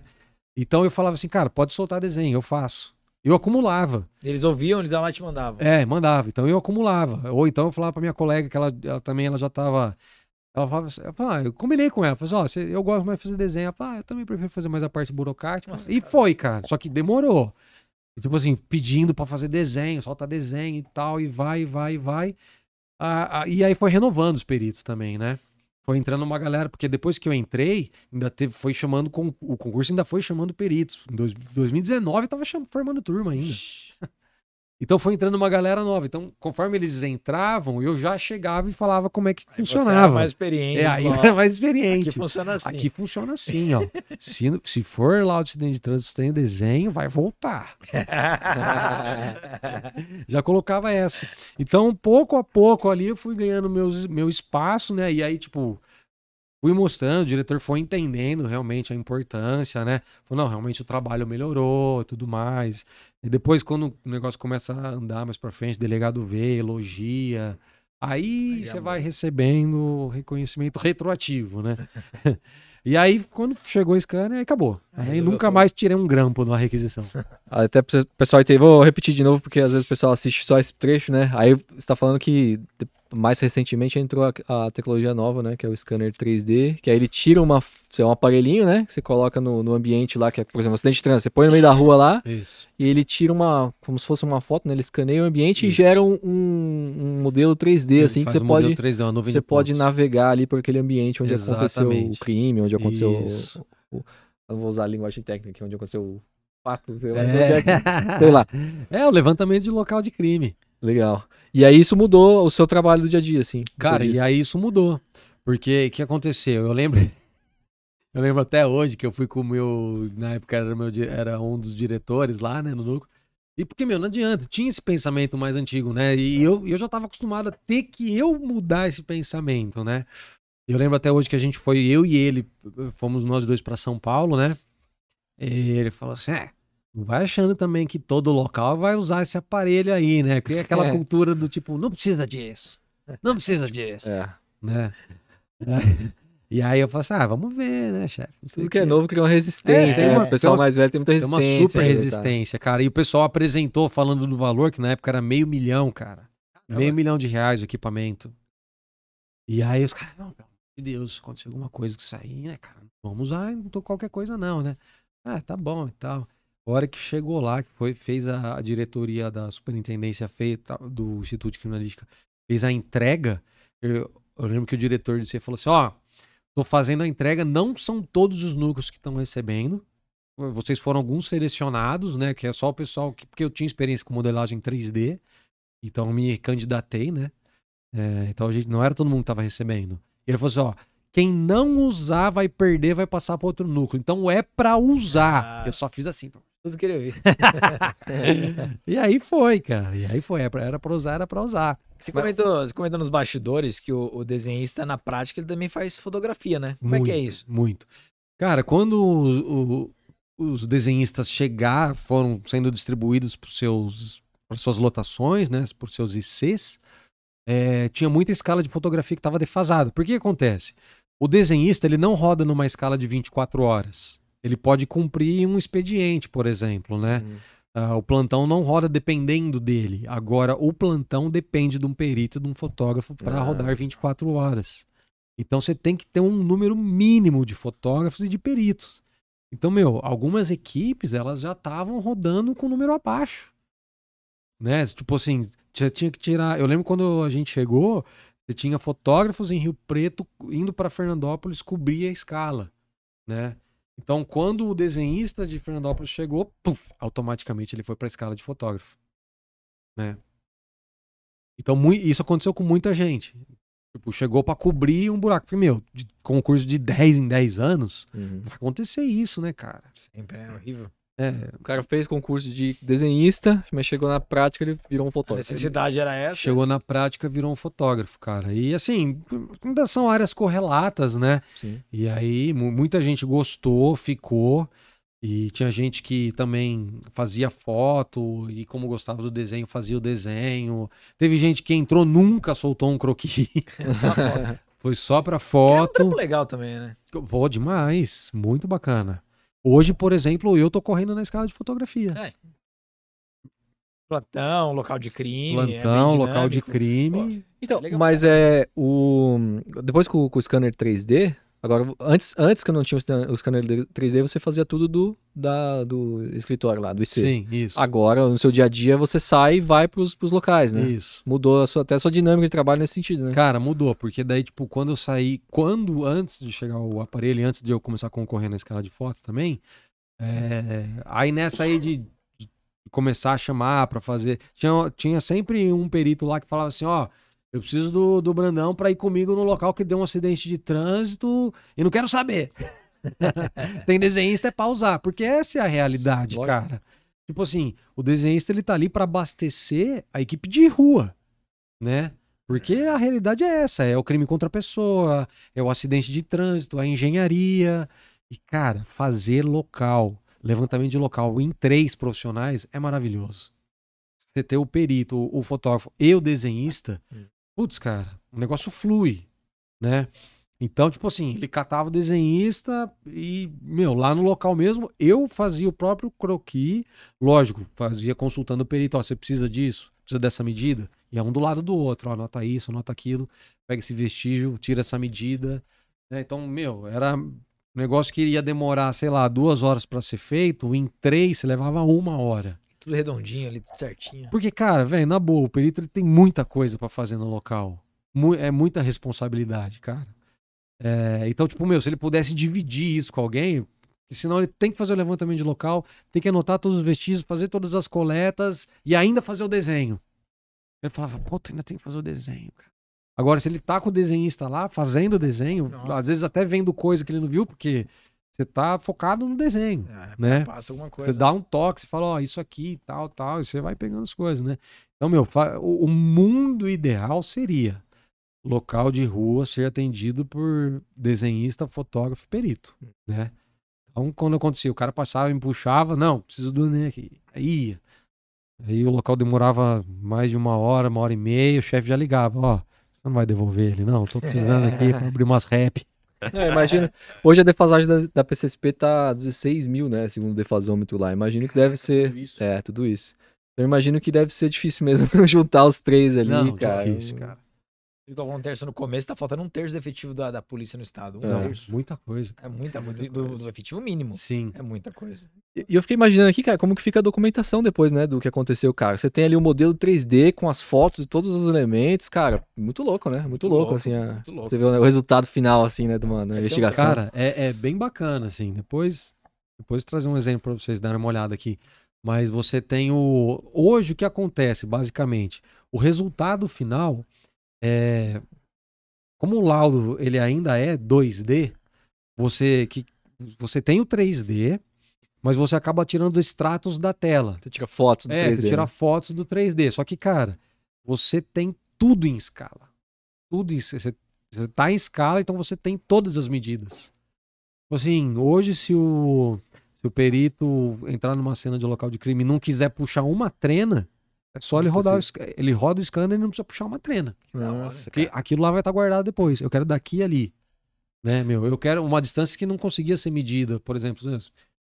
Então eu falava assim, cara, pode soltar desenho, eu faço eu acumulava. Eles ouviam, eles iam lá e te mandavam. É, mandava. Então eu acumulava. Ou então eu falava para minha colega que ela, ela, também ela já tava. Ela falava, assim, eu, falava, ah, eu combinei com ela. Falei, assim, ó, eu gosto mais de fazer desenho. Ela falava, ah, eu também prefiro fazer mais a parte burocrática. Nossa, e cara. foi, cara. Só que demorou. E, tipo assim, pedindo para fazer desenho, solta desenho e tal, e vai, vai, vai. Ah, ah, e aí foi renovando os peritos também, né? foi entrando uma galera, porque depois que eu entrei, ainda teve, foi chamando, o concurso ainda foi chamando peritos. Em 2019 tava formando turma ainda. Então foi entrando uma galera nova. Então, conforme eles entravam, eu já chegava e falava como é que aí funcionava. Você era mais experiente. É, aí ó. era mais experiente. Aqui funciona assim. Aqui funciona assim, ó. se, se for lá o acidente de trânsito tem desenho, vai voltar. já colocava essa. Então, pouco a pouco ali eu fui ganhando meus, meu espaço, né? E aí, tipo, fui mostrando, o diretor foi entendendo realmente a importância, né? Falou, não, realmente o trabalho melhorou e tudo mais. E depois, quando o negócio começa a andar mais para frente, delegado vê, elogia. Aí, você vai recebendo reconhecimento retroativo, né? e aí, quando chegou esse scanner, acabou. Aí, aí nunca mais tirei um grampo numa requisição. Até pessoal entender, vou repetir de novo, porque às vezes o pessoal assiste só esse trecho, né? Aí você tá falando que mais recentemente entrou a, a, tecnologia nova, né? Que é o scanner 3D, que aí ele tira uma, é um aparelhinho, né? Que você coloca no, no ambiente lá, que é, por exemplo, um acidente de trânsito. Você põe no meio da rua lá Isso. e ele tira uma, como se fosse uma foto, né? Ele escaneia o ambiente Isso. e gera um, um modelo 3D, ele assim, que você um pode. 3D, você pode navegar ali por aquele ambiente onde Exatamente. aconteceu o crime, onde aconteceu. Isso. O, o, eu vou usar a linguagem técnica, onde aconteceu o fato, sei lá. É. Né, sei lá. é o levantamento de local de crime. Legal. E aí isso mudou o seu trabalho do dia a dia, assim. Cara, e aí isso mudou. Porque o que aconteceu? Eu lembro. Eu lembro até hoje que eu fui com o meu. Na época era, meu, era um dos diretores lá, né, no núcleo. E porque, meu, não adianta, tinha esse pensamento mais antigo, né? E é. eu, eu já estava acostumado a ter que eu mudar esse pensamento, né? Eu lembro até hoje que a gente foi, eu e ele, fomos nós dois para São Paulo, né? E ele falou assim: é, não vai achando também que todo local vai usar esse aparelho aí, né? Porque é aquela é. cultura do tipo, não precisa disso, não precisa disso, é. né? É. E aí eu falo assim, ah, vamos ver, né, chefe? Tudo que é novo cria uma resistência, é, é. né? O pessoal mais velho tem muita resistência. Tem uma super né, resistência, cara. E o pessoal apresentou falando do valor, que na época era meio milhão, cara. Caramba. Meio milhão de reais o equipamento. E aí os caras, não, pelo amor de Deus, aconteceu alguma coisa com isso aí, né, cara? Vamos usar, não tô qualquer coisa não, né? Ah, tá bom e tal. A hora que chegou lá, que foi, fez a, a diretoria da superintendência feita do Instituto de Criminalística, fez a entrega, eu, eu lembro que o diretor disse, falou assim, ó, tô fazendo a entrega, não são todos os núcleos que estão recebendo, vocês foram alguns selecionados, né, que é só o pessoal, que, porque eu tinha experiência com modelagem 3D, então me candidatei, né, é, então a gente, não era todo mundo que tava recebendo. E ele falou assim, ó, quem não usar vai perder, vai passar para outro núcleo. Então é para usar. Ah. Eu só fiz assim. Tudo queria ouvir. e aí foi, cara. E aí foi. É era pra usar, era pra usar. Você comentou, você comentou nos bastidores que o, o desenhista, na prática, ele também faz fotografia, né? Como muito, é que é isso? Muito. Cara, quando o, o, os desenhistas chegar, foram sendo distribuídos por seus por suas lotações, né? Por seus ICs, é, tinha muita escala de fotografia que estava defasada. Por que acontece? O desenhista ele não roda numa escala de 24 horas. Ele pode cumprir um expediente, por exemplo, né? Uhum. Uh, o plantão não roda dependendo dele. Agora, o plantão depende de um perito, de um fotógrafo para ah. rodar 24 horas. Então, você tem que ter um número mínimo de fotógrafos e de peritos. Então, meu, algumas equipes elas já estavam rodando com o número abaixo. Né? Tipo assim, você tinha que tirar. Eu lembro quando a gente chegou, você tinha fotógrafos em Rio Preto indo para Fernandópolis cobrir a escala, né? Então, quando o desenhista de Fernandópolis chegou, puf, automaticamente ele foi para a escala de fotógrafo, né? Então, isso aconteceu com muita gente. Tipo, chegou para cobrir um buraco. primeiro, de concurso de 10 em 10 anos, uhum. vai acontecer isso, né, cara? Sempre é horrível. É, o cara fez concurso de desenhista, mas chegou na prática ele virou um fotógrafo. A necessidade era essa? Chegou na prática, virou um fotógrafo, cara. E assim, ainda são áreas correlatas, né? Sim. E aí muita gente gostou, ficou. E tinha gente que também fazia foto e como gostava do desenho, fazia o desenho. Teve gente que entrou, nunca soltou um croquis. Foi só pra foto. Que é um legal também, né? Vou demais. Muito bacana. Hoje, por exemplo, eu tô correndo na escala de fotografia. É. Plantão, local de crime. É Plantão, é local de crime. Pô, é então, mas é o depois com, com o scanner 3D, Agora, antes, antes que eu não tinha o scanner 3D, você fazia tudo do, da, do escritório lá, do IC. Sim, isso. Agora, no seu dia a dia, você sai e vai pros, os locais, né? Isso. Mudou a sua, até a sua dinâmica de trabalho nesse sentido, né? Cara, mudou, porque daí, tipo, quando eu saí, quando, antes de chegar o aparelho, antes de eu começar a concorrer na escala de foto também, é... aí nessa aí de começar a chamar para fazer. Tinha, tinha sempre um perito lá que falava assim: ó, oh, eu preciso do, do Brandão para ir comigo no local que deu um acidente de trânsito e não quero saber. Tem desenhista é pausar, porque essa é a realidade, Sim, cara. Tipo assim, o desenhista ele tá ali para abastecer a equipe de rua, né? Porque a realidade é essa, é o crime contra a pessoa, é o acidente de trânsito, a engenharia. E cara, fazer local, levantamento de local em três profissionais é maravilhoso você ter o perito, o fotógrafo e o desenhista, hum putz, cara, o negócio flui, né? Então, tipo assim, ele catava o desenhista e, meu, lá no local mesmo, eu fazia o próprio croqui, lógico, fazia consultando o perito, ó, você precisa disso, precisa dessa medida, e é um do lado do outro, ó, anota isso, anota aquilo, pega esse vestígio, tira essa medida, né? Então, meu, era um negócio que ia demorar, sei lá, duas horas para ser feito, em três você levava uma hora tudo redondinho ali, tudo certinho. Porque, cara, velho, na boa, o perito ele tem muita coisa para fazer no local. É muita responsabilidade, cara. É, então, tipo, meu, se ele pudesse dividir isso com alguém, senão ele tem que fazer o levantamento de local, tem que anotar todos os vestígios, fazer todas as coletas e ainda fazer o desenho. Ele falava, puta, ainda tem que fazer o desenho, cara. Agora, se ele tá com o desenhista lá, fazendo o desenho, Nossa. às vezes até vendo coisa que ele não viu, porque você tá focado no desenho, é, né? Passa alguma coisa. Você dá um toque, você fala, ó, isso aqui, tal, tal, e você vai pegando as coisas, né? Então, meu, o mundo ideal seria local de rua ser atendido por desenhista, fotógrafo, perito, né? Então, quando acontecia, o cara passava e me puxava, não, preciso do neném aqui. Aí ia. Aí o local demorava mais de uma hora, uma hora e meia, o chefe já ligava, ó, você não vai devolver ele, não? Tô precisando aqui pra abrir umas rap imagina. Hoje a defasagem da, da PCSP tá 16 mil, né? Segundo o defasômetro lá. Imagino que deve é ser. Tudo isso. É, tudo isso. Eu imagino que deve ser difícil mesmo juntar os três ali, Não, cara. Difícil, cara igual um terço no começo, tá faltando um terço do efetivo da, da polícia no estado. Um é, terço. Muita coisa. É muita, muita do, coisa. Do, efetivo mínimo. Sim. É muita coisa. E eu fiquei imaginando aqui, cara, como que fica a documentação depois, né, do que aconteceu, cara. Você tem ali o um modelo 3D com as fotos de todos os elementos, cara, muito louco, né? Muito, muito louco, louco, assim, a... muito louco. você vê o resultado final, assim, né, de uma, uma investigação. Cara, é, é bem bacana, assim, depois, depois trazer um exemplo pra vocês darem uma olhada aqui. Mas você tem o... Hoje o que acontece, basicamente? O resultado final é, como o laudo ele ainda é 2D, você que você tem o 3D, mas você acaba tirando extratos da tela. Você tira fotos do é, 3D. Você tira né? fotos do 3D. Só que, cara, você tem tudo em escala. Tudo você, você tá em escala, então você tem todas as medidas. Tipo assim, hoje, se o, se o perito entrar numa cena de local de crime e não quiser puxar uma trena, é só ele rodar, o, ele roda o scanner e não precisa puxar uma trena. Nossa, porque aquilo lá vai estar tá guardado depois. Eu quero daqui ali. Né, meu? Eu quero uma distância que não conseguia ser medida, por exemplo, né,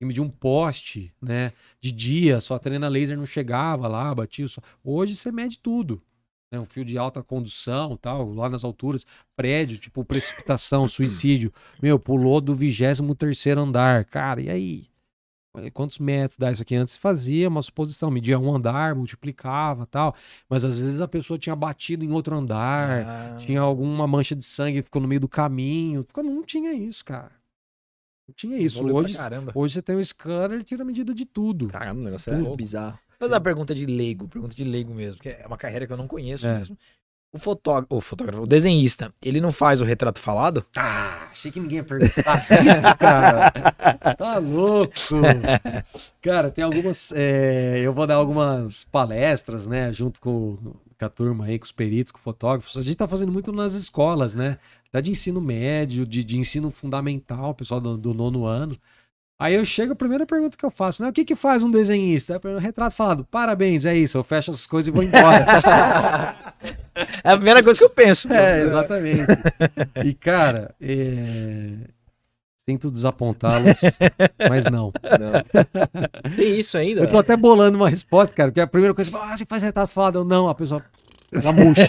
medir um poste, né? De dia, só a trena laser não chegava lá, batia só. Hoje você mede tudo. Né? Um fio de alta condução, tal, lá nas alturas, prédio, tipo precipitação, suicídio. Meu, pulou do 23 terceiro andar. Cara, e aí? quantos metros dá isso aqui? Antes fazia uma suposição, media um andar, multiplicava tal. Mas às vezes a pessoa tinha batido em outro andar, ah. tinha alguma mancha de sangue que ficou no meio do caminho. Não tinha isso, cara. Não tinha isso. Hoje, hoje você tem um scanner e tira a medida de tudo. Caramba, o negócio é tudo. é bizarro. Mas a pergunta de leigo, pergunta de leigo mesmo, que é uma carreira que eu não conheço é. mesmo. O fotógrafo, o fotógrafo, o desenhista, ele não faz o retrato falado? Ah, achei que ninguém ia perguntar isso, cara. Tá louco. Cara, tem algumas. É, eu vou dar algumas palestras, né, junto com, com, a turma aí, com os peritos, com fotógrafos. A gente tá fazendo muito nas escolas, né? Até de ensino médio, de, de ensino fundamental, pessoal do, do nono ano. Aí eu chego, a primeira pergunta que eu faço, né? O que que faz um desenhista? Um é retrato falado, parabéns, é isso, eu fecho as coisas e vou embora. é a primeira coisa que eu penso. É, exatamente. E, cara, é... Sinto desapontá-los, mas não. não. Tem isso ainda? Eu tô até bolando uma resposta, cara, porque a primeira coisa, é, ah, você faz retrato falado, eu não, a pessoa... Ela murcha.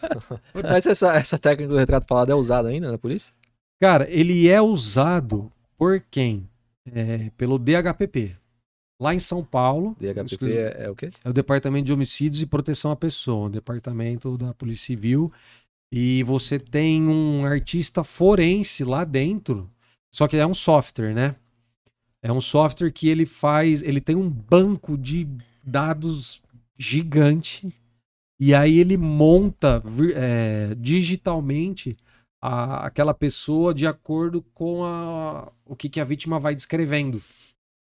mas essa, essa técnica do retrato falado é usada ainda na polícia? Cara, ele é usado por quem? é, pelo DHPP. Lá em São Paulo. DHPP é, é, o quê? É o Departamento de Homicídios e Proteção à Pessoa, Departamento da Polícia Civil. E você tem um artista forense lá dentro, só que é um software, né? É um software que ele faz, ele tem um banco de dados gigante e aí ele monta é, digitalmente a, aquela pessoa de acordo com a, o que, que a vítima vai descrevendo.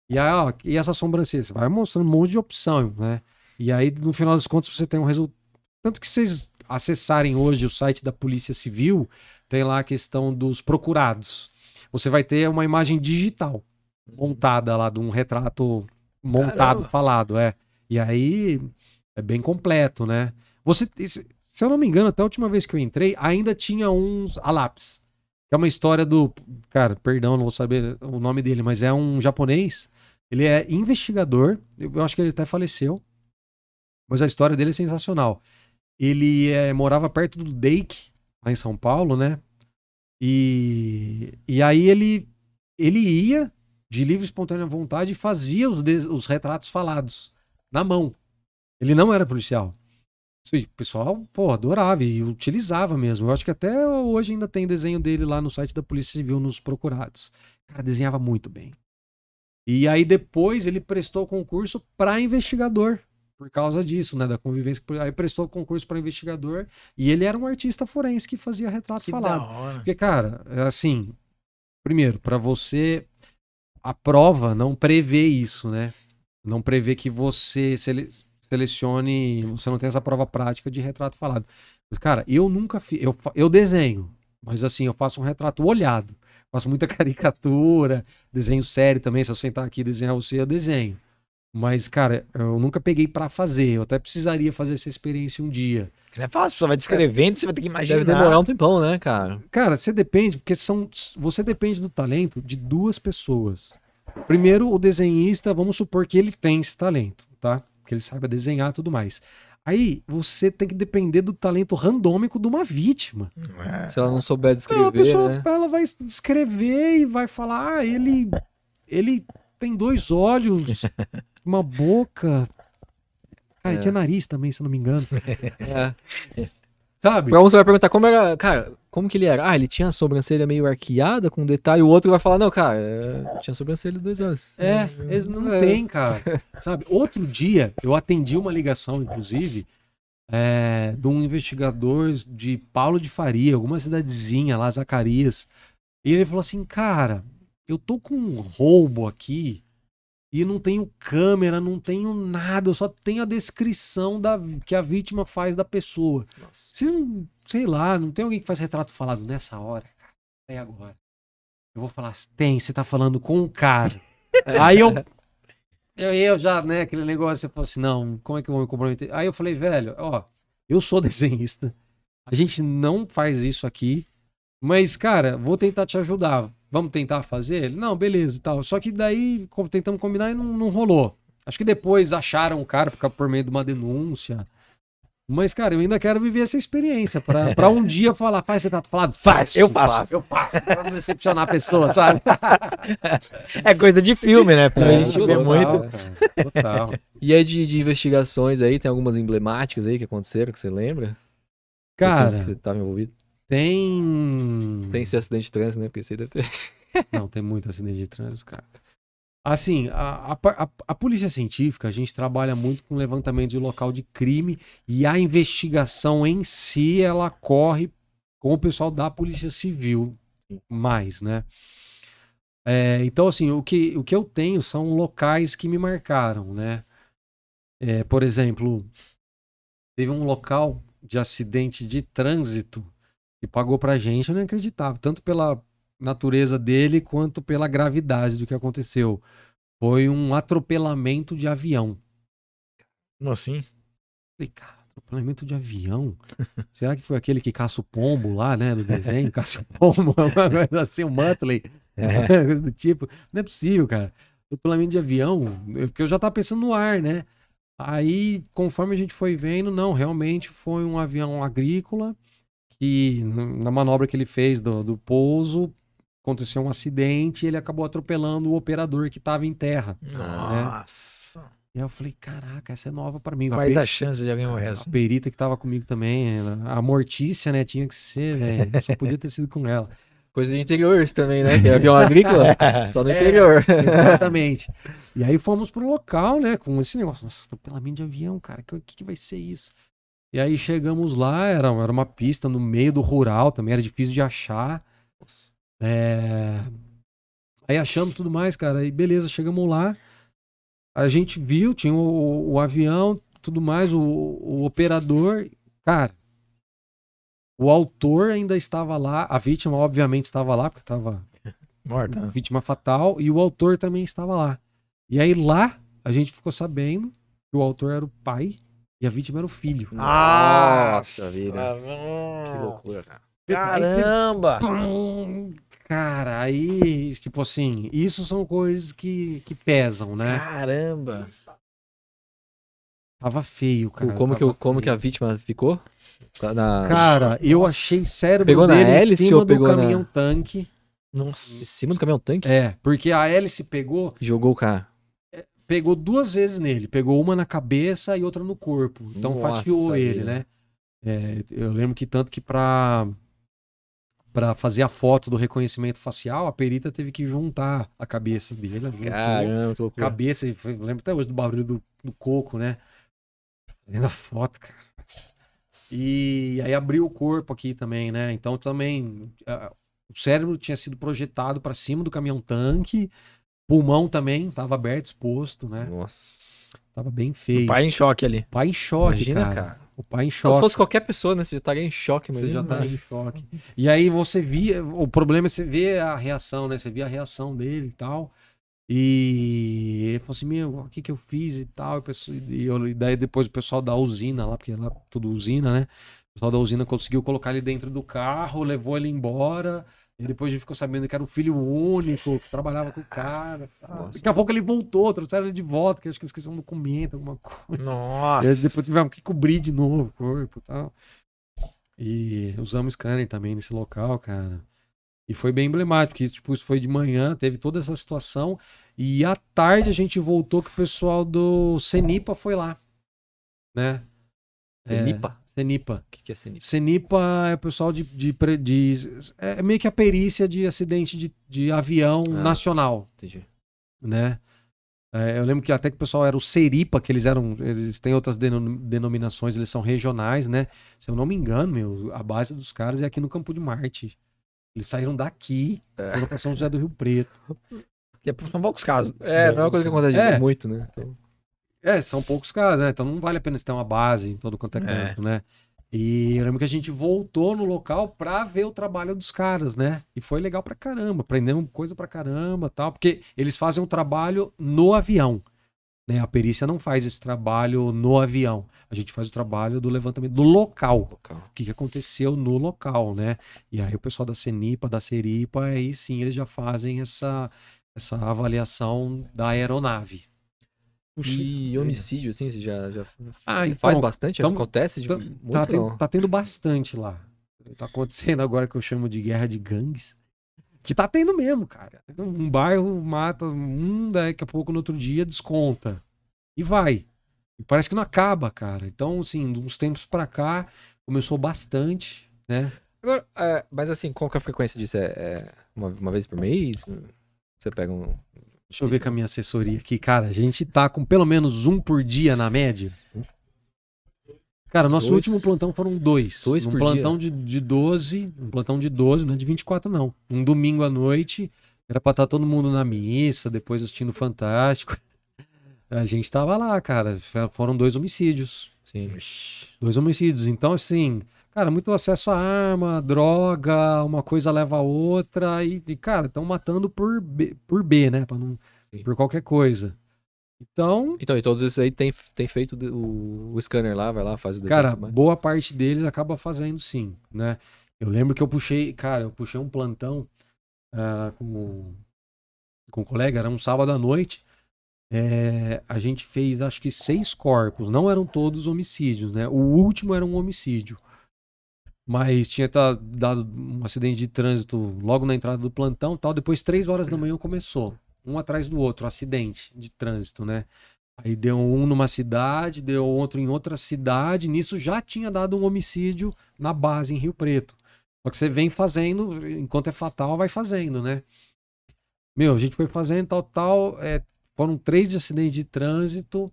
E, aí, ó, e essa sobrancelha? Você vai mostrando um monte de opção, né? E aí, no final das contas, você tem um resultado. Tanto que vocês acessarem hoje o site da Polícia Civil, tem lá a questão dos procurados. Você vai ter uma imagem digital montada lá de um retrato montado, Caramba. falado, é. E aí é bem completo, né? Você se eu não me engano, até a última vez que eu entrei, ainda tinha uns a lápis. Que é uma história do. Cara, perdão, não vou saber o nome dele, mas é um japonês. Ele é investigador. Eu acho que ele até faleceu. Mas a história dele é sensacional. Ele é, morava perto do Dake, lá em São Paulo, né? E, e aí ele, ele ia de livre espontânea vontade e fazia os, os retratos falados na mão. Ele não era policial. Sim, o pessoal, pô, adorava e utilizava mesmo. Eu acho que até hoje ainda tem desenho dele lá no site da Polícia Civil nos procurados. Cara, desenhava muito bem. E aí depois ele prestou concurso para investigador por causa disso, né, da convivência. Aí prestou concurso para investigador e ele era um artista forense que fazia retrato que falado. Porque cara, é assim, primeiro, para você a prova não prevê isso, né? Não prevê que você se ele selecione, você não tem essa prova prática de retrato falado. Mas, cara, eu nunca fiz, eu, eu desenho, mas assim, eu faço um retrato olhado. Faço muita caricatura, desenho sério também. Se eu sentar aqui e desenhar você, eu desenho. Mas, cara, eu nunca peguei para fazer. Eu até precisaria fazer essa experiência um dia. Não é fácil, você vai descrevendo, você vai ter que imaginar. Deve demorar um tempão, né, cara? Cara, você depende, porque são. Você depende do talento de duas pessoas. Primeiro, o desenhista, vamos supor que ele tem esse talento, tá? que ele saiba desenhar e tudo mais. Aí você tem que depender do talento randômico de uma vítima. É. Se ela não souber descrever, não, a pessoa, né? ela vai descrever e vai falar: "Ah, ele ele tem dois olhos, uma boca, Cara, é. tinha nariz também, se não me engano. É. Sabe? Pra um você vai perguntar como era. Cara, como que ele era? Ah, ele tinha a sobrancelha meio arqueada com um detalhe. O outro vai falar, não, cara, é, tinha sobrancelha dois anos. É, eles não é. tem, cara. Sabe? Outro dia, eu atendi uma ligação, inclusive, é, de um investigador de Paulo de Faria, alguma cidadezinha lá, Zacarias. E ele falou assim, cara, eu tô com um roubo aqui e não tenho câmera, não tenho nada, eu só tenho a descrição da, que a vítima faz da pessoa. Vocês não, sei lá, não tem alguém que faz retrato falado nessa hora, cara. É agora. Eu vou falar, tem, você tá falando com o cara. É. Aí eu, eu, eu já, né, aquele negócio, você falou assim, não, como é que eu vou me comprometer? Aí eu falei, velho, ó, eu sou desenhista, a gente não faz isso aqui, mas, cara, vou tentar te ajudar. Vamos tentar fazer? Ele, não, beleza e tal. Só que daí tentamos combinar e não, não rolou. Acho que depois acharam o cara por, por meio de uma denúncia. Mas, cara, eu ainda quero viver essa experiência para um dia falar, faz você tá falado, faz. Eu faço, eu faço, pra decepcionar a pessoa, sabe? É coisa de filme, né? Para é, a gente ver muito. Cara, total. E é de, de, investigações aí, tem algumas emblemáticas aí que aconteceram que você lembra? Cara, você, você tava envolvido? Tem. Tem esse acidente de trânsito, né? Pensei deve ter. Não, tem muito acidente de trânsito, cara. Assim, a, a, a, polícia científica, a gente trabalha muito com levantamento de local de crime e a investigação em si, ela corre com o pessoal da polícia civil mais, né? É, então, assim, o que, o que eu tenho são locais que me marcaram, né? É, por exemplo, teve um local de acidente de trânsito e pagou pra gente, eu não acreditava, tanto pela natureza dele quanto pela gravidade do que aconteceu. Foi um atropelamento de avião. Como assim? Falei, cara, atropelamento de avião? Será que foi aquele que caça o pombo lá, né, do desenho? Caça o pombo, assim, o Muttley, é. coisa do tipo. Não é possível, cara. Atropelamento de avião, é porque eu já tava pensando no ar, né? Aí, conforme a gente foi vendo, não, realmente foi um avião agrícola que na manobra que ele fez do, do pouso, aconteceu um acidente e ele acabou atropelando o operador que estava em terra. Né? Nossa! Né? E aí eu falei, caraca, essa é nova para mim. Vai dar chance de alguém morrer A assim. perita que estava comigo também, ela, a mortícia, né, tinha que ser, né? só podia ter sido com ela. Coisa de interior isso também, né? Que é avião agrícola, só no é, interior. É, exatamente. E aí fomos pro local, né, com esse negócio, nossa, atropelamento de avião, cara, o que, que vai ser isso? E aí chegamos lá, era, era uma pista no meio do rural, também era difícil de achar. É... Aí achamos tudo mais, cara. E beleza, chegamos lá. A gente viu, tinha o, o avião, tudo mais, o, o operador. Cara, o autor ainda estava lá, a vítima, obviamente, estava lá, porque estava morta. Né? Vítima fatal, e o autor também estava lá. E aí lá a gente ficou sabendo que o autor era o pai e a vítima era o filho. Nossa, Nossa vida. Que loucura, cara. Caramba! Cara, aí, tipo assim, isso são coisas que, que pesam, né? Caramba! Tava feio, cara. Como, que, eu, como que a vítima ficou? Tá na... Cara, eu achei sério. pegou na hélice em cima ou pegou do caminhão na... tanque. Nossa. Em cima do caminhão tanque? É, porque a hélice pegou. Jogou o carro pegou duas vezes nele. Pegou uma na cabeça e outra no corpo. Então Nossa, fatiou aí. ele, né? É, eu lembro que tanto que pra, pra fazer a foto do reconhecimento facial, a perita teve que juntar a cabeça dele. Caramba, que loucura. Cabeça, lembro até hoje do barulho do, do coco, né? na a foto, cara. E aí abriu o corpo aqui também, né? Então também... Ah, o cérebro tinha sido projetado para cima do caminhão tanque Pulmão também estava aberto, exposto, né? Nossa. Tava bem feio. O pai em choque ali. O pai em choque, Imagina, cara. cara. O pai em choque. se fosse qualquer pessoa, né? Você já estaria em choque, mas você já tá né? em choque. E aí você via. O problema é você ver a reação, né? Você via a reação dele e tal. E ele falou assim: Meu, o que, que eu fiz e tal. E, eu, e daí depois o pessoal da usina lá, porque lá tudo usina, né? O pessoal da usina conseguiu colocar ele dentro do carro, levou ele embora. E depois a gente ficou sabendo que era um filho único, que trabalhava com o cara. Sabe? Daqui a pouco ele voltou, trouxeram ele de volta, que acho que esqueceram um documento, alguma coisa. Nossa. E depois tivemos que cobrir de novo o corpo e tal. E usamos scanner também nesse local, cara. E foi bem emblemático, porque isso, tipo, isso foi de manhã, teve toda essa situação. E à tarde a gente voltou que o pessoal do Cenipa foi lá. Né? Cenipa? É, Cenipa. O que, que é Cenipa? Cenipa é o pessoal de, de, de, É meio que a perícia de acidente de, de avião ah, nacional. Entendi. Né? É, eu lembro que até que o pessoal era o Seripa, que eles eram. Eles têm outras denom denominações, eles são regionais, né? Se eu não me engano, meu, a base dos caras é aqui no Campo de Marte. Eles saíram daqui, é. foram São José do Rio Preto. Que é são poucos casos. É, não, né? não é uma coisa que é. acontece é. muito, né? Então... É, são poucos caras, né? Então não vale a pena você ter uma base em todo quanto é, é. canto, é. né? E eu lembro que a gente voltou no local pra ver o trabalho dos caras, né? E foi legal pra caramba, aprendemos coisa pra caramba tal, porque eles fazem um trabalho no avião. Né? A perícia não faz esse trabalho no avião. A gente faz o trabalho do levantamento do local. local. O que, que aconteceu no local, né? E aí o pessoal da CENIPA, da CERIPA, aí sim eles já fazem essa, essa avaliação da aeronave. Puxa, e homicídio, assim, você já, já ah, então, faz bastante? Tamo, acontece? Tipo, tá, tendo, tá, tendo, bastante lá. Tá acontecendo agora que eu chamo de guerra de gangues. Que tá tendo mesmo, cara. Um bairro mata um, daqui a pouco no outro dia desconta. E vai. E parece que não acaba, cara. Então, assim, de uns tempos pra cá, começou bastante, né? Agora, é, mas assim, qual que é a frequência disso? É, é uma, uma, vez por mês? Você pega um, Deixa eu ver com a minha assessoria aqui, cara. A gente tá com pelo menos um por dia na média. Cara, nosso dois. último plantão foram dois. Dois um por plantão dia. De, de 12, um plantão de 12, não é de 24 não. Um domingo à noite, era pra estar tá todo mundo na missa, depois assistindo Fantástico. A gente tava lá, cara. Foram dois homicídios. Sim. Dois homicídios. Então, assim, Cara, muito acesso a arma, droga, uma coisa leva a outra. E, e cara, estão matando por B, por B, né? não, por qualquer coisa. Então. Então, e todos esses aí tem, tem feito o, o scanner lá, vai lá, faz o Cara, mais. boa parte deles acaba fazendo sim, né? Eu lembro que eu puxei, cara, eu puxei um plantão uh, com, com um colega, era um sábado à noite. É, a gente fez acho que seis corpos, não eram todos homicídios, né? O último era um homicídio. Mas tinha dado um acidente de trânsito logo na entrada do plantão tal. Depois, três horas da manhã, começou. Um atrás do outro, acidente de trânsito, né? Aí deu um numa cidade, deu outro em outra cidade. Nisso já tinha dado um homicídio na base, em Rio Preto. Só que você vem fazendo, enquanto é fatal, vai fazendo, né? Meu, a gente foi fazendo tal, tal. É, foram três acidentes de trânsito.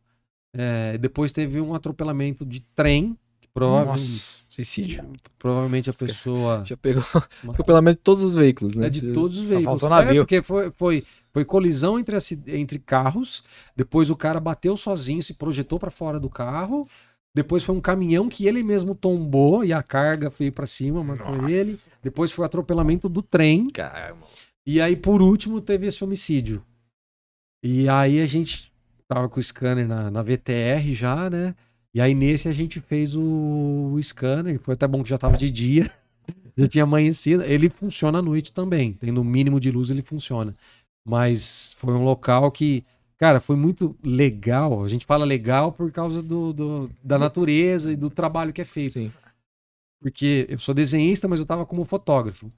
É, depois teve um atropelamento de trem Provavelmente. Nossa, suicídio. Provavelmente a pessoa. Já pegou. Ficou pelo menos de todos os veículos, né? É de todos os Só Faltou navio. É, porque foi, foi, foi colisão entre, entre carros. Depois o cara bateu sozinho, se projetou para fora do carro. Depois foi um caminhão que ele mesmo tombou e a carga foi para cima, matou ele. Depois foi o atropelamento do trem. Caramba. E aí, por último, teve esse homicídio. E aí a gente tava com o scanner na, na VTR já, né? E aí nesse a gente fez o, o scanner, foi até bom que já estava de dia, já tinha amanhecido. Ele funciona à noite também, tem no mínimo de luz ele funciona. Mas foi um local que, cara, foi muito legal. A gente fala legal por causa do, do da natureza e do trabalho que é feito. Sim. Porque eu sou desenhista, mas eu estava como fotógrafo.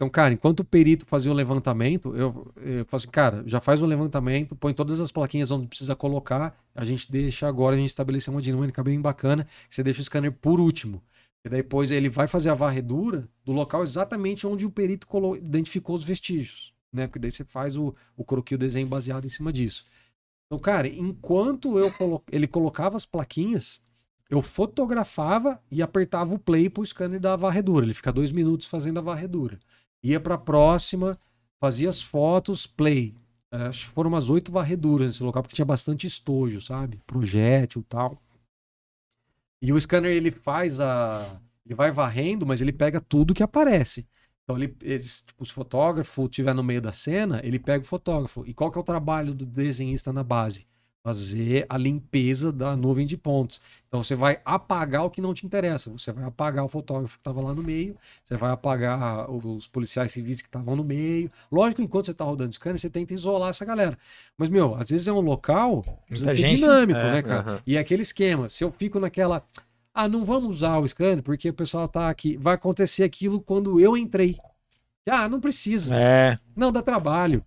Então, cara, enquanto o perito fazia o levantamento, eu, eu falo assim, cara, já faz o levantamento, põe todas as plaquinhas onde precisa colocar, a gente deixa agora, a gente estabelece uma dinâmica bem bacana, você deixa o scanner por último. E depois ele vai fazer a varredura do local exatamente onde o perito identificou os vestígios, né? Porque daí você faz o, o croquis, o desenho baseado em cima disso. Então, cara, enquanto eu colo ele colocava as plaquinhas, eu fotografava e apertava o play pro scanner da varredura. Ele fica dois minutos fazendo a varredura ia para a próxima, fazia as fotos, play. É, acho que foram umas oito varreduras nesse local, porque tinha bastante estojo, sabe? Projétil e tal. E o scanner, ele faz a. Ele vai varrendo, mas ele pega tudo que aparece. Então, ele, eles, tipo, se o fotógrafo estiver no meio da cena, ele pega o fotógrafo. E qual que é o trabalho do desenhista na base? fazer a limpeza da nuvem de pontos. Então você vai apagar o que não te interessa. Você vai apagar o fotógrafo que estava lá no meio, você vai apagar os policiais civis que estavam no meio. Lógico, enquanto você está rodando scanner, você tenta isolar essa galera. Mas, meu, às vezes é um local é gente, dinâmico, é, né, cara? Uh -huh. E é aquele esquema. Se eu fico naquela. Ah, não vamos usar o scanner porque o pessoal está aqui. Vai acontecer aquilo quando eu entrei. Ah, não precisa. É. Não, dá trabalho.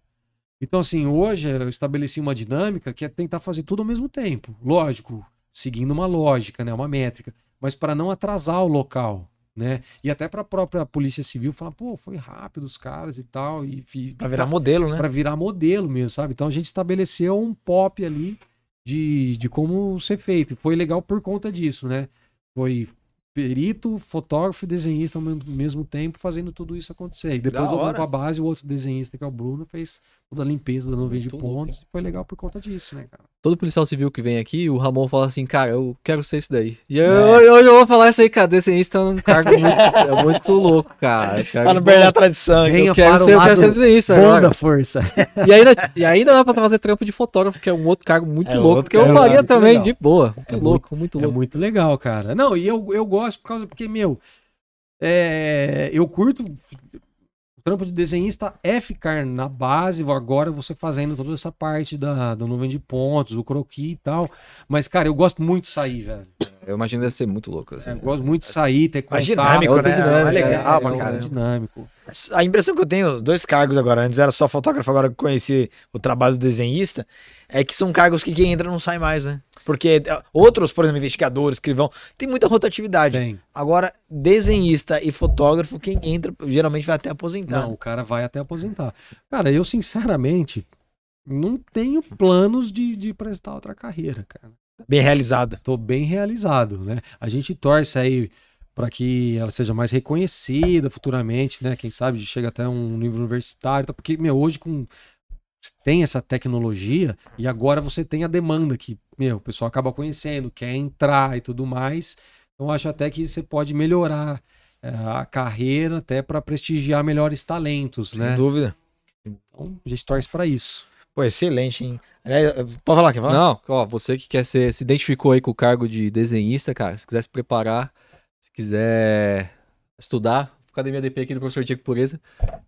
Então, assim, hoje eu estabeleci uma dinâmica que é tentar fazer tudo ao mesmo tempo. Lógico, seguindo uma lógica, né, uma métrica, mas para não atrasar o local, né? E até para a própria Polícia Civil falar, pô, foi rápido os caras e tal. E, e para virar tá modelo, né? Para virar modelo mesmo, sabe? Então a gente estabeleceu um pop ali de, de como ser feito. Foi legal por conta disso, né? Foi perito, fotógrafo e desenhista ao mesmo, mesmo tempo, fazendo tudo isso acontecer. E depois voltou para a base, o outro desenhista, que é o Bruno, fez toda a limpeza da nuvem de pontos. Louco. E foi legal por conta disso, né, cara? Todo policial civil que vem aqui, o Ramon fala assim, cara, eu quero ser isso daí. E eu, é. eu, eu, eu, vou falar isso aí, cara. Desenhista é um cargo muito, é muito louco, cara. Quero, para não perder a tradição. Venha eu quero, ser, eu quero ser desenhista força. E ainda, e ainda dá para fazer trampo de fotógrafo, que é um outro cargo muito é louco, que eu faria também, legal. de boa. É muito é louco, muito, muito louco. É muito legal, cara. Não, e eu, eu gosto gosto por causa. Porque, meu, é, eu curto. O trampo de desenhista é ficar na base, agora você fazendo toda essa parte da, da nuvem de pontos, o croqui e tal. Mas, cara, eu gosto muito de sair, velho. É, eu imagino deve ser muito louco. Assim, é, eu né? gosto muito de assim, sair, ter contato. Mas dinâmico, né? Dinâmico, né? é legal, ah, é, cara. É dinâmico. A impressão que eu tenho, dois cargos agora, antes era só fotógrafo, agora conheci o trabalho do desenhista, é que são cargos que quem entra não sai mais, né? Porque é, outros, por exemplo, investigadores, escrivão, tem muita rotatividade. Tem. Agora, desenhista e fotógrafo, quem entra geralmente vai até aposentar. Não, o cara vai até aposentar. Cara, eu sinceramente não tenho planos de, de prestar outra carreira, cara. Bem realizado. Tô bem realizado, né? A gente torce aí para que ela seja mais reconhecida futuramente, né? Quem sabe chega até um nível universitário, porque meu hoje com tem essa tecnologia e agora você tem a demanda que, meu, o pessoal acaba conhecendo, quer entrar e tudo mais. Então, acho até que você pode melhorar é, a carreira até para prestigiar melhores talentos, Sem né? Sem dúvida. Então, a gente torce para isso. Pô, excelente, hein? É, pode falar, quer falar? Não, ó, você que quer ser, se identificou aí com o cargo de desenhista, cara, se quiser se preparar, se quiser estudar, Academia DP aqui do professor Diego Pureza.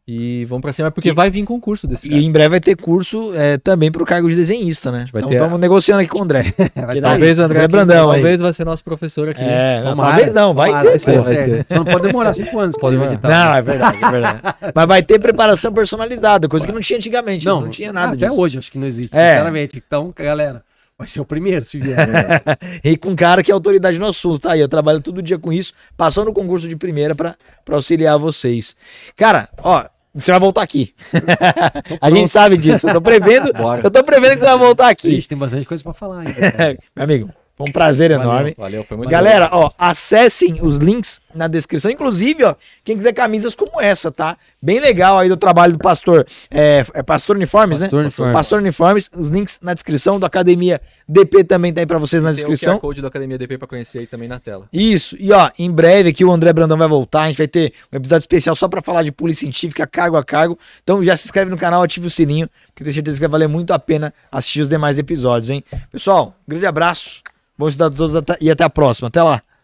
E vamos pra cima, porque e, vai vir concurso desse cara. E em breve vai ter curso é, também pro cargo de desenhista, né? Vai então estamos a... negociando aqui com o André. talvez o André Brandão. Talvez vai ser nosso professor aqui. É, tomara, talvez não, vai tomara, ter. Vai ser, vai Só não pode demorar cinco anos. Pode demorar Não, é né? verdade, é verdade. Mas vai ter preparação personalizada, coisa que não tinha antigamente. Não, não tinha nada até disso. Até hoje, acho que não existe, é. sinceramente. Então, galera. Vai ser o primeiro, se vier. e com um cara que é autoridade no assunto, tá aí. Eu trabalho todo dia com isso, passando o concurso de primeira para auxiliar vocês. Cara, ó, você vai voltar aqui. a gente sabe disso. Eu tô prevendo. Bora. Eu tô prevendo que você vai voltar aqui. Gente, tem bastante coisa para falar ainda. Meu amigo, foi um prazer valeu, enorme. Valeu, foi muito Galera, legal. ó, acessem os links na descrição. Inclusive, ó, quem quiser camisas como essa, tá? Bem legal aí do trabalho do pastor. É, é pastor Uniformes, né? pastor né? Uniformes. Pastor Uniformes. Os links na descrição do Academia DP também tá aí pra vocês na Tem descrição. Tem o QR Code do Academia DP pra conhecer aí também na tela. Isso. E, ó, em breve aqui o André Brandão vai voltar. A gente vai ter um episódio especial só pra falar de polícia científica, cargo a cargo. Então já se inscreve no canal, ative o sininho, que eu tenho certeza que vai valer muito a pena assistir os demais episódios, hein? Pessoal, grande abraço. Bons estudar todos e até a próxima. Até lá.